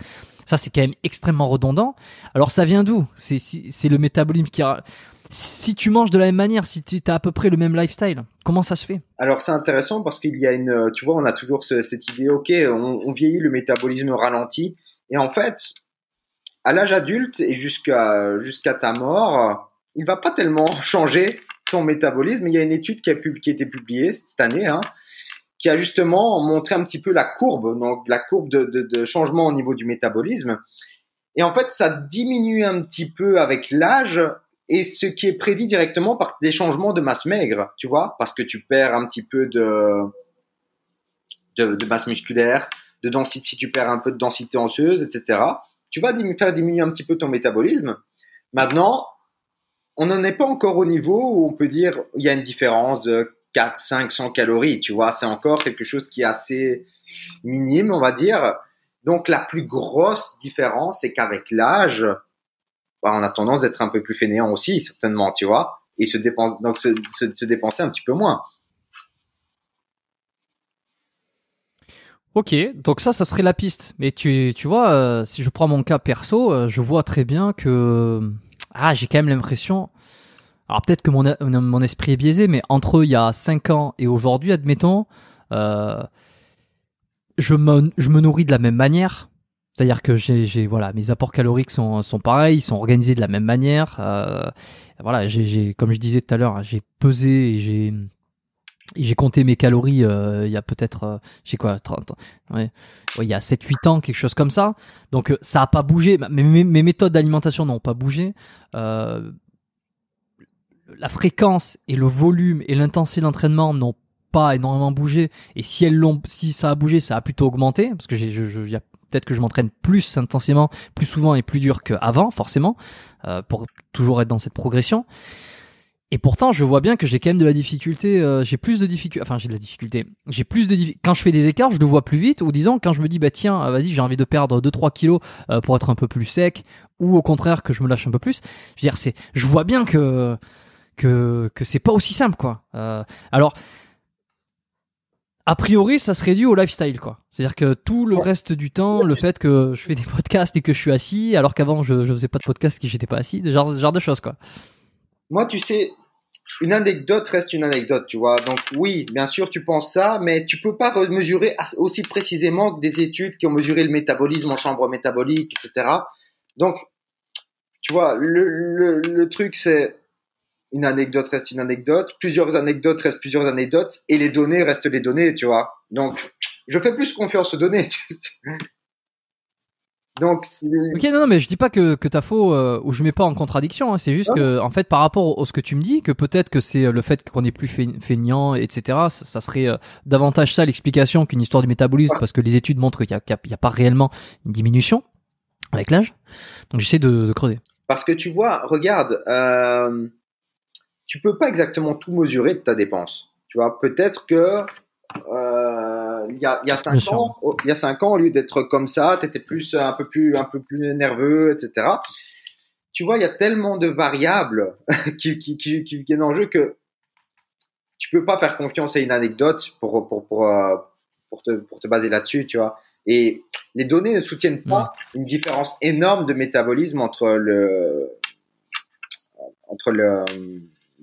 Ça, c'est quand même extrêmement redondant. Alors, ça vient d'où C'est le métabolisme qui... Si tu manges de la même manière, si tu as à peu près le même lifestyle, comment ça se fait Alors, c'est intéressant parce qu'il y a une... Tu vois, on a toujours cette idée, ok, on, vieillit, le métabolisme ralentit. Et en fait, à l'âge adulte et jusqu'à jusqu'à ta mort, il va pas tellement changer ton métabolisme. Il y a une étude qui a, qui été publiée cette année, hein, qui a justement montré un petit peu la courbe, donc la courbe de, changement au niveau du métabolisme. Et en fait, ça diminue un petit peu avec l'âge et ce qui est prédit directement par des changements de masse maigre, tu vois, parce que tu perds un petit peu de, de, masse musculaire, de densité, si tu perds un peu de densité osseuse, etc. Tu vas faire diminuer un petit peu ton métabolisme. Maintenant, on n'en est pas encore au niveau où on peut dire il y a une différence de 400-500 calories, tu vois, c'est encore quelque chose qui est assez minime, on va dire. Donc la plus grosse différence, c'est qu'avec l'âge, bah, on a tendance d'être un peu plus fainéant aussi, certainement, tu vois, et se dépense, donc se, dépenser un petit peu moins. Ok, donc ça, ça serait la piste. Mais tu, tu vois, euh, si je prends mon cas perso, euh, je vois très bien que euh, ah, j'ai quand même l'impression alors peut-être que mon, esprit est biaisé, mais entre il y a 5 ans et aujourd'hui, admettons, euh, je, me, je, me, nourris de la même manière. C'est-à-dire que j'ai, voilà, mes apports caloriques sont, sont, pareils, ils sont organisés de la même manière. Euh, voilà, j'ai, comme je disais tout à l'heure, hein, j'ai pesé et j'ai, j'ai compté mes calories euh, il y a peut-être, quoi, 30 il y a 7-8 ans, quelque chose comme ça. Donc ça n'a pas bougé, mes, méthodes d'alimentation n'ont pas bougé la fréquence et le volume et l'intensité l'entraînement n'ont pas énormément bougé. Et si elles l'ont, si ça a bougé, ça a plutôt augmenté parce que j'ai, je, peut-être que je m'entraîne plus intensément, plus souvent et plus dur qu'avant, forcément, euh, pour toujours être dans cette progression. Et pourtant, je vois bien que j'ai quand même de la difficulté. Euh, j'ai plus de difficulté. Enfin, j'ai de la difficulté. J'ai plus de quand je fais des écarts, je le vois plus vite. Ou disons, quand je me dis bah tiens, euh, vas-y, j'ai envie de perdre 2-3 kilos pour être un peu plus sec, ou au contraire que je me lâche un peu plus. Je Je vois bien que que c'est pas aussi simple quoi. Euh, alors a priori, ça serait dû au lifestyle, quoi. C'est-à-dire que tout le reste du temps, le fait que je fais des podcasts et que je suis assis, alors qu'avant je, faisais pas de podcast et que j'étais pas assis, ce genre, genre de choses, quoi. Moi, tu sais, une anecdote reste une anecdote, tu vois. Donc oui, bien sûr, tu penses ça, mais tu peux pas mesurer aussi précisément que des études qui ont mesuré le métabolisme en chambre métabolique, etc. Donc, tu vois, le, le truc, c'est une anecdote reste une anecdote, plusieurs anecdotes restent plusieurs anecdotes, et les données restent les données, tu vois. Donc, je fais plus confiance aux données. Donc, ok, non, non, mais je dis pas que, que as faux euh, ou je mets pas en contradiction. Hein. c'est juste que, en fait, par rapport à ce que tu me dis, que peut-être que c'est euh, le fait qu'on est plus feignant, etc. Ça, serait euh, davantage ça l'explication qu'une histoire du métabolisme, parce que les études montrent qu'il n'y a, a, pas réellement une diminution avec l'âge. Donc, j'essaie de, creuser. Parce que tu vois, regarde, tu peux pas exactement tout mesurer de ta dépense. Tu vois, peut-être que euh, il y a, y a cinq ans, il y a cinq ans, au lieu d'être comme ça, t'étais plus un peu plus un peu plus nerveux, etc. Tu vois, il y a tellement de variables qui, qui, qui, viennent en jeu que tu peux pas faire confiance à une anecdote pour pour pour euh, pour te pour te baser là-dessus, tu vois. Et les données ne soutiennent pas mm. une différence énorme de métabolisme entre le entre le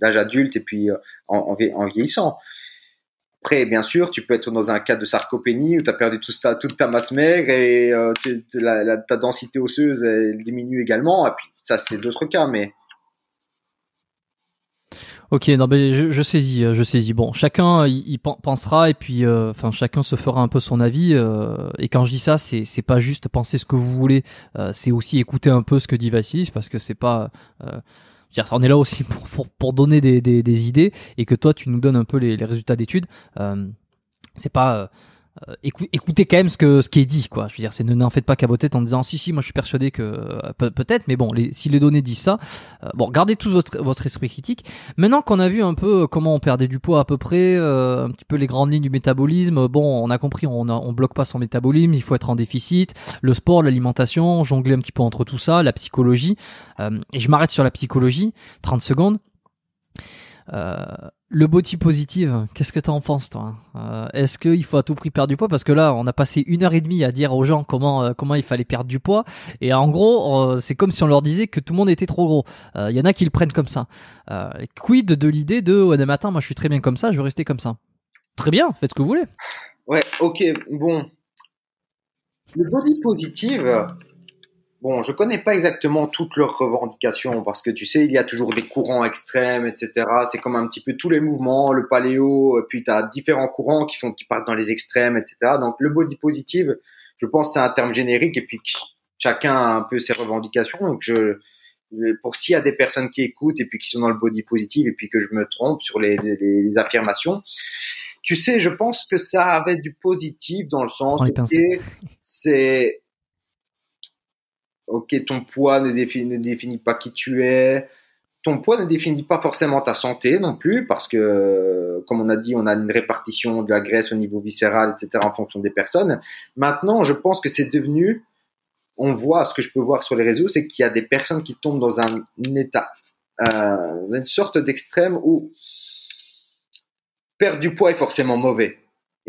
l'âge adulte et puis euh, en, en, vieillissant. Après, bien sûr, tu peux être dans un cas de sarcopénie où tu as perdu tout ta, toute ta masse maigre et euh, la, ta densité osseuse elle diminue également. Et puis, ça, c'est d'autres cas, mais. Ok, non, je, saisis, euh, je saisis. Bon, chacun il, pensera et puis, enfin, chacun se fera un peu son avis. et quand je dis ça, c'est c'est pas juste penser ce que vous voulez, c'est aussi écouter un peu ce que dit Vassilis parce que c'est pas on est là aussi pour, pour, donner des, idées et que toi, tu nous donnes un peu les, les résultats d'études. Euh, c'est pas euh, euh, écoutez, écoutez quand même ce, que, ce qui est dit, quoi. Je veux dire, c'est ne n'en faites pas caboter en disant si, si, moi je suis persuadé que euh, peut-être, mais bon, les, si les données disent ça, euh, bon, gardez tout votre, votre esprit critique. Maintenant qu'on a vu un peu comment on perdait du poids à peu près, un petit peu les grandes lignes du métabolisme, bon, on a compris, on, a, on bloque pas son métabolisme, il faut être en déficit, le sport, l'alimentation, jongler un petit peu entre tout ça, la psychologie. et je m'arrête sur la psychologie, 30 secondes. Euh, le body positive, qu'est-ce que t'en penses toi euh, Est-ce qu'il faut à tout prix perdre du poids Parce que là, on a passé une heure et demie à dire aux gens comment euh, comment il fallait perdre du poids, et en gros, euh, c'est comme si on leur disait que tout le monde était trop gros. Il y en a qui le prennent comme ça. quid de l'idée de ouais, matin, moi je suis très bien comme ça, je vais rester comme ça. Très bien, faites ce que vous voulez. Ouais, ok, bon. Le body positive, Bon, je connais pas exactement toutes leurs revendications parce que tu sais, il y a toujours des courants extrêmes, etc. C'est comme un petit peu tous les mouvements, le paléo, puis tu as différents courants qui font qui partent dans les extrêmes, etc. Donc le body positive, je pense c'est un terme générique et puis chacun a un peu ses revendications. Donc je pour s'il y a des personnes qui écoutent et puis qui sont dans le body positive et puis que je me trompe sur les, les, les affirmations, tu sais, je pense que ça avait du positif dans le sens c'est ok, ton poids ne définit, pas qui tu es. Ton poids ne définit pas forcément ta santé non plus, parce que, comme on a dit, on a une répartition de la graisse au niveau viscéral, etc., en fonction des personnes. Maintenant, je pense que c'est devenu, on voit, ce que je peux voir sur les réseaux, c'est qu'il y a des personnes qui tombent dans un, état, euh, une sorte d'extrême où perdre du poids est forcément mauvais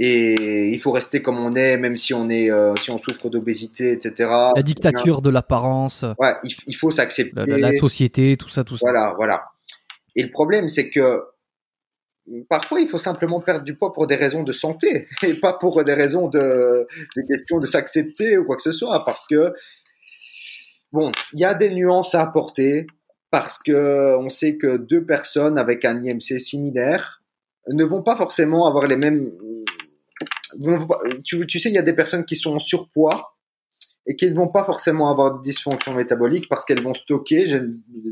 et il faut rester comme on est, même si on est, euh, si on souffre d'obésité, etc. La dictature de l'apparence. Ouais, il, faut s'accepter. La, société, tout ça, tout ça. Voilà, voilà. Et le problème, c'est que parfois, il faut simplement perdre du poids pour des raisons de santé et pas pour des raisons de, questions de s'accepter ou quoi que ce soit, parce que bon, il y a des nuances à apporter parce que on sait que deux personnes avec un IMC similaire ne vont pas forcément avoir les mêmes tu, tu sais, il y a des personnes qui sont en surpoids et qui ne vont pas forcément avoir de dysfonction métabolique parce qu'elles vont stocker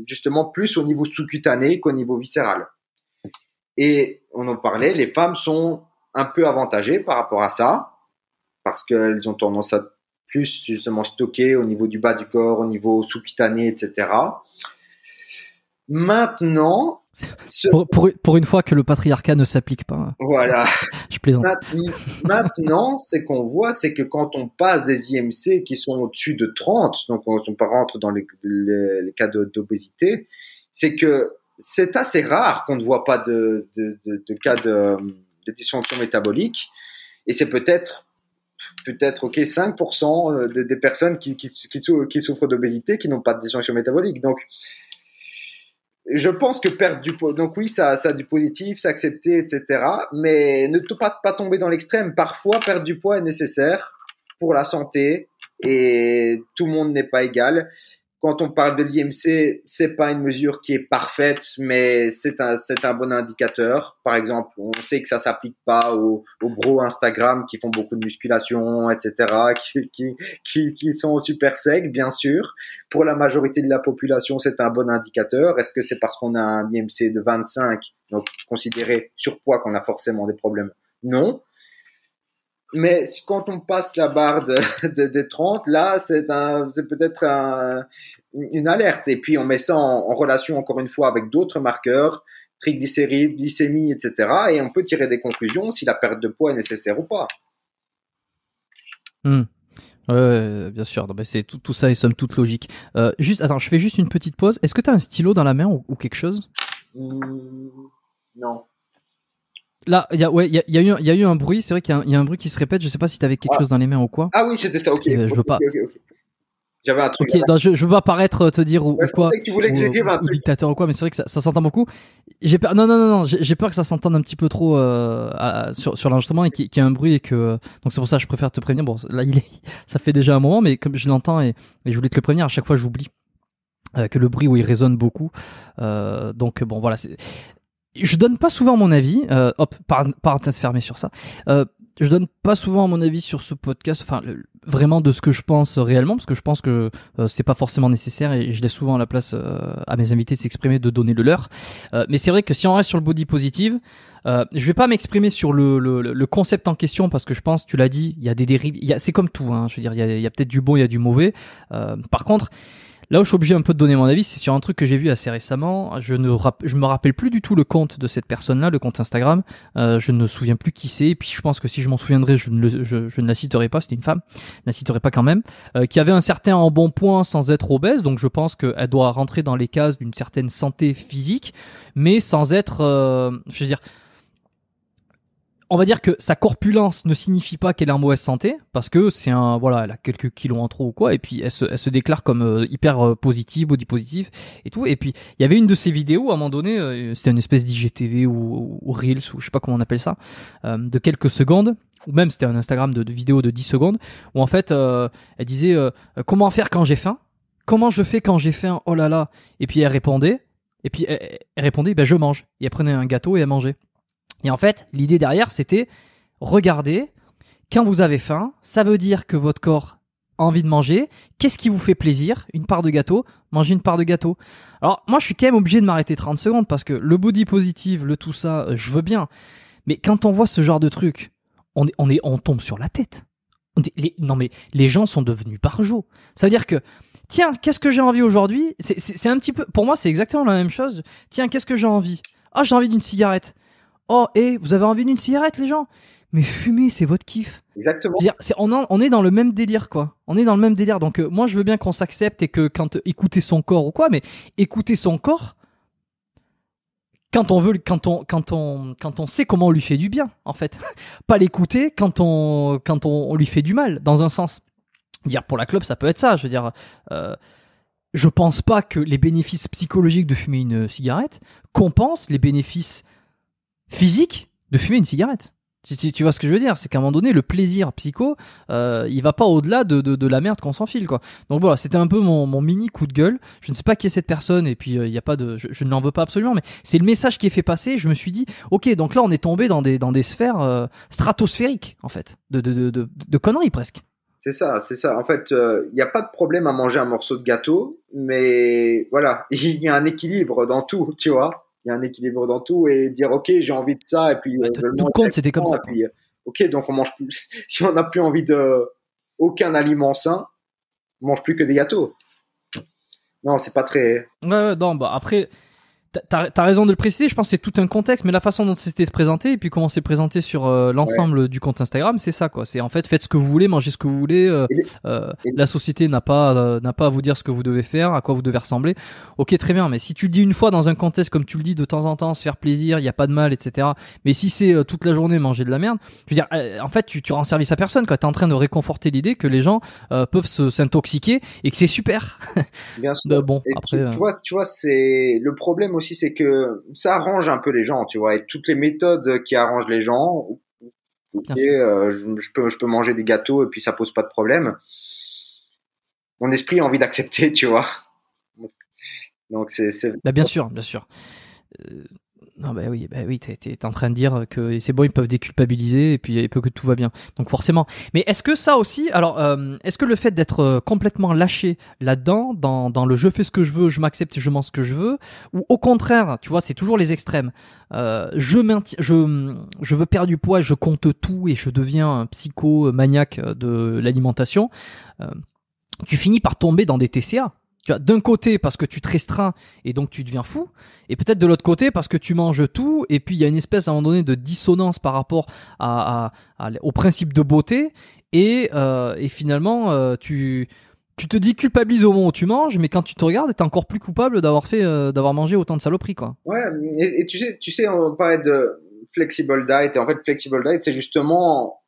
justement plus au niveau sous-cutané qu'au niveau viscéral. Et on en parlait, les femmes sont un peu avantagées par rapport à ça parce qu'elles ont tendance à plus justement stocker au niveau du bas du corps, au niveau sous-cutané, etc. Maintenant, pour, pour, une fois que le patriarcat ne s'applique pas. Voilà. Je plaisante. Maintenant, ce qu'on voit, c'est que quand on passe des IMC qui sont au-dessus de 30, donc on ne rentre dans les, cas d'obésité, c'est que c'est assez rare qu'on ne voit pas de, cas de, dysfonction métabolique. Et c'est peut-être peut-être ok 5% euh, des, des personnes qui, qui, qui souffrent d'obésité qui n'ont pas de dysfonction métabolique. Donc je pense que perdre du poids, donc oui, ça, ça a du positif, s'accepter, etc. Mais ne pas, pas tomber dans l'extrême. Parfois, perdre du poids est nécessaire pour la santé et tout le monde n'est pas égal quand on parle de l'IMC, c'est pas une mesure qui est parfaite, mais c'est un, c'est un bon indicateur. Par exemple, on sait que ça s'applique pas aux, aux Instagram qui font beaucoup de musculation, etc., qui, qui, qui, sont super secs, bien sûr. Pour la majorité de la population, c'est un bon indicateur. Est-ce que c'est parce qu'on a un IMC de 25, donc considéré surpoids, qu'on a forcément des problèmes? Non. Mais quand on passe la barre des 30, là, c'est peut-être une alerte. Et puis, on met ça en, relation, encore une fois, avec d'autres marqueurs, triglycérides, glycémie, etc. Et on peut tirer des conclusions si la perte de poids est nécessaire ou pas. Hmm. bien sûr, c'est tout, tout, ça et somme toute logique. Euh, juste, attends, je fais juste une petite pause. Est-ce que tu as un stylo dans la main ou, quelque chose mmh, Non. Là, il y a, ouais, il y a, eu, y a eu un bruit. C'est vrai qu'il y, a un bruit qui se répète. Je sais pas si tu avais quelque ah. chose dans les mains ou quoi. Ah oui, c'était ça. Ok. Je veux pas. J'avais un truc. je, veux pas paraître euh, te dire ou, quoi. que tu voulais que j'écrive un truc. dictateur ou quoi, mais c'est vrai que ça, s'entend beaucoup. J'ai peur. Non, non, non, non. J'ai peur que ça s'entende un petit peu trop euh, sur, sur l'enregistrement et qu'il y, ait un bruit et que. Euh, donc c'est pour ça que je préfère te prévenir. Bon, là, il est, ça fait déjà un moment, mais comme je l'entends et, je voulais te le prévenir, à chaque fois, j'oublie. que le bruit où il résonne beaucoup. donc bon voilà, je donne pas souvent mon avis. Euh, hop, parenthèse fermée sur ça. Euh, je donne pas souvent mon avis sur ce podcast, enfin vraiment de ce que je pense réellement, parce que je pense que euh, c'est pas forcément nécessaire et je laisse souvent la place euh, à mes invités de s'exprimer, de donner le leur. mais c'est vrai que si on reste sur le body positive, je vais pas m'exprimer sur le, le, le, concept en question parce que je pense, tu l'as dit, il y a des dérives, c'est comme tout, hein, je veux dire, il y a, y a peut-être du bon, il y a du mauvais. par contre, Là où je suis obligé un peu de donner mon avis, c'est sur un truc que j'ai vu assez récemment. Je ne me rappelle plus du tout le compte de cette personne-là, le compte Instagram. Euh, je ne me souviens plus qui c'est. Et puis je pense que si je m'en souviendrais, je ne, la citerai pas. C'était une femme. Je la citerai pas quand même. Euh, qui avait un certain bon point sans être obèse. Donc je pense qu'elle doit rentrer dans les cases d'une certaine santé physique, mais sans être, euh, je veux dire on va dire que sa corpulence ne signifie pas qu'elle est en mauvaise santé, parce que c'est un, voilà, elle a quelques kilos en trop ou quoi, et puis elle se, déclare comme euh, hyper euh, positive, body positive et tout. Et puis il y avait une de ses vidéos à un moment donné, euh, c'était une espèce d'IGTV ou, ou, reels ou je sais pas comment on appelle ça, de quelques secondes, ou même c'était un Instagram de, vidéos vidéo de 10 secondes, où en fait elle disait comment faire quand j'ai faim, comment je fais quand j'ai faim, oh là là, et puis elle répondait, et puis elle, répondait ben je mange, et elle prenait un gâteau et elle mangeait. Et en fait, l'idée derrière, c'était regardez, quand vous avez faim, ça veut dire que votre corps a envie de manger. Qu'est-ce qui vous fait plaisir Une part de gâteau, mangez une part de gâteau. Alors, moi, je suis quand même obligé de m'arrêter 30 secondes parce que le body positive, le tout ça, euh, je veux bien. Mais quand on voit ce genre de truc, on, on, est, on tombe sur la tête. non, mais les gens sont devenus barjots. Ça veut dire que tiens, qu'est-ce que j'ai envie aujourd'hui C'est un petit peu, pour moi, c'est exactement la même chose. Tiens, qu'est-ce que j'ai envie Ah, j'ai envie d'une cigarette. Oh, et eh, vous avez envie d'une cigarette, les gens Mais fumer, c'est votre kiff. Exactement. on, on, est dans le même délire, quoi. On est dans le même délire. Donc, euh, moi, je veux bien qu'on s'accepte et que quand euh, écouter son corps ou quoi, mais écouter son corps, quand on veut, quand on, quand on, quand on sait comment on lui fait du bien, en fait. Pas l'écouter quand on, quand on, on, lui fait du mal, dans un sens. Dire pour la clope, ça peut être ça. Je veux dire. Euh, je pense pas que les bénéfices psychologiques de fumer une cigarette compensent les bénéfices physique de fumer une cigarette. Tu, tu, vois ce que je veux dire C'est qu'à un moment donné, le plaisir psycho, euh, il va pas au-delà de, de, la merde qu'on s'enfile, quoi. Donc voilà, c'était un peu mon, mon, mini coup de gueule. Je ne sais pas qui est cette personne, et puis euh, il y a pas de, je, ne l'en veux pas absolument, mais c'est le message qui est fait passer. Je me suis dit, ok, donc là, on est tombé dans des, dans des sphères euh, stratosphériques, en fait, de, de, de conneries presque. C'est ça, c'est ça. En fait, il euh, n'y a pas de problème à manger un morceau de gâteau, mais voilà, il y a un équilibre dans tout, tu vois il y a un équilibre dans tout et dire ok j'ai envie de ça et puis euh, compte c'était comme ça euh, ok donc on mange plus si on n'a plus envie de aucun aliment sain on mange plus que des gâteaux non c'est pas très ouais, non bah après T'as as raison de le préciser, je pense que c'est tout un contexte, mais la façon dont c'était se présenter, et puis comment c'est présenté sur euh, l'ensemble du compte Instagram, c'est ça quoi. C'est en fait faites ce que vous voulez, mangez ce que vous voulez. Euh, euh, la société n'a pas n'a pas à vous dire ce que vous devez faire, à quoi vous devez ressembler. Ok très bien, mais si tu le dis une fois dans un contexte comme tu le dis de temps en temps, se faire plaisir, il y a pas de mal, etc. Mais si c'est toute la journée manger de la merde, je veux dire en fait tu rends service à personne quoi. T'es en train de réconforter l'idée que les gens peuvent s'intoxiquer et que c'est super. bien sûr. bon Tu, vois tu vois c'est le problème aussi c'est que ça arrange un peu les gens, tu vois, et toutes les méthodes qui arrangent les gens. Euh, je, peux, je peux manger des gâteaux et puis ça pose pas de problème. Mon esprit a envie d'accepter, tu vois. Donc c'est. Bah, bien sûr, bien sûr. Euh, non, bah oui, bah oui, t'es, en train de dire que c'est bon, ils peuvent déculpabiliser et puis il peut que tout va bien. Donc forcément. Mais est-ce que ça aussi, alors, euh, est-ce que le fait d'être euh, complètement lâché là-dedans, dans, dans le je fais ce que je veux, je m'accepte, je mens ce que je veux, ou au contraire, tu vois, c'est toujours les extrêmes. Euh, je, je, je veux perdre du poids, je compte tout et je deviens un psycho maniaque euh, de l'alimentation. tu finis par tomber dans des TCA. Tu d'un côté parce que tu te restreins et donc tu deviens fou, et peut-être de l'autre côté parce que tu manges tout, et puis il y a une espèce à un moment donné de dissonance par rapport à, au principe de beauté, et, euh, finalement euh, tu, tu te dis culpabilise au moment où tu manges, mais quand tu te regardes, es encore plus coupable d'avoir fait, euh, d'avoir mangé autant de saloperies, quoi. Ouais, et, tu sais, tu sais, on parlait de flexible diet, et en fait, flexible diet, c'est justement,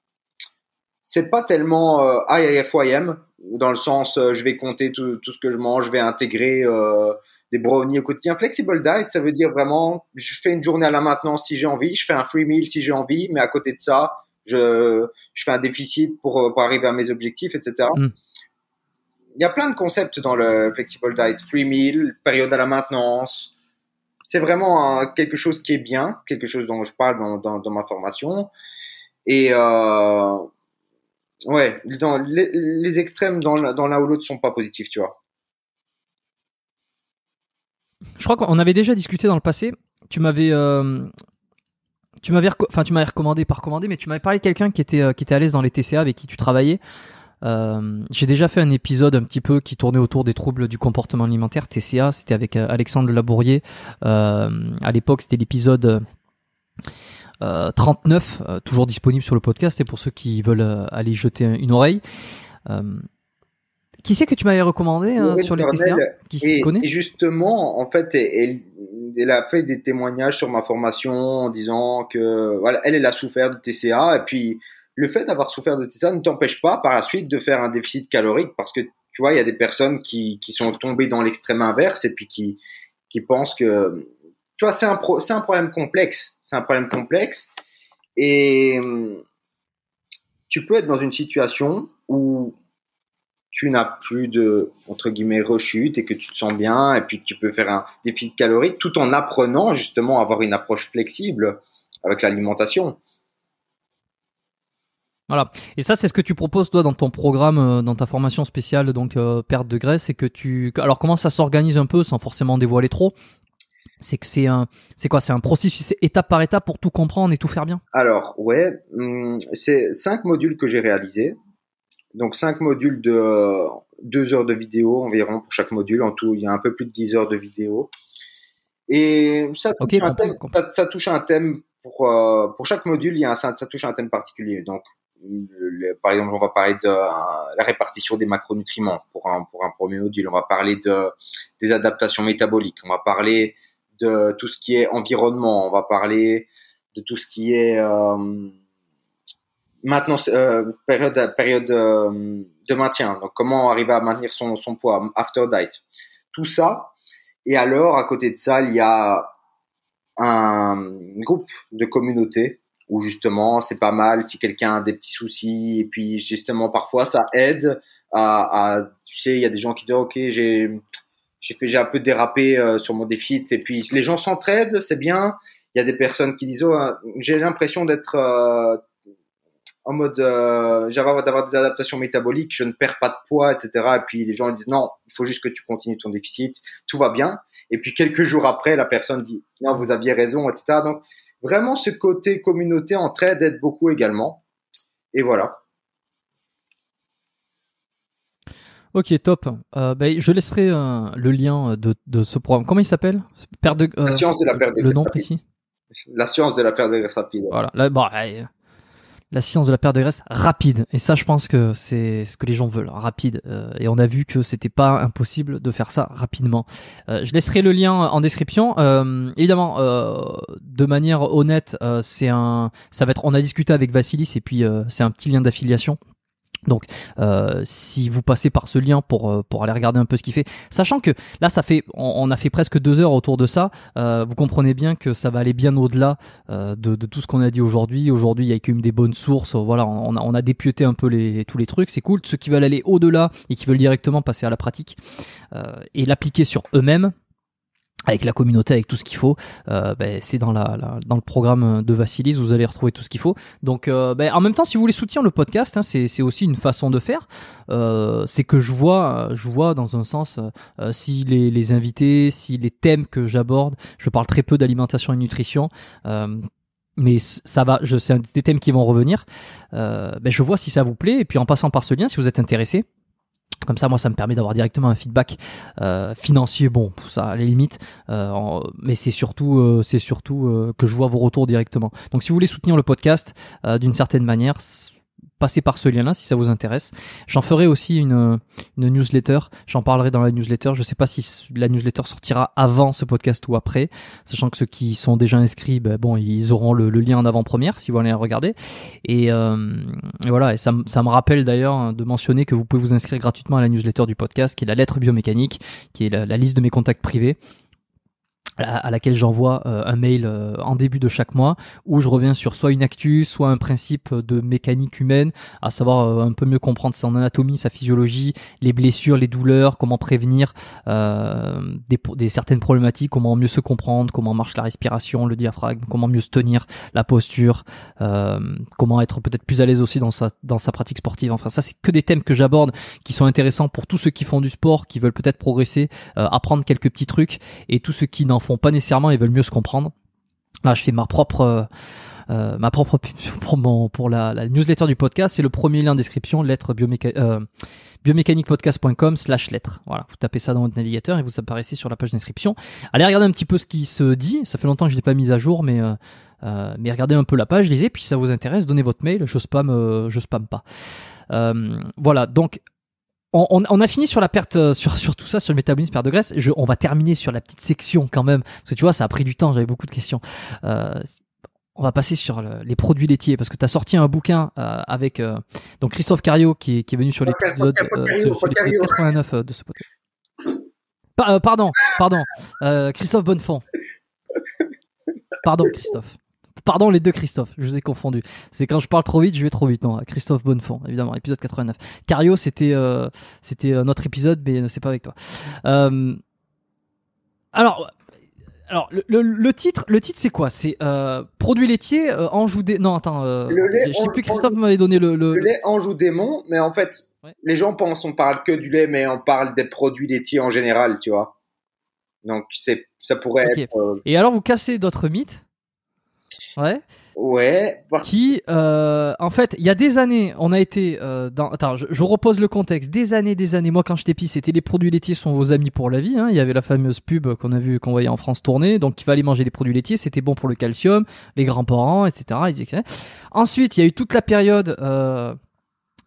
c'est pas tellement IFYM, dans le sens euh, je vais compter tout, ce que je mange, je vais intégrer euh, des brownies au quotidien. Flexible diet, ça veut dire vraiment je fais une journée à la maintenance si j'ai envie, je fais un free meal si j'ai envie, mais à côté de ça, je, fais un déficit euh, pour, arriver à mes objectifs, etc. Mm. Il y a plein de concepts dans le flexible diet, free meal, période à la maintenance. C'est vraiment quelque chose qui est bien, quelque chose dont je parle dans, ma formation. Et Ouais, les, extrêmes dans l'un ou l'autre sont pas positifs, tu vois. Je crois qu'on avait déjà discuté dans le passé. Tu m'avais, euh, tu m'avais, tu m'avais recommandé, par commandé, mais tu m'avais parlé de quelqu'un qui était, euh, qui à l'aise dans les TCA avec qui tu travaillais. Euh, j'ai déjà fait un épisode un petit peu qui tournait autour des troubles du comportement alimentaire TCA. C'était avec Alexandre Labourier. à l'époque, c'était l'épisode. 39, euh, euh, toujours disponible sur le podcast et pour ceux qui veulent euh, aller jeter une oreille. Qui c'est que tu m'avais recommandé hein, sur les TCA Qui connaît justement, en fait, elle, a fait des témoignages sur ma formation en disant que voilà, elle, a souffert de TCA et puis le fait d'avoir souffert de TCA ne t'empêche pas par la suite de faire un déficit calorique parce que tu vois, il y a des personnes qui, sont tombées dans l'extrême inverse et puis qui, qui pensent que tu vois, c'est un, pro, un problème complexe c'est un problème complexe. Et tu peux être dans une situation où tu n'as plus de entre guillemets rechute et que tu te sens bien et puis tu peux faire un défi de calories tout en apprenant justement à avoir une approche flexible avec l'alimentation. Voilà. Et ça, c'est ce que tu proposes toi dans ton programme, euh, dans ta formation spéciale donc euh, perte de graisse, et que tu. Alors comment ça s'organise un peu, sans forcément dévoiler trop c'est que c'est un, c'est quoi, c'est un processus étape par étape pour tout comprendre et tout faire bien. Alors ouais, hum, c'est cinq modules que j'ai réalisés, donc cinq modules de euh, deux heures de vidéo environ pour chaque module. En tout, il y a un peu plus de 10 heures de vidéo. Et ça touche, un, thème, ça, touche un thème pour, euh, pour chaque module, il y a ça, touche un thème particulier. Donc, par exemple, on va parler de euh, la répartition des macronutriments pour un, pour un premier module. On va parler de, des adaptations métaboliques. On va parler de tout ce qui est environnement, on va parler de tout ce qui est euh, maintenant euh, période période euh, de maintien. Donc comment arriver à maintenir son, son poids after diet. Tout ça. Et alors à côté de ça, il y a un groupe de communauté où justement c'est pas mal si quelqu'un a des petits soucis et puis justement parfois ça aide à tu sais il y a des gens qui disent ok j'ai j'ai un peu dérapé euh, sur mon déficit et puis les gens s'entraident c'est bien il y a des personnes qui disent oh, j'ai l'impression d'être euh, en mode euh, d'avoir des adaptations métaboliques je ne perds pas de poids etc et puis les gens disent non il faut juste que tu continues ton déficit tout va bien et puis quelques jours après la personne dit non vous aviez raison etc donc vraiment ce côté communauté entraide aide beaucoup également et voilà Ok, top. Euh, bah, je laisserai euh, le lien de, ce programme. Comment il s'appelle La science de la perte de Le nom précis La science de la perte de graisse rapide. Voilà. La, science de la perte de graisse rapide. Et ça, je pense que c'est ce que les gens veulent, rapide. Euh, et on a vu que c'était pas impossible de faire ça rapidement. je laisserai le lien en description. Euh, évidemment, de manière honnête, c'est un, ça va être, on a discuté avec Vassilis et puis c'est un petit lien d'affiliation donc, euh, si vous passez par ce lien pour, euh, pour aller regarder un peu ce qu'il fait, sachant que là, ça fait, on, a fait presque deux heures autour de ça, euh, vous comprenez bien que ça va aller bien au-delà de, tout ce qu'on a dit aujourd'hui. Aujourd'hui, il y a quand des bonnes sources, voilà, on a, on a un peu les, tous les trucs, c'est cool. Ceux qui veulent aller au-delà et qui veulent directement passer à la pratique et l'appliquer sur eux-mêmes, avec la communauté, avec tout ce qu'il faut. Euh, ben, c'est dans, la, dans le programme de Vassilis, vous allez retrouver tout ce qu'il faut. Donc, euh, ben, en même temps, si vous voulez soutenir le podcast, hein, c'est, aussi une façon de faire. Euh, c'est que je vois, je vois dans un sens, si les, invités, si les thèmes que j'aborde, je parle très peu d'alimentation et nutrition mais ça va, c'est des thèmes qui vont revenir. Ben, je vois si ça vous plaît. Et puis en passant par ce lien, si vous êtes intéressé, comme ça, moi, ça me permet d'avoir directement un feedback euh, financier, bon, ça, à les limites, euh, mais c'est surtout, euh, c'est surtout que je vois vos retours directement. Donc, si vous voulez soutenir le podcast d'une certaine manière, passer par ce lien-là si ça vous intéresse. J'en ferai aussi une, newsletter, j'en parlerai dans la newsletter. Je ne sais pas si la newsletter sortira avant ce podcast ou après, sachant que ceux qui sont déjà inscrits, ben bon, ils auront le, lien en avant-première si vous allez regarder. Euh, et, voilà, et ça, me rappelle d'ailleurs de mentionner que vous pouvez vous inscrire gratuitement à la newsletter du podcast, qui est la lettre biomécanique, qui est la liste de mes contacts privés à laquelle j'envoie euh, un mail euh, en début de chaque mois où je reviens sur soit une actu, soit un principe de mécanique humaine, à savoir euh, un peu mieux comprendre son anatomie, sa physiologie, les blessures, les douleurs, comment prévenir des, certaines problématiques, comment mieux se comprendre, comment marche la respiration, le diaphragme, comment mieux se tenir, la posture, comment être peut-être plus à l'aise aussi dans sa dans sa pratique sportive. Enfin ça c'est que des thèmes que j'aborde qui sont intéressants pour tous ceux qui font du sport, qui veulent peut-être progresser, apprendre quelques petits trucs et tous ceux qui n'en pas nécessairement et veulent mieux se comprendre. Là, je fais ma propre, euh, euh, ma propre pour, pour la, newsletter du podcast. C'est le premier lien en description, lettre euh, slash lettre. Voilà, vous tapez ça dans votre navigateur et vous apparaissez sur la page d'inscription. Allez regarder un petit peu ce qui se dit. Ça fait longtemps que je n'ai pas mis à jour, mais mais regardez un peu la page, lisez. Puis si ça vous intéresse, donnez votre mail. Je spam, je spam pas. voilà, donc on, a fini sur la perte, euh, sur, tout ça, sur le métabolisme, perte de graisse. on va terminer sur la petite section quand même, parce que tu vois, ça a pris du temps, j'avais beaucoup de questions. Euh, on va passer sur les produits laitiers, parce que tu as sorti un bouquin euh, avec donc Christophe Cario, qui, qui est venu sur l'épisode 89 de ce podcast. pardon, pardon, Christophe Bonnefond. Pardon, Christophe pardon, les deux Christophe, je vous ai confondu. C'est quand je parle trop vite, je vais trop vite. Non, Christophe Bonnefond, évidemment, épisode 89. Cario, c'était euh, c'était euh, notre épisode, mais c'est pas avec toi. Euh, alors, alors le, titre, le titre c'est quoi C'est Produits laitiers, laitier ou dé... Non, attends. sais plus Christophe m'avait donné le, le... le lait ou démon, mais en fait, les gens pensent on parle que du lait, mais on parle des produits laitiers en général, tu vois. Donc c'est ça pourrait être. Et alors vous cassez d'autres mythes Ouais. Ouais. Qui, euh, en fait, il y a des années, on a été euh, dans. Attends, je, je, repose le contexte. Des années, des années. Moi, quand j'étais petit, c'était les produits laitiers sont vos amis pour la vie. Hein. Il y avait la fameuse pub qu'on a vu, qu'on voyait en France tourner. Donc, il fallait manger des produits laitiers. C'était bon pour le calcium, les grands-parents, etc., Ensuite, il y a eu toute la période. Euh,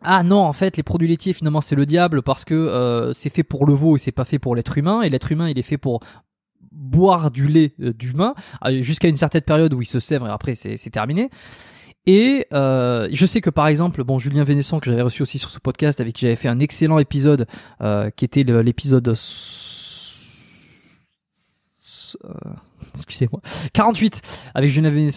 ah non, en fait, les produits laitiers, finalement, c'est le diable parce que c'est fait pour le veau et c'est pas fait pour l'être humain. Et l'être humain, il est fait pour boire du lait euh, d'humain euh, jusqu'à une certaine période où il se sèvre et après c'est terminé. Et euh, je sais que par exemple, bon, Julien Vénesson que j'avais reçu aussi sur ce podcast, avec qui j'avais fait un excellent épisode, qui était l'épisode euh, excusez-moi, 48 avec Geneviève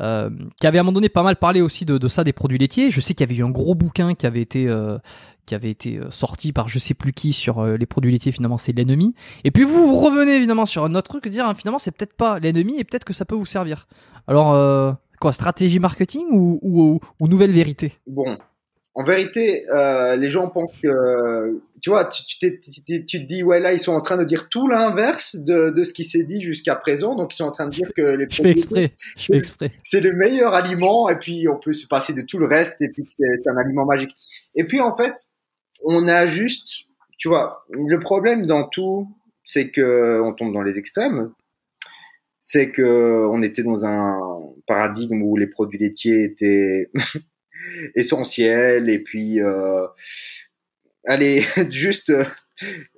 euh, qui avait à un moment donné pas mal parlé aussi de, ça des produits laitiers. Je sais qu'il y avait eu un gros bouquin qui avait été euh, qui avait été euh, sorti par je sais plus qui sur les produits laitiers finalement c'est l'ennemi et puis vous, vous revenez évidemment sur un autre truc dire hein, finalement c'est peut-être pas l'ennemi et peut-être que ça peut vous servir alors quoi stratégie marketing ou, ou nouvelle vérité bon en vérité, euh, les gens pensent que, tu vois, tu, tu, tu, te dis, ouais, là, ils sont en train de dire tout l'inverse de, de, ce qui s'est dit jusqu'à présent. Donc, ils sont en train de dire que les c'est le meilleur aliment et puis on peut se passer de tout le reste et puis c'est un aliment magique. Et puis, en fait, on a juste, tu vois, le problème dans tout, c'est que on tombe dans les extrêmes. C'est que on était dans un paradigme où les produits laitiers étaient essentiel Et puis, euh, allez, juste euh,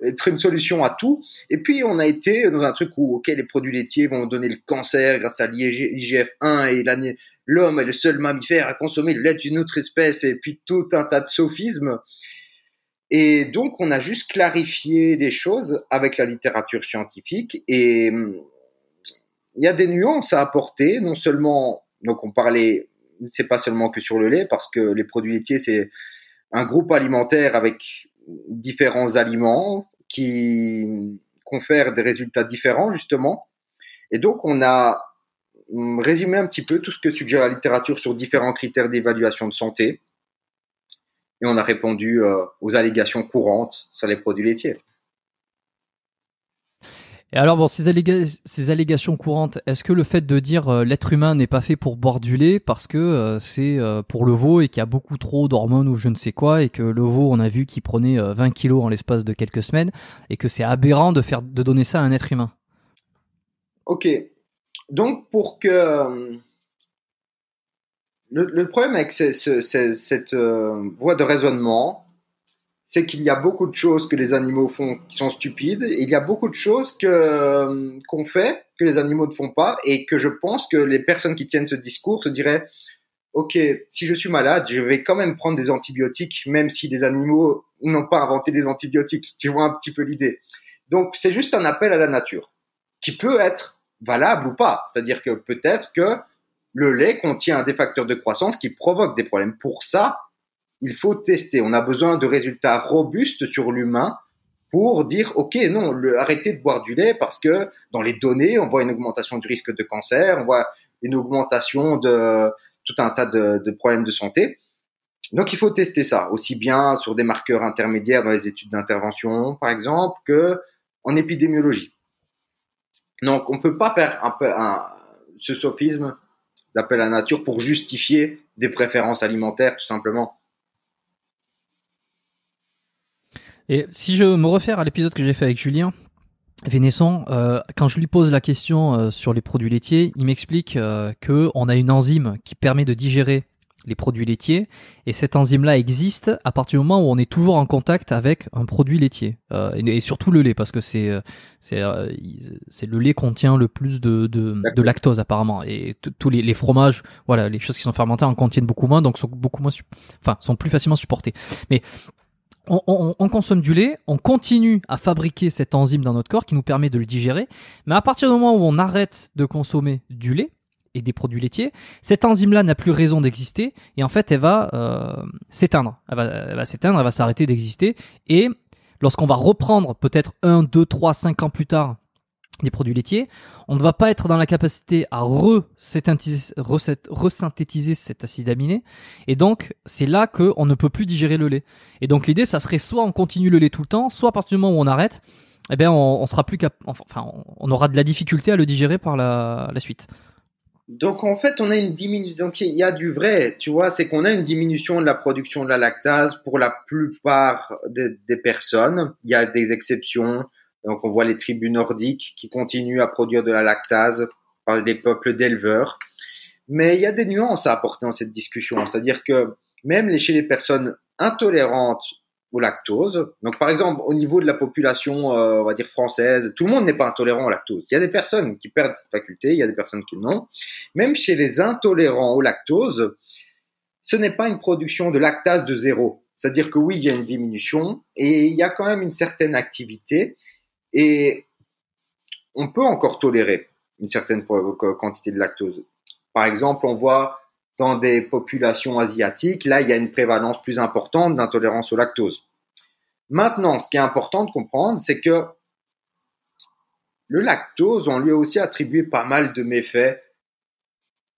être une solution à tout. Et puis, on a été dans un truc où, ok, les produits laitiers vont donner le cancer grâce à l'IGF-1 et L'homme est le seul mammifère à consommer le lait d'une autre espèce et puis tout un tas de sophismes. Et donc, on a juste clarifié les choses avec la littérature scientifique et hum, il y a des nuances à apporter, non seulement, donc on parlait c'est pas seulement que sur le lait, parce que les produits laitiers, c'est un groupe alimentaire avec différents aliments qui confèrent des résultats différents, justement. Et donc, on a hum, résumé un petit peu tout ce que suggère la littérature sur différents critères d'évaluation de santé. Et on a répondu euh, aux allégations courantes sur les produits laitiers. Et alors, bon, ces, allégations courantes, est-ce que le fait de dire euh, l'être humain n'est pas fait pour boire du lait parce que euh, c'est euh, pour le veau et qu'il y a beaucoup trop d'hormones ou je ne sais quoi et que le veau, on a vu qu'il prenait 20 kilos en l'espace de quelques semaines et que c'est aberrant de, faire, de donner ça à un être humain Ok. Donc, pour que. Le, problème avec cette voie de raisonnement, c'est qu'il y a beaucoup de choses que les animaux font qui sont stupides, et il y a beaucoup de choses euh, qu'on fait que les animaux ne font pas, et que je pense que les personnes qui tiennent ce discours se diraient ok, si je suis malade, je vais quand même prendre des antibiotiques, même si les animaux n'ont pas inventé les antibiotiques. Tu vois un petit peu l'idée. Donc c'est juste un appel à la nature, qui peut être valable ou pas. C'est-à-dire que peut-être que le lait contient des facteurs de croissance qui provoquent des problèmes. Pour ça, il faut tester. On a besoin de résultats robustes sur l'humain pour dire ok non arrêtez de boire du lait parce que dans les données on voit une augmentation du risque de cancer on voit une augmentation de tout un tas de, problèmes de santé donc il faut tester ça aussi bien sur des marqueurs intermédiaires dans les études d'intervention par exemple que en épidémiologie donc on peut pas faire un peu ce sophisme d'appel à la nature pour justifier des préférences alimentaires tout simplement Et si je me réfère à l'épisode que j'ai fait avec Julien, Vénesson, euh, quand je lui pose la question euh, sur les produits laitiers, il m'explique euh, que on a une enzyme qui permet de digérer les produits laitiers, et cette enzyme-là existe à partir du moment où on est toujours en contact avec un produit laitier, euh, et, et, surtout le lait, parce que c'est euh, c'est le lait contient le plus de, de, de lactose apparemment, et tous les, les, fromages, voilà, les choses qui sont fermentées en contiennent beaucoup moins, donc sont beaucoup moins, enfin sont plus facilement supportées. Mais on, consomme du lait, on continue à fabriquer cette enzyme dans notre corps qui nous permet de le digérer, mais à partir du moment où on arrête de consommer du lait et des produits laitiers, cette enzyme-là n'a plus raison d'exister et en fait elle va euh, s'éteindre, elle va, s'éteindre, elle va s'arrêter d'exister et lorsqu'on va reprendre peut-être 1, 2, 3, 5 ans plus tard des produits laitiers, on ne va pas être dans la capacité à resynthétiser cet acide aminé, et donc c'est là qu'on ne peut plus digérer le lait. Et donc l'idée, ça serait soit on continue le lait tout le temps, soit à partir du moment où on arrête, eh bien on, sera plus capable enfin on aura de la difficulté à le digérer par la, suite. Donc en fait, on a une diminution. il y a du vrai, tu vois, c'est qu'on a une diminution de la production de la lactase pour la plupart des personnes. Il y a des exceptions donc on voit les tribus nordiques qui continuent à produire de la lactase par des peuples d'éleveurs. Mais il y a des nuances à apporter dans cette discussion, c'est-à-dire que même chez les personnes intolérantes au lactose, donc par exemple au niveau de la population, euh, on va dire française, tout le monde n'est pas intolérant au lactose. Il y a des personnes qui perdent cette faculté, il y a des personnes qui non. Même chez les intolérants au lactose, ce n'est pas une production de lactase de zéro. C'est-à-dire que oui, il y a une diminution et il y a quand même une certaine activité et on peut encore tolérer une certaine quantité de lactose. Par exemple, on voit dans des populations asiatiques, là, il y a une prévalence plus importante d'intolérance au lactose. Maintenant, ce qui est important de comprendre, c'est que le lactose, on lui a aussi attribué pas mal de méfaits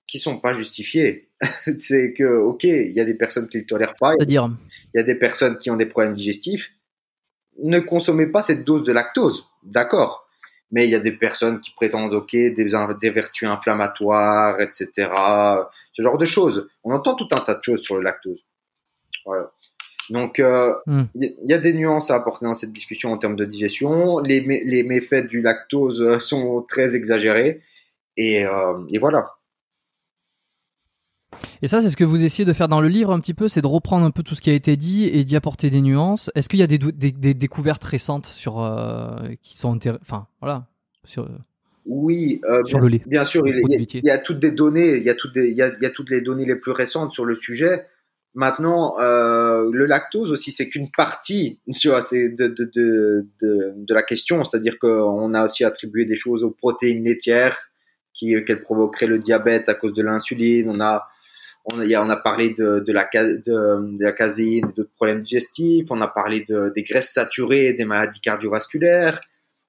qui ne sont pas justifiés. c'est que, ok, il y a des personnes qui le tolèrent pas. C'est-à-dire, il y a des personnes qui ont des problèmes digestifs, ne consommez pas cette dose de lactose, d'accord. Mais il y a des personnes qui prétendent, ok, des, vertus inflammatoires, etc. Ce genre de choses. On entend tout un tas de choses sur le lactose. Donc, il euh, hmm. y, a des nuances à apporter dans cette discussion en termes de digestion. Les, méfaits du lactose euh, sont très exagérés. et euh, voilà. Et ça, c'est ce que vous essayez de faire dans le livre un petit peu, c'est de reprendre un peu tout ce qui a été dit et d'y apporter des nuances. Est-ce qu'il y a des, découvertes récentes sur euh, qui sont enfin voilà sur euh, oui, euh, sur bien, le bien sûr, il, y a, toutes des données, il y a toutes il, a, toutes les données les plus récentes sur le sujet. Maintenant, le lactose aussi, c'est qu'une partie de, la question, c'est-à-dire qu'on a aussi attribué des choses aux protéines laitières qui qu'elles le diabète à cause de l'insuline. On a on, a, parlé de, la, de, de problèmes digestifs, on a parlé des graisses saturées, des maladies cardiovasculaires.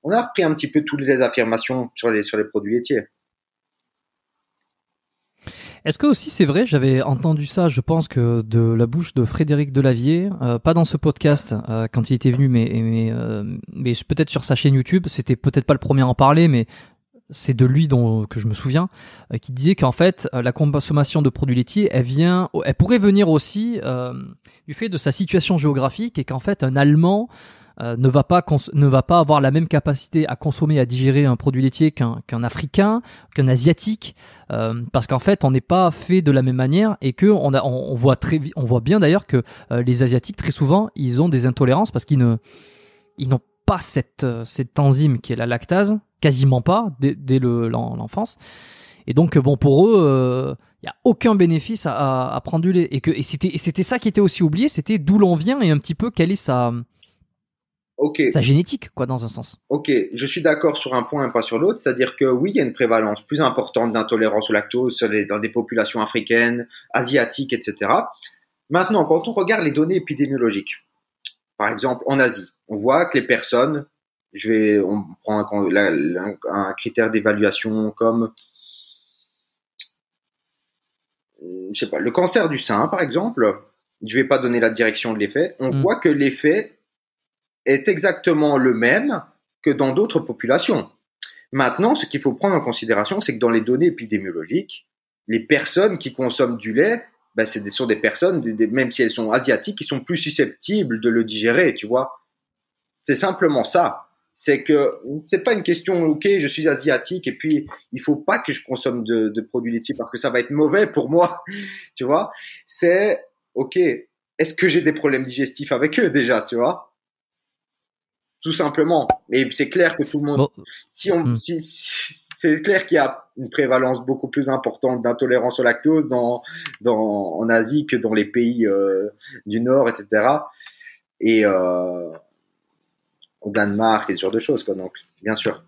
On a repris un petit peu toutes les affirmations sur les, produits laitiers. Est-ce que aussi c'est vrai, j'avais entendu ça, je pense que de la bouche de Frédéric Delavier, euh, pas dans ce podcast euh, quand il était venu, mais, euh, mais peut-être sur sa chaîne YouTube, c'était peut-être pas le premier à en parler, mais c'est de lui dont, que je me souviens, euh, qui disait qu'en fait, euh, la consommation de produits laitiers, elle, vient, elle pourrait venir aussi euh, du fait de sa situation géographique et qu'en fait, un Allemand ne, va pas ne va pas avoir la même capacité à consommer, à digérer un produit laitier qu'un Africain, qu'un Asiatique, parce qu'en fait, on n'est pas fait de la même manière et que on, a, voit, très, on voit bien d'ailleurs que les Asiatiques, très souvent, ils ont des intolérances parce qu'ils ne ils n'ont pas cette, euh, cette enzyme qui est la lactase, quasiment pas, dès, dès l'enfance. et donc, euh, bon, pour eux, il euh, y n'y a aucun bénéfice à, prendre du lait. Et, que, et c'était ça qui était aussi oublié, c'était d'où l'on vient et un petit peu quelle est sa, Okay. Sa génétique, quoi, dans un sens. Ok, je suis d'accord sur un point et pas sur l'autre, c'est-à-dire que oui, il y a une prévalence plus importante d'intolérance au lactose dans des populations africaines, asiatiques, etc. Maintenant, quand on regarde les données épidémiologiques, par exemple, en Asie, on voit que les personnes, je vais, on prend un, critère d'évaluation comme, pas, le cancer du sein, par exemple. Je vais pas donner la direction de l'effet. On mm. voit que l'effet est exactement le même que dans d'autres populations. Maintenant, ce qu'il faut prendre en considération, c'est que dans les données épidémiologiques, les personnes qui consomment du lait ben c'est des, sont des personnes, des, même si elles sont asiatiques, qui sont plus susceptibles de le digérer, tu vois. C'est simplement ça. C'est que c'est pas une question, ok, je suis asiatique et puis il faut pas que je consomme de, de produits laitiers parce que ça va être mauvais pour moi, tu vois. C'est ok, est-ce que j'ai des problèmes digestifs avec eux déjà, tu vois Tout simplement. Et c'est clair que tout le monde, si on, hmm. si c'est clair qu'il y a une prévalence beaucoup plus importante d'intolérance au lactose dans, en Asie que dans les pays euh, du Nord, etc. Et euh, au Danemark et ce genre de choses, Donc, bien sûr.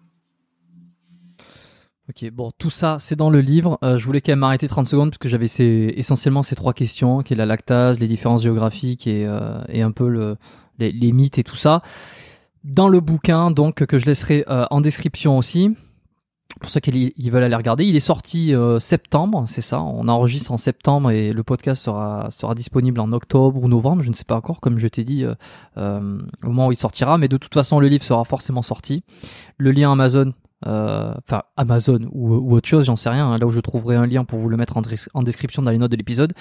Ok, bon, tout ça, c'est dans le livre. Euh, je voulais quand même m'arrêter 30 secondes parce que j'avais essentiellement ces trois questions, qui est la lactase, les différences géographiques et, un peu les, mythes et tout ça. Dans le bouquin, donc, que je laisserai en description aussi, pour ceux qui veulent aller regarder, il est sorti euh, septembre, c'est ça. On enregistre en septembre et le podcast sera sera disponible en octobre ou novembre, je ne sais pas encore, comme je t'ai dit euh, euh, au moment où il sortira. Mais de toute façon, le livre sera forcément sorti. Le lien Amazon, enfin Amazon ou, autre chose, j'en sais rien. Hein. là où je trouverai un lien pour vous le mettre en, description dans les notes de l'épisode.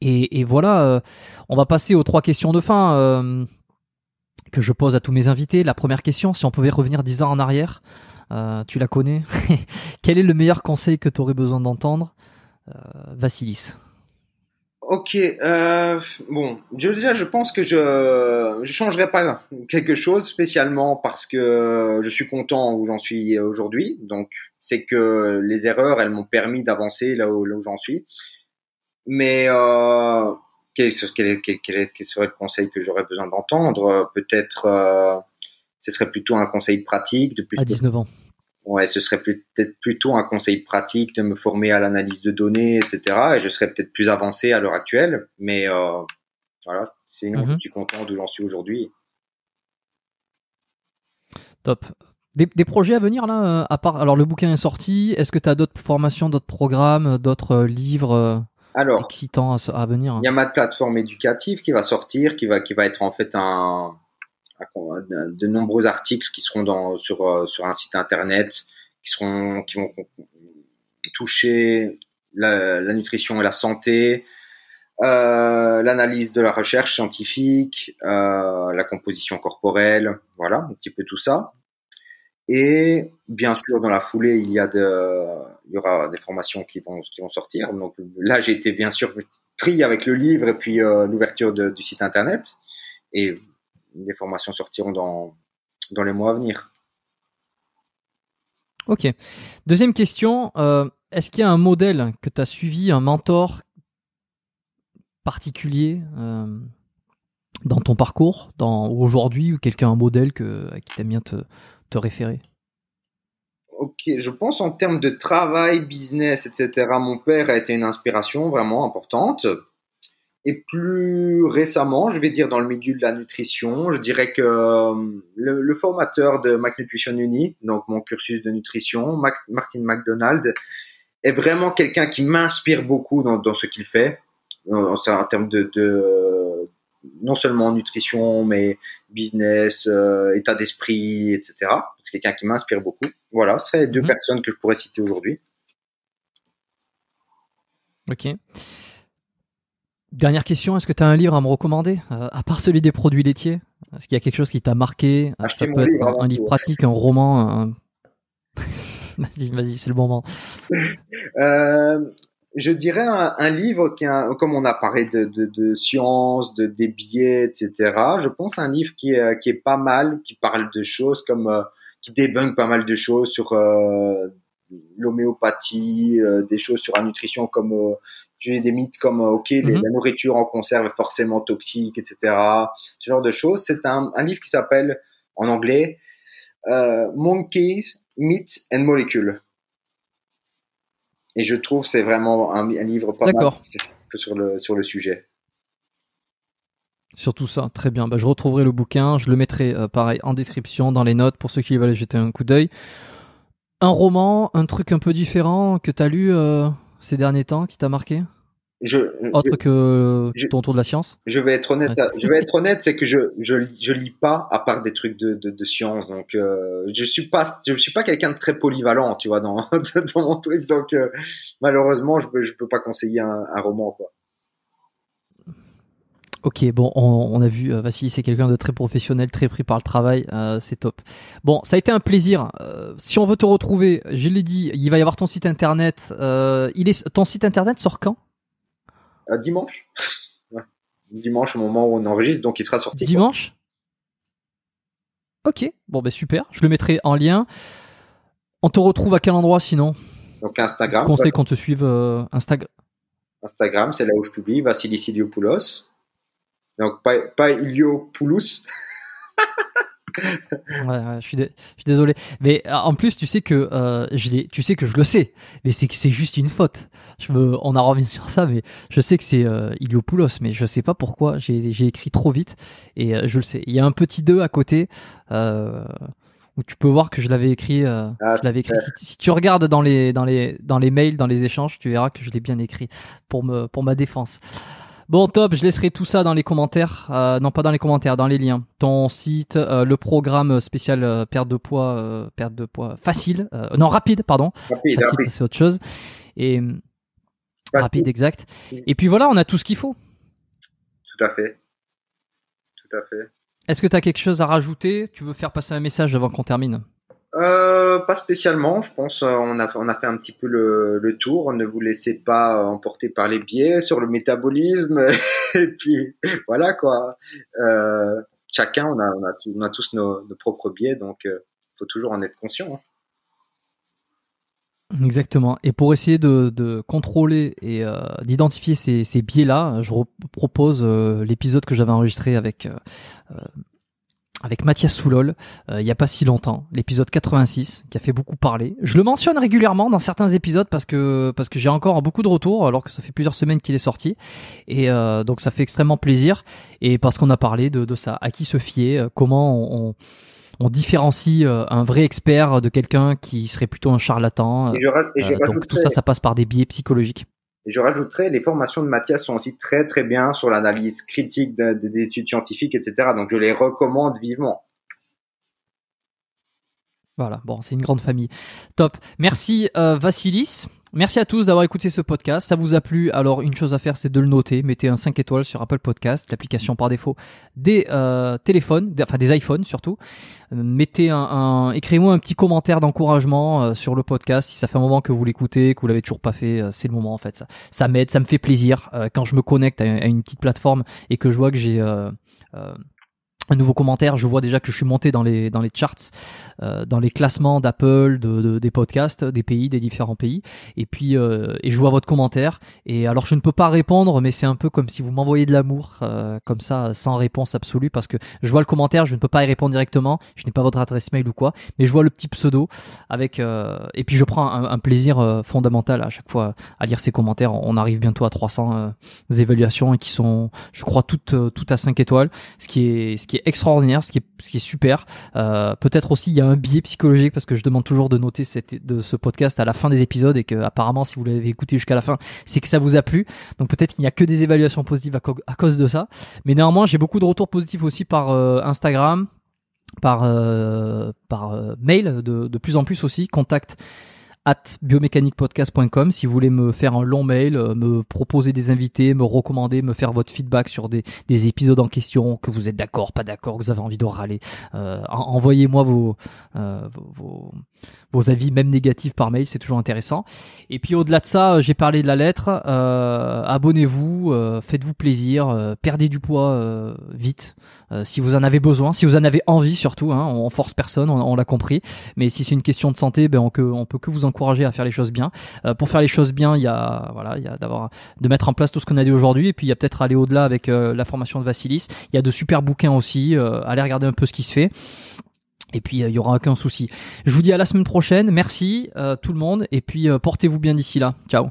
Et, et, voilà, on va passer aux trois questions de fin que je pose à tous mes invités. La première question, si on pouvait revenir dix ans en arrière, euh, tu la connais. Quel est le meilleur conseil que tu aurais besoin d'entendre, euh, Vassilis Ok, euh, bon, déjà, je pense que je ne changerai pas quelque chose spécialement parce que je suis content où j'en suis aujourd'hui. Donc, c'est que les erreurs, elles m'ont permis d'avancer là où, j'en suis. Mais euh, quel, serait le conseil que j'aurais besoin d'entendre Peut-être ce serait plutôt un conseil pratique de 19 ans. Ouais, ce serait peut-être plutôt un conseil pratique de me former à l'analyse de données, etc. Et je serais peut-être plus avancé à l'heure actuelle, mais euh, voilà, sinon mhm. je suis content d'où j'en suis aujourd'hui. Top. Des, projets à venir là, euh, à part alors le bouquin est sorti. Est-ce que tu as d'autres formations, d'autres programmes, d'autres euh, livres alors, excitants à, à venir hein Il y a ma plateforme éducative qui va sortir, qui va qui va être en fait un de nombreux articles qui seront dans, sur, euh, sur un site internet, qui, seront, qui vont toucher la, la nutrition et la santé, euh, l'analyse de la recherche scientifique, euh, la composition corporelle, voilà, un petit peu tout ça. Et bien sûr, dans la foulée, il y, a de, il y aura des formations qui vont, qui vont sortir. Donc là, j'ai été bien sûr pris avec le livre et puis euh, l'ouverture du site internet. Et des formations sortiront dans, dans les mois à venir. Ok. Deuxième question, euh, est-ce qu'il y a un modèle que tu as suivi, un mentor particulier euh, dans ton parcours, dans aujourd'hui, ou quelqu'un, un modèle à qui tu aimes bien te, te référer Ok, je pense en termes de travail, business, etc. Mon père a été une inspiration vraiment importante et plus récemment, je vais dire dans le milieu de la nutrition, je dirais que euh, le, formateur de Nutrition Uni, donc mon cursus de nutrition, Martin McDonald, est vraiment quelqu'un qui m'inspire beaucoup dans, ce qu'il fait, en, termes de, non seulement nutrition, mais business, euh, état d'esprit, etc. C'est quelqu'un qui m'inspire beaucoup. Voilà, c'est deux mm-hmm. personnes que je pourrais citer aujourd'hui. Ok. Dernière question, est-ce que tu as un livre à me recommander, euh, à part celui des produits laitiers Est-ce qu'il y a quelque chose qui t'a marqué euh, Ça peut être un, livre pratique, un roman. vas-y, c'est le bon moment. Euh, je dirais un, livre comme on a parlé de, de, de science, des biais, etc. Je pense un livre qui est, pas mal, qui parle de choses comme qui débunk pas mal de choses sur l'homéopathie, des choses sur la nutrition comme j'ai des mythes comme euh, ok mhm. la nourriture en conserve est forcément toxique etc ce genre de choses c'est un, livre qui s'appelle en anglais euh, Monkey meat and Molecules. et je trouve c'est vraiment un, livre pas mal sur le sur le sujet sur tout ça. Très bien. Bah, je retrouverai le bouquin. Je le mettrai euh, pareil en description, dans les notes, pour ceux qui veulent jeter un coup d'œil. Un roman, un truc un peu différent que tu as lu ces derniers temps qui t'a marqué Autre que je, ton tour de la science Je vais être honnête, je vais être honnête, c'est que je, je, lis pas à part des trucs de, science, donc euh, je suis pas je suis pas quelqu'un de très polyvalent, tu vois, dans, dans mon truc, donc euh, malheureusement je peux peux pas conseiller un, un roman quoi. Ok, bon, on, a vu, vas euh, Vassili, c'est quelqu'un de très professionnel, très pris par le travail, euh, c'est top. Bon, ça a été un plaisir. Euh, si on veut te retrouver, je l'ai dit, il va y avoir ton site internet. il est, ton site internet sort quand Dimanche. Dimanche, au moment où on enregistre, donc il sera sorti. Dimanche Ok, bon, ben super, je le mettrai en lien. On te retrouve à quel endroit sinon Donc Instagram. Conseil qu'on te suive Instagram. Instagram, c'est là où je publie, Vassili Sidiopoulos. Donc, pas, Iliopoulos Ilio Ouais, je, suis désolé. Mais euh, en plus, tu sais que euh, je tu sais que je le sais, mais c'est c'est juste une faute. Je on a revenu sur ça, mais je sais que c'est euh, Iliopoulos, mais je sais pas pourquoi. J'ai, écrit trop vite et euh, je le sais. Il y a un petit 2 à côté où tu peux voir que je l'avais écrit. Ah, je l'avais écrit. Si, tu regardes dans les, dans, les, dans les mails, dans les échanges, tu verras que je l'ai bien écrit pour, me, pour ma défense. Bon, top, je laisserai tout ça dans les commentaires. Euh, non, pas dans les commentaires, dans les liens. Ton site, euh, le programme spécial euh, perte de poids, perte de poids facile, non, rapide, pardon. Rapide, C'est autre chose. Et mm, rapide, exact. Et puis voilà, on a tout ce qu'il faut. Tout à fait. Tout à fait. Est-ce que tu as quelque chose à rajouter Tu veux faire passer un message avant qu'on termine euh, pas spécialement, je pense. Euh, on a, on a fait un petit peu le, tour. Ne vous laissez pas emporter par les biais sur le métabolisme. et puis voilà quoi. Euh, chacun, on a, on a, tous nos, propres biais, donc il faut toujours en être conscient. Hein. Exactement. Et pour essayer de, contrôler et d'identifier ces, biais-là, je propose l'épisode que j'avais enregistré avec avec Mathias Soulol, euh, il n'y a pas si longtemps, l'épisode 86, qui a fait beaucoup parler. Je le mentionne régulièrement dans certains épisodes parce que, parce que j'ai encore beaucoup de retours, alors que ça fait plusieurs semaines qu'il est sorti. Et euh, donc ça fait extrêmement plaisir, et parce qu'on a parlé de, ça, à qui se fier, euh, comment on, différencie un vrai expert de quelqu'un qui serait plutôt un charlatan. donc tout ça, ça passe par des biais psychologiques. Et je rajouterais, les formations de Mathias sont aussi très très bien sur l'analyse critique des études scientifiques, etc. Donc je les recommande vivement. Voilà, bon, c'est une grande famille. Top. Merci euh, Vassilis. Merci à tous d'avoir écouté ce podcast. Ça vous a plu Alors une chose à faire, c'est de le noter. Mettez un 5 étoiles sur Apple Podcast, l'application par défaut des euh, téléphones, enfin des iPhones surtout. Mettez un, écrivez-moi un petit commentaire d'encouragement euh, sur le podcast. Si ça fait un moment que vous l'écoutez, que vous l'avez toujours pas fait, euh, c'est le moment en fait. Ça, ça m'aide, ça me fait plaisir quand je me connecte à, à, une petite plateforme et que je vois que j'ai un nouveau commentaire, je vois déjà que je suis monté dans les, dans les charts, euh, dans les classements d'Apple, de, de, des podcasts, des pays, des différents pays. Et puis, euh, et je vois votre commentaire. Et alors, je ne peux pas répondre, mais c'est un peu comme si vous m'envoyez de l'amour, euh, comme ça, sans réponse absolue, parce que je vois le commentaire, je ne peux pas y répondre directement, je n'ai pas votre adresse mail ou quoi, mais je vois le petit pseudo avec. Euh, et puis, je prends un, un, plaisir euh, fondamental à chaque fois à lire ces commentaires. On arrive bientôt à 300 évaluations et qui sont, je crois, toutes, toutes à 5 étoiles, ce qui est, ce qui est extraordinaire, ce qui est, ce qui est super. Euh, Peut-être aussi il y a un biais psychologique parce que je demande toujours de noter cette, de ce podcast à la fin des épisodes et que apparemment si vous l'avez écouté jusqu'à la fin, c'est que ça vous a plu. Donc peut-être qu'il n'y a que des évaluations positives à, à cause de ça. Mais néanmoins, j'ai beaucoup de retours positifs aussi par euh, Instagram, par, euh, par euh, mail de, de plus en plus aussi, contact at biomécaniquepodcast.com si vous voulez me faire un long mail, euh, me proposer des invités, me recommander, me faire votre feedback sur des, épisodes en question, que vous êtes d'accord, pas d'accord, que vous avez envie de râler. Euh, envoyez-moi euh, vos, vos, avis, même négatifs par mail, c'est toujours intéressant. Et puis au-delà de ça, j'ai parlé de la lettre. Abonnez-vous, faites-vous plaisir, perdez du poids vite. Euh, si vous en avez besoin, si vous en avez envie surtout, hein, on force personne, on, l'a compris. Mais si c'est une question de santé, ben, on, peut que vous encourager à faire les choses bien. Euh, pour faire les choses bien, il y a voilà, il y a d'avoir de mettre en place tout ce qu'on a dit aujourd'hui, et puis il y a peut-être aller au-delà avec euh, la formation de Vassilis. Il y a de super bouquins aussi, allez regarder un peu ce qui se fait. Et puis il y aura aucun souci. Je vous dis à la semaine prochaine. Merci tout le monde et puis portez-vous bien d'ici là. Ciao.